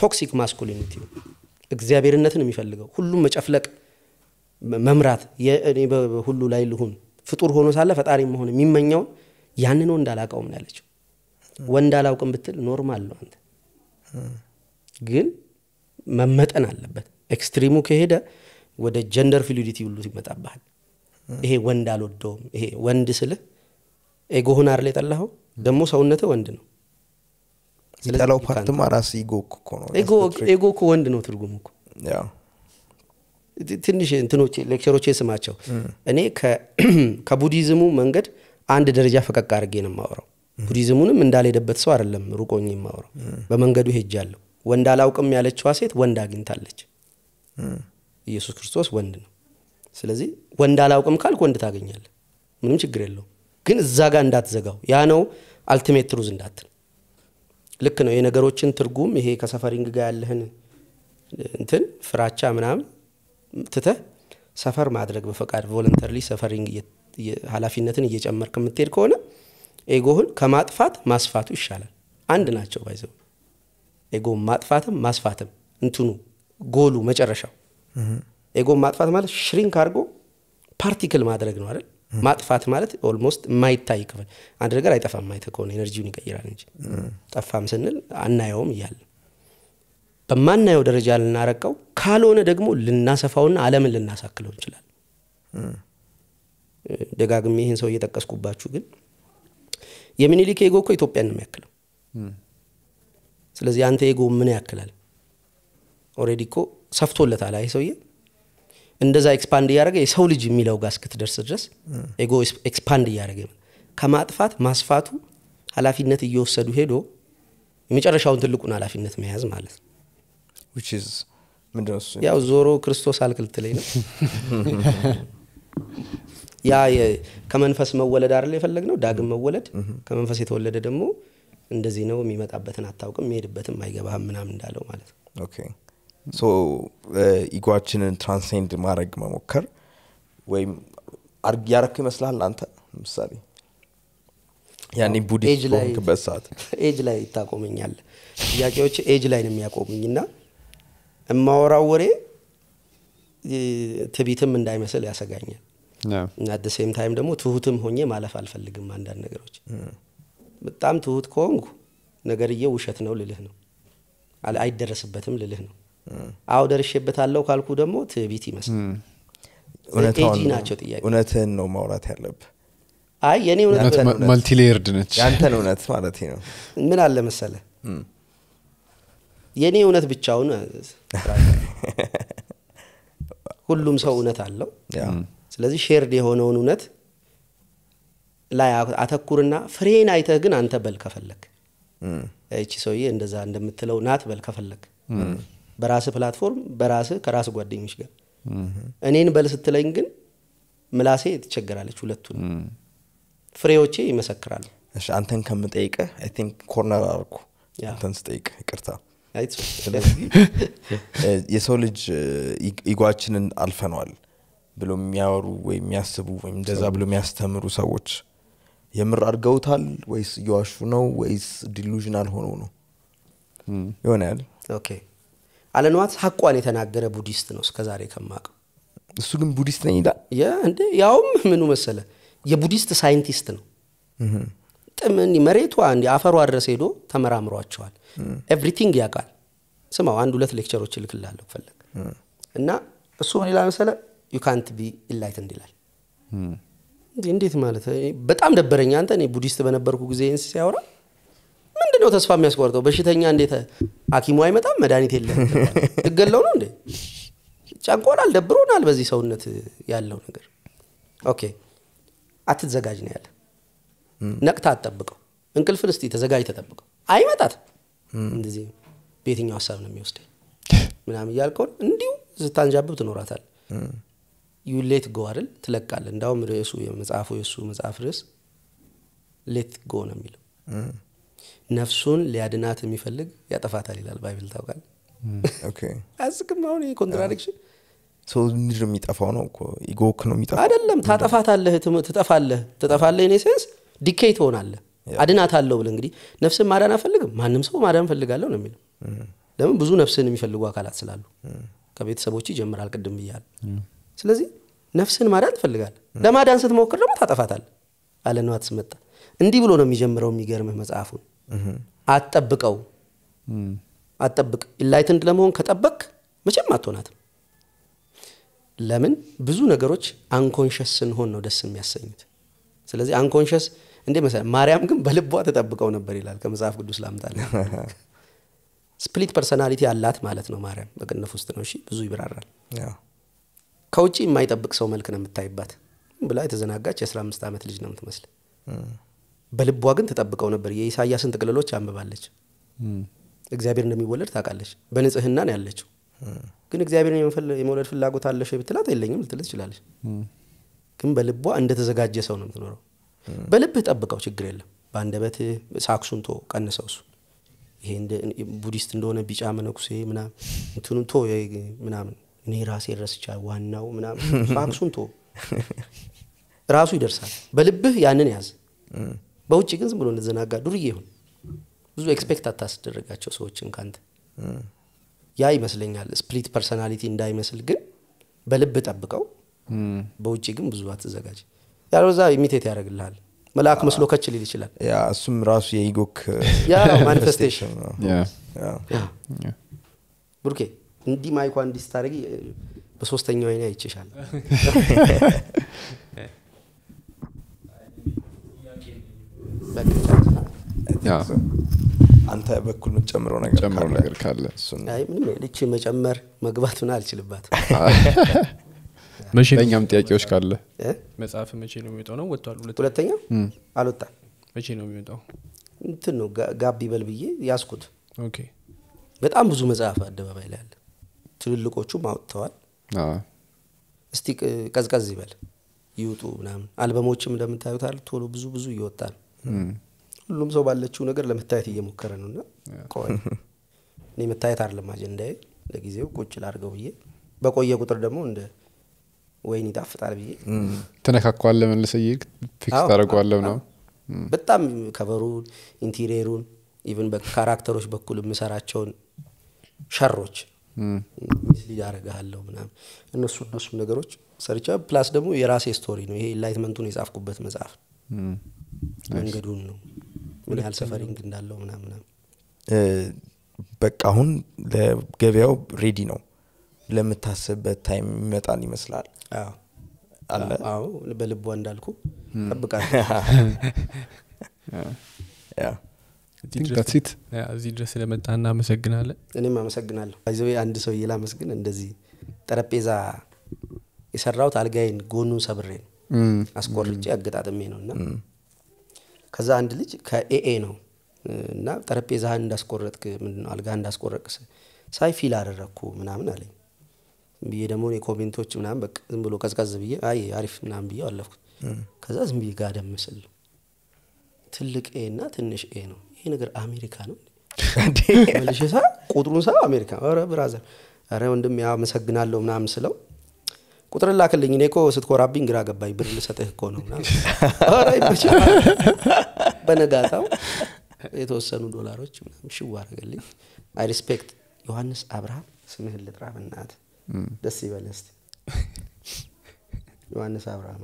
ቶክሲክ ማስኩሊኒቲ እግዚአብሔርነትን የሚፈልገው ሁሉም መጨፍለቅ፣ መምራት፣ ሁሉ ላይ ልሁን ፍጡር ሆኖ ሳለ ፈጣሪ መሆን የሚመኘውን ያንን ወንድ አላውቀውም ያለችው ወንድ አላውቅም ብትል ኖርማል ነው። አንተ ግን መመጠን አለበት። ኤክስትሪሙ ከሄደ ወደ ጀንደር ፊሉዲቲ ሁሉ ይመጣብሃል። ይሄ ወንድ አልወደውም። ይሄ ወንድ ስልህ ኤጎሆን አርላ የጠላኸው ደግሞ ሰውነትህ ወንድ ነው። የጠላው ፓርትማ ራስ ኢጎክ እኮ ነው። ኢጎክ ወንድ ነው ትርጉም እኮ ትንሽ እንትኖቼ ሌክቸሮቼ ስማቸው እኔ [clears throat] ከቡዲዝሙ መንገድ አንድ ደረጃ ፈቀቅ አድርጌ ነው የማውረው ቡዲዝሙንም እንዳልሄደበት ሰው አይደለም ሩቆኝ የማውረው በመንገዱ ሄጃለሁ። ወንድ አላውቅም ያለችዋ ሴት ወንድ አግኝታለች። ኢየሱስ ክርስቶስ ወንድ ነው። ስለዚህ ወንድ አላውቅም ካልክ ወንድ ታገኛለ ምንም ችግር የለው ግን እዛ ጋር እንዳትዘጋው። ያ ነው አልቲሜት ትሩዝ እንዳትል ልክ ነው። የነገሮችን ትርጉም ይሄ ከሰፈሪንግ ጋር ያለህን እንትን ፍራቻ ምናምን ትተህ ሰፈር ማድረግ በፈቃድ ቮለንተሪ ሰፈሪንግ ኃላፊነትን እየጨመርክ የምትሄድ ከሆነ ኤጎህን ከማጥፋት ማስፋቱ ይሻላል። አንድ ናቸው ባይዘው ኤጎ ማጥፋትም ማስፋትም እንትኑ ጎሉ መጨረሻው። ኤጎ ማጥፋት ማለት ሽሪንክ አድርጎ ፓርቲክል ማድረግ ነው አይደል? ማጥፋት ማለት ኦልሞስት የማይታይ ክፍል አንድ ነገር አይጠፋም። ማይተ ከሆነ ኤነርጂውን ይቀይራል እንጂ ጠፋም ስንል አናየውም እያለ በማናየው ደረጃ ልናረቀው ካልሆነ ደግሞ ልናሰፋውና አለምን ልናሳክለው እንችላል። ደጋግሜ ይህን ሰው እየጠቀስኩባችሁ፣ ግን የሚኒሊክ ኤጎ እኮ ኢትዮጵያን የሚያክለው። ስለዚህ አንተ ኤጎ ምን ያክላል? ኦሬዲ እኮ ሰፍቶለታል። ይህ ሰውዬ እንደዛ ኤክስፓንድ እያደረገ የሰው ልጅ የሚለው ጋር እስክትደርስ ድረስ ኤጎ ኤክስፓንድ እያደረገ ከማጥፋት ማስፋቱ ኃላፊነት እየወሰዱ ሄዶ የመጨረሻውን ትልቁን ኃላፊነት መያዝ ማለት ነው። ያው ዞሮ ክርስቶስ አልክልት ላይ ነው። ያ ከመንፈስ መወለድ አይደል የፈለግ ነው፣ ዳግም መወለድ። ከመንፈስ የተወለደ ደግሞ እንደዚህ ነው፣ የሚመጣበትን አታውቅም፣ የሚሄድበትም አይገባህም ምናምን እንዳለው ማለት ነው። ኢጓችንን ትራንሴንድ ማድረግ መሞከር ወይም ያረኩ ይመስላል አንተ ምሳሌ ያኔ ቡዲስበት በሆንክበት ሰዓት [laughs] ኤጅ ላይ ይታቆመኛል ጥያቄዎች ኤጅ ላይ ነው የሚያቆሙኝ እና እማወራው ወሬ ትቢትም እንዳይመስል ያሰጋኛል አት ሴም ታይም ደግሞ ትሁትም ሆኜ ማለፍ አልፈልግም አንዳንድ ነገሮች በጣም ትሁት ከሆንኩ ነገርዬ ውሸት ነው ልልህ ነው አይደረስበትም ልልህ ነው አዎ ደርሼበታለሁ ካልኩ ደግሞ ትቢት ይመስላል። ኤጂ ናቸው ጥያቄ። እውነትህን ነው ማውራት ያለብ አይ የኔ እውነት ነች። ያንተን እውነት ማለት ነው። ምን አለ መሰለ የእኔ እውነት ብቻውን ሁሉም ሰው እውነት አለው። ስለዚህ ሼርድ የሆነውን እውነት ላይ አተኩርና ፍሬን አይተህ ግን አንተ በል ከፈለግ እቺ ሰውዬ እንደዛ እንደምትለው ናት በል ከፈለግ በራስህ ፕላትፎርም በራስህ ከራስ ጓደኞች ጋር እኔን በል ስትለኝ ግን ምላሴ ትቸገራለች። ሁለቱን ፍሬዎቼ ይመሰክራሉ። አንተን ከምጠይቀ ኮርነር አርኩ አንተን ስጠይቅ ይቅርታ። የሰው ልጅ ይጓችንን አልፈነዋል ብሎ የሚያወሩ ወይም የሚያስቡ ወይም እንደዛ ብሎ የሚያስተምሩ ሰዎች የምር አድርገውታል ወይስ እየዋሹ ነው ወይስ ዲሉዥናል ሆነው ነው ይሆናል? ኦኬ አለንዋት ሀቋን የተናገረ ቡዲስት ነው እስከዛሬ ከማቅ እሱ ግን ቡዲስት ነኝ ይላል። እንደ ያውም ምኑ መሰለ የቡዲስት ሳይንቲስት ነው። ጥምን መሬቷ እንዲ አፈሯ ድረስ ሄዶ ተመራምሯቸዋል። ኤቭሪቲንግ ያውቃል። ስማው አንድ ሁለት ሌክቸሮች ልክላለሁ ፈለግ እና እሱ ምን ይላል መሰለ ዩ ካንት ቢ ኢላይት እንዲላል እንዴት ማለት በጣም ደበረኛ አንተ። ቡዲስት በነበርኩ ጊዜ ሲያወራ ምንድን ነው ተስፋ የሚያስቆርጠው? በሽተኛ እንዴት ሐኪሙ አይመጣም? መድኃኒት የለ ትገለው ነው እንዴ? ጨንቆናል፣ ደብሮናል። በዚህ ሰውነት ያለው ነገር ኦኬ፣ አትዘጋጅ ነው ያለ። ነቅታ አትጠብቀው፣ እንቅልፍን እስቲ ተዘጋጅ ተጠብቀው። አይመጣት እንደዚህ በየትኛው ሀሳብ ነው የሚወስደ ምናም እያልከውን እንዲሁ ስታንዣብብ ትኖራታል። ዩ ሌት ጎ አይደል ትለቃለ። እንዳሁም ርዕሱ የመጽሐፉ የእሱ መጽሐፍ ርዕስ ሌት ጎ ነው የሚለው ነፍሱን ሊያድናት የሚፈልግ ያጠፋታል ይላል ባይብል ታውቃል አያስቅም አሁን ይህ ኮንትራዲክሽን ሰው የሚጠፋው ነው ኢጎክ ነው የሚጠፋ አይደለም ታጠፋታለህ ትጠፋለህ ትጠፋለህ ኔ ሴንስ ዲኬይ ትሆናለህ አለው ብለ እንግዲህ ነፍስን ማዳን አፈልግም ማንም ሰው ማዳን ፈልጋለሁ ነው የሚለው ለምን ብዙ ነፍስን የሚፈልጉ አካላት ስላሉ ከቤተሰቦች ይጀምራል ቅድም ብያል ስለዚህ ነፍስን ማዳን ትፈልጋለ ለማዳን ስትሞክር ደግሞ ታጠፋታል አለነዋት ስመጣ እንዲህ ብሎ ነው የሚጀምረው። የሚገርምህ መጽሐፉን አጠብቀው አጠብቅ ኢንላይትንድ ለመሆን ከጠበቅ መቼም አትሆናትም። ለምን ብዙ ነገሮች አንኮንሸስ ስንሆን ነው ደስ የሚያሰኙት። ስለዚህ አንኮንሽስ እንዴ መሰለህ፣ ማርያም ግን በልቧ ተጠብቀው ነበር ይላል። ከመጽሐፍ ቅዱስ ላምጣልህ። [laughs] ስፕሊት ፐርሰናሊቲ አላት ማለት ነው ማርያም። በቅንፍ ውስጥ ነው ብዙ ይብራራል። ከውጭ የማይጠብቅ ሰው መልክ ነው የምታይባት ብላ የተዘናጋች የ15 ዓመት ልጅ ነው የምትመስል በልቧ ግን ትጠብቀው ነበር። የኢሳያስን ጥቅልሎች አንብባለች። እግዚአብሔር እንደሚወለድ ታውቃለች። በንጽህና ነው ያለችው። ግን እግዚአብሔርን የመውለድ ፍላጎት አለሽ ብትላት የለኝም ልትል ትችላለች። ግን በልቧ እንደተዘጋጀ ሰው ነው የምትኖረው። በልብህ ጠብቀው፣ ችግር የለም። በአንደበትህ ሳክሱን ቶ ቀንሰው እሱ ይሄ ቡዲስት እንደሆነ ቢጫ መነኩሴ ምናምን ቶ ምናምን እኔ ራሴ ረስቻ ዋናው ምናምን ሳክሱን ቶ [laughs] ራሱ ይደርሳል። በልብህ ያንን ያዝ። በውጭ ግን ዝም ብሎ እንዘናጋ ዱርዬ ይሁን ብዙ ኤክስፔክት አታስደረጋቸው ሰዎችን ካንተ ያ ይመስለኛል ስፕሊት ፐርሰናሊቲ እንዳይመስል ግን በልብ ጠብቀው በውጭ ግን ብዙ አትዘጋጅ ያለዛ ኢሚቴት ያደርግልሃል መልአክ መስሎ ከች ሊል ይችላል እሱም ራሱ የኢጎክ ማኒፌስቴሽን ቡርኬ እንዲህ ማይኳ እንዲስታደረጊ በሶስተኛው አይኔ አይችሻል [laughs] አንተ በኩል የምትጨምረው ነገር ነገር ካለ ምንም ልች መጨመር ምን አልችልባት [laughs] መቼኛም ጥያቄዎች ካለ መጽሐፍ መቼ ነው የሚወጣው ነው ወጥቷል ሁለተኛ አልወጣም መቼ ነው የሚወጣው እንትን ነው ጋቢ በል ብዬ ያስኩት በጣም ብዙ መጽሐፍ አደባባይ ላይ አለ ትልልቆቹም አውጥተዋል እስቲ ቀዝቀዝ ይበል ይውጡ ምናምን አልበሞችም እንደምታዩት ቶሎ ብዙ ብዙ እየወጣ ነው ሁሉም ሰው ባለችው ነገር ለመታየት እየሞከረ ነው ና ቆይ [laughs] እኔ መታየት አይደለም አጀንዳ ለጊዜው ቁጭ ላርገው ብዬ በቆየ ቁጥር ደግሞ እንደ ወይን ይጣፍጣል ብዬ ትነካኳለ መልሰ ፊክስ ታደረጓለም ነው በጣም ከበሩን ኢንቴሪየሩን ኢቨን በካራክተሮች በኩል የምሰራቸውን ሸሮች ሚስሊድ አረግሃለሁ ምናምን እነሱ እነሱ ነገሮች ሰርቻ ፕላስ ደግሞ የራሴ ስቶሪ ነው ይሄ ኢንላይትመንቱን የጻፍኩበት መጽሐፍ መንገዱን ነው ምን ያህል ሰፈሪንግ እንዳለው ምናምና በቃ አሁን ለገበያው ሬዲ ነው ለምታስብበት ታይም ይመጣል ይመስላል በልቧ እንዳልኩ ጠብቃል [laughs] እዚህ ድረስ ለመጣ እናመሰግናለን እኔም አመሰግናለሁ ዚ አንድ ሰው ላመስግን እንደዚህ ጠረጴዛ የሰራውት አልጋይን ጎኑን ሰብሬ ነው አስቆርጬ አገጣጥሜ ነው እና ከዛ አንድ ልጅ ከኤኤ ነው እና ጠረጴዛህን እንዳስቆረጥክ ምንድነው አልጋ እንዳስቆረጥክ ሳይ ፊል አደረግኩ ምናምን አለኝ ብዬ ደግሞ የኮሜንቶች ምናምን በቃ ዝም ብሎ ቀዝቀዝ ብዬ አይ አሪፍ ምናምን ብዬ አለፍኩት። ከዛ ዝም ብዬ ጋደም ስል ትልቅ ኤ እና ትንሽ ኤ ነው። ይሄ ነገር አሜሪካ ነው መልሼ ሳ ቁጥሩን ሳ አሜሪካ ኧረ ብራዘር ኧረ ወንድም ያመሰግናለሁ ምናምን ስለው ቁጥር ላክልኝ። እኔ ኮ ስትኮራብኝ ግራ ገባኝ፣ ብር ልሰጥህ እኮ ነው። በነጋታው የተወሰኑ ዶላሮች ሽዋ አደረገልኝ። አይ ሪስፔክት ዮሐንስ አብርሃም ስምህን ልጥራ በእናትህ ደስ ይበልህ ዮሐንስ አብርሃም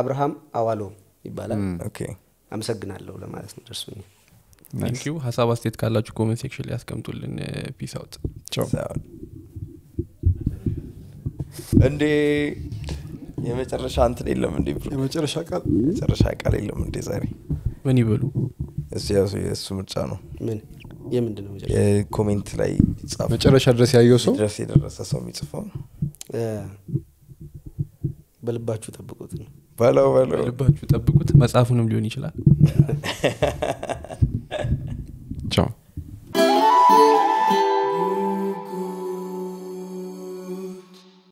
አብርሃም አዋሎ ይባላል። አመሰግናለሁ ለማለት ነው ደርሱ ሀሳብ አስቴት ካላችሁ ኮመንት ሴክሽን ሊያስቀምጡልን ፒስ አውት እንዴ የመጨረሻ እንትን የለም እንዴ ብሎ የመጨረሻ ቃል የመጨረሻ ቃል የለም እንዴ ዛሬ ምን ይበሉ እሱ ምርጫ ነው ምን የምንድነው ላይ መጨረሻ ድረስ ያየው ሰው ድረስ የደረሰ ሰው የሚጽፈው በልባችሁ ጠብቁት ነው በለው በለው በልባችሁ ጠብቁት መጽሐፉንም ሊሆን ይችላል [laughs] ቻው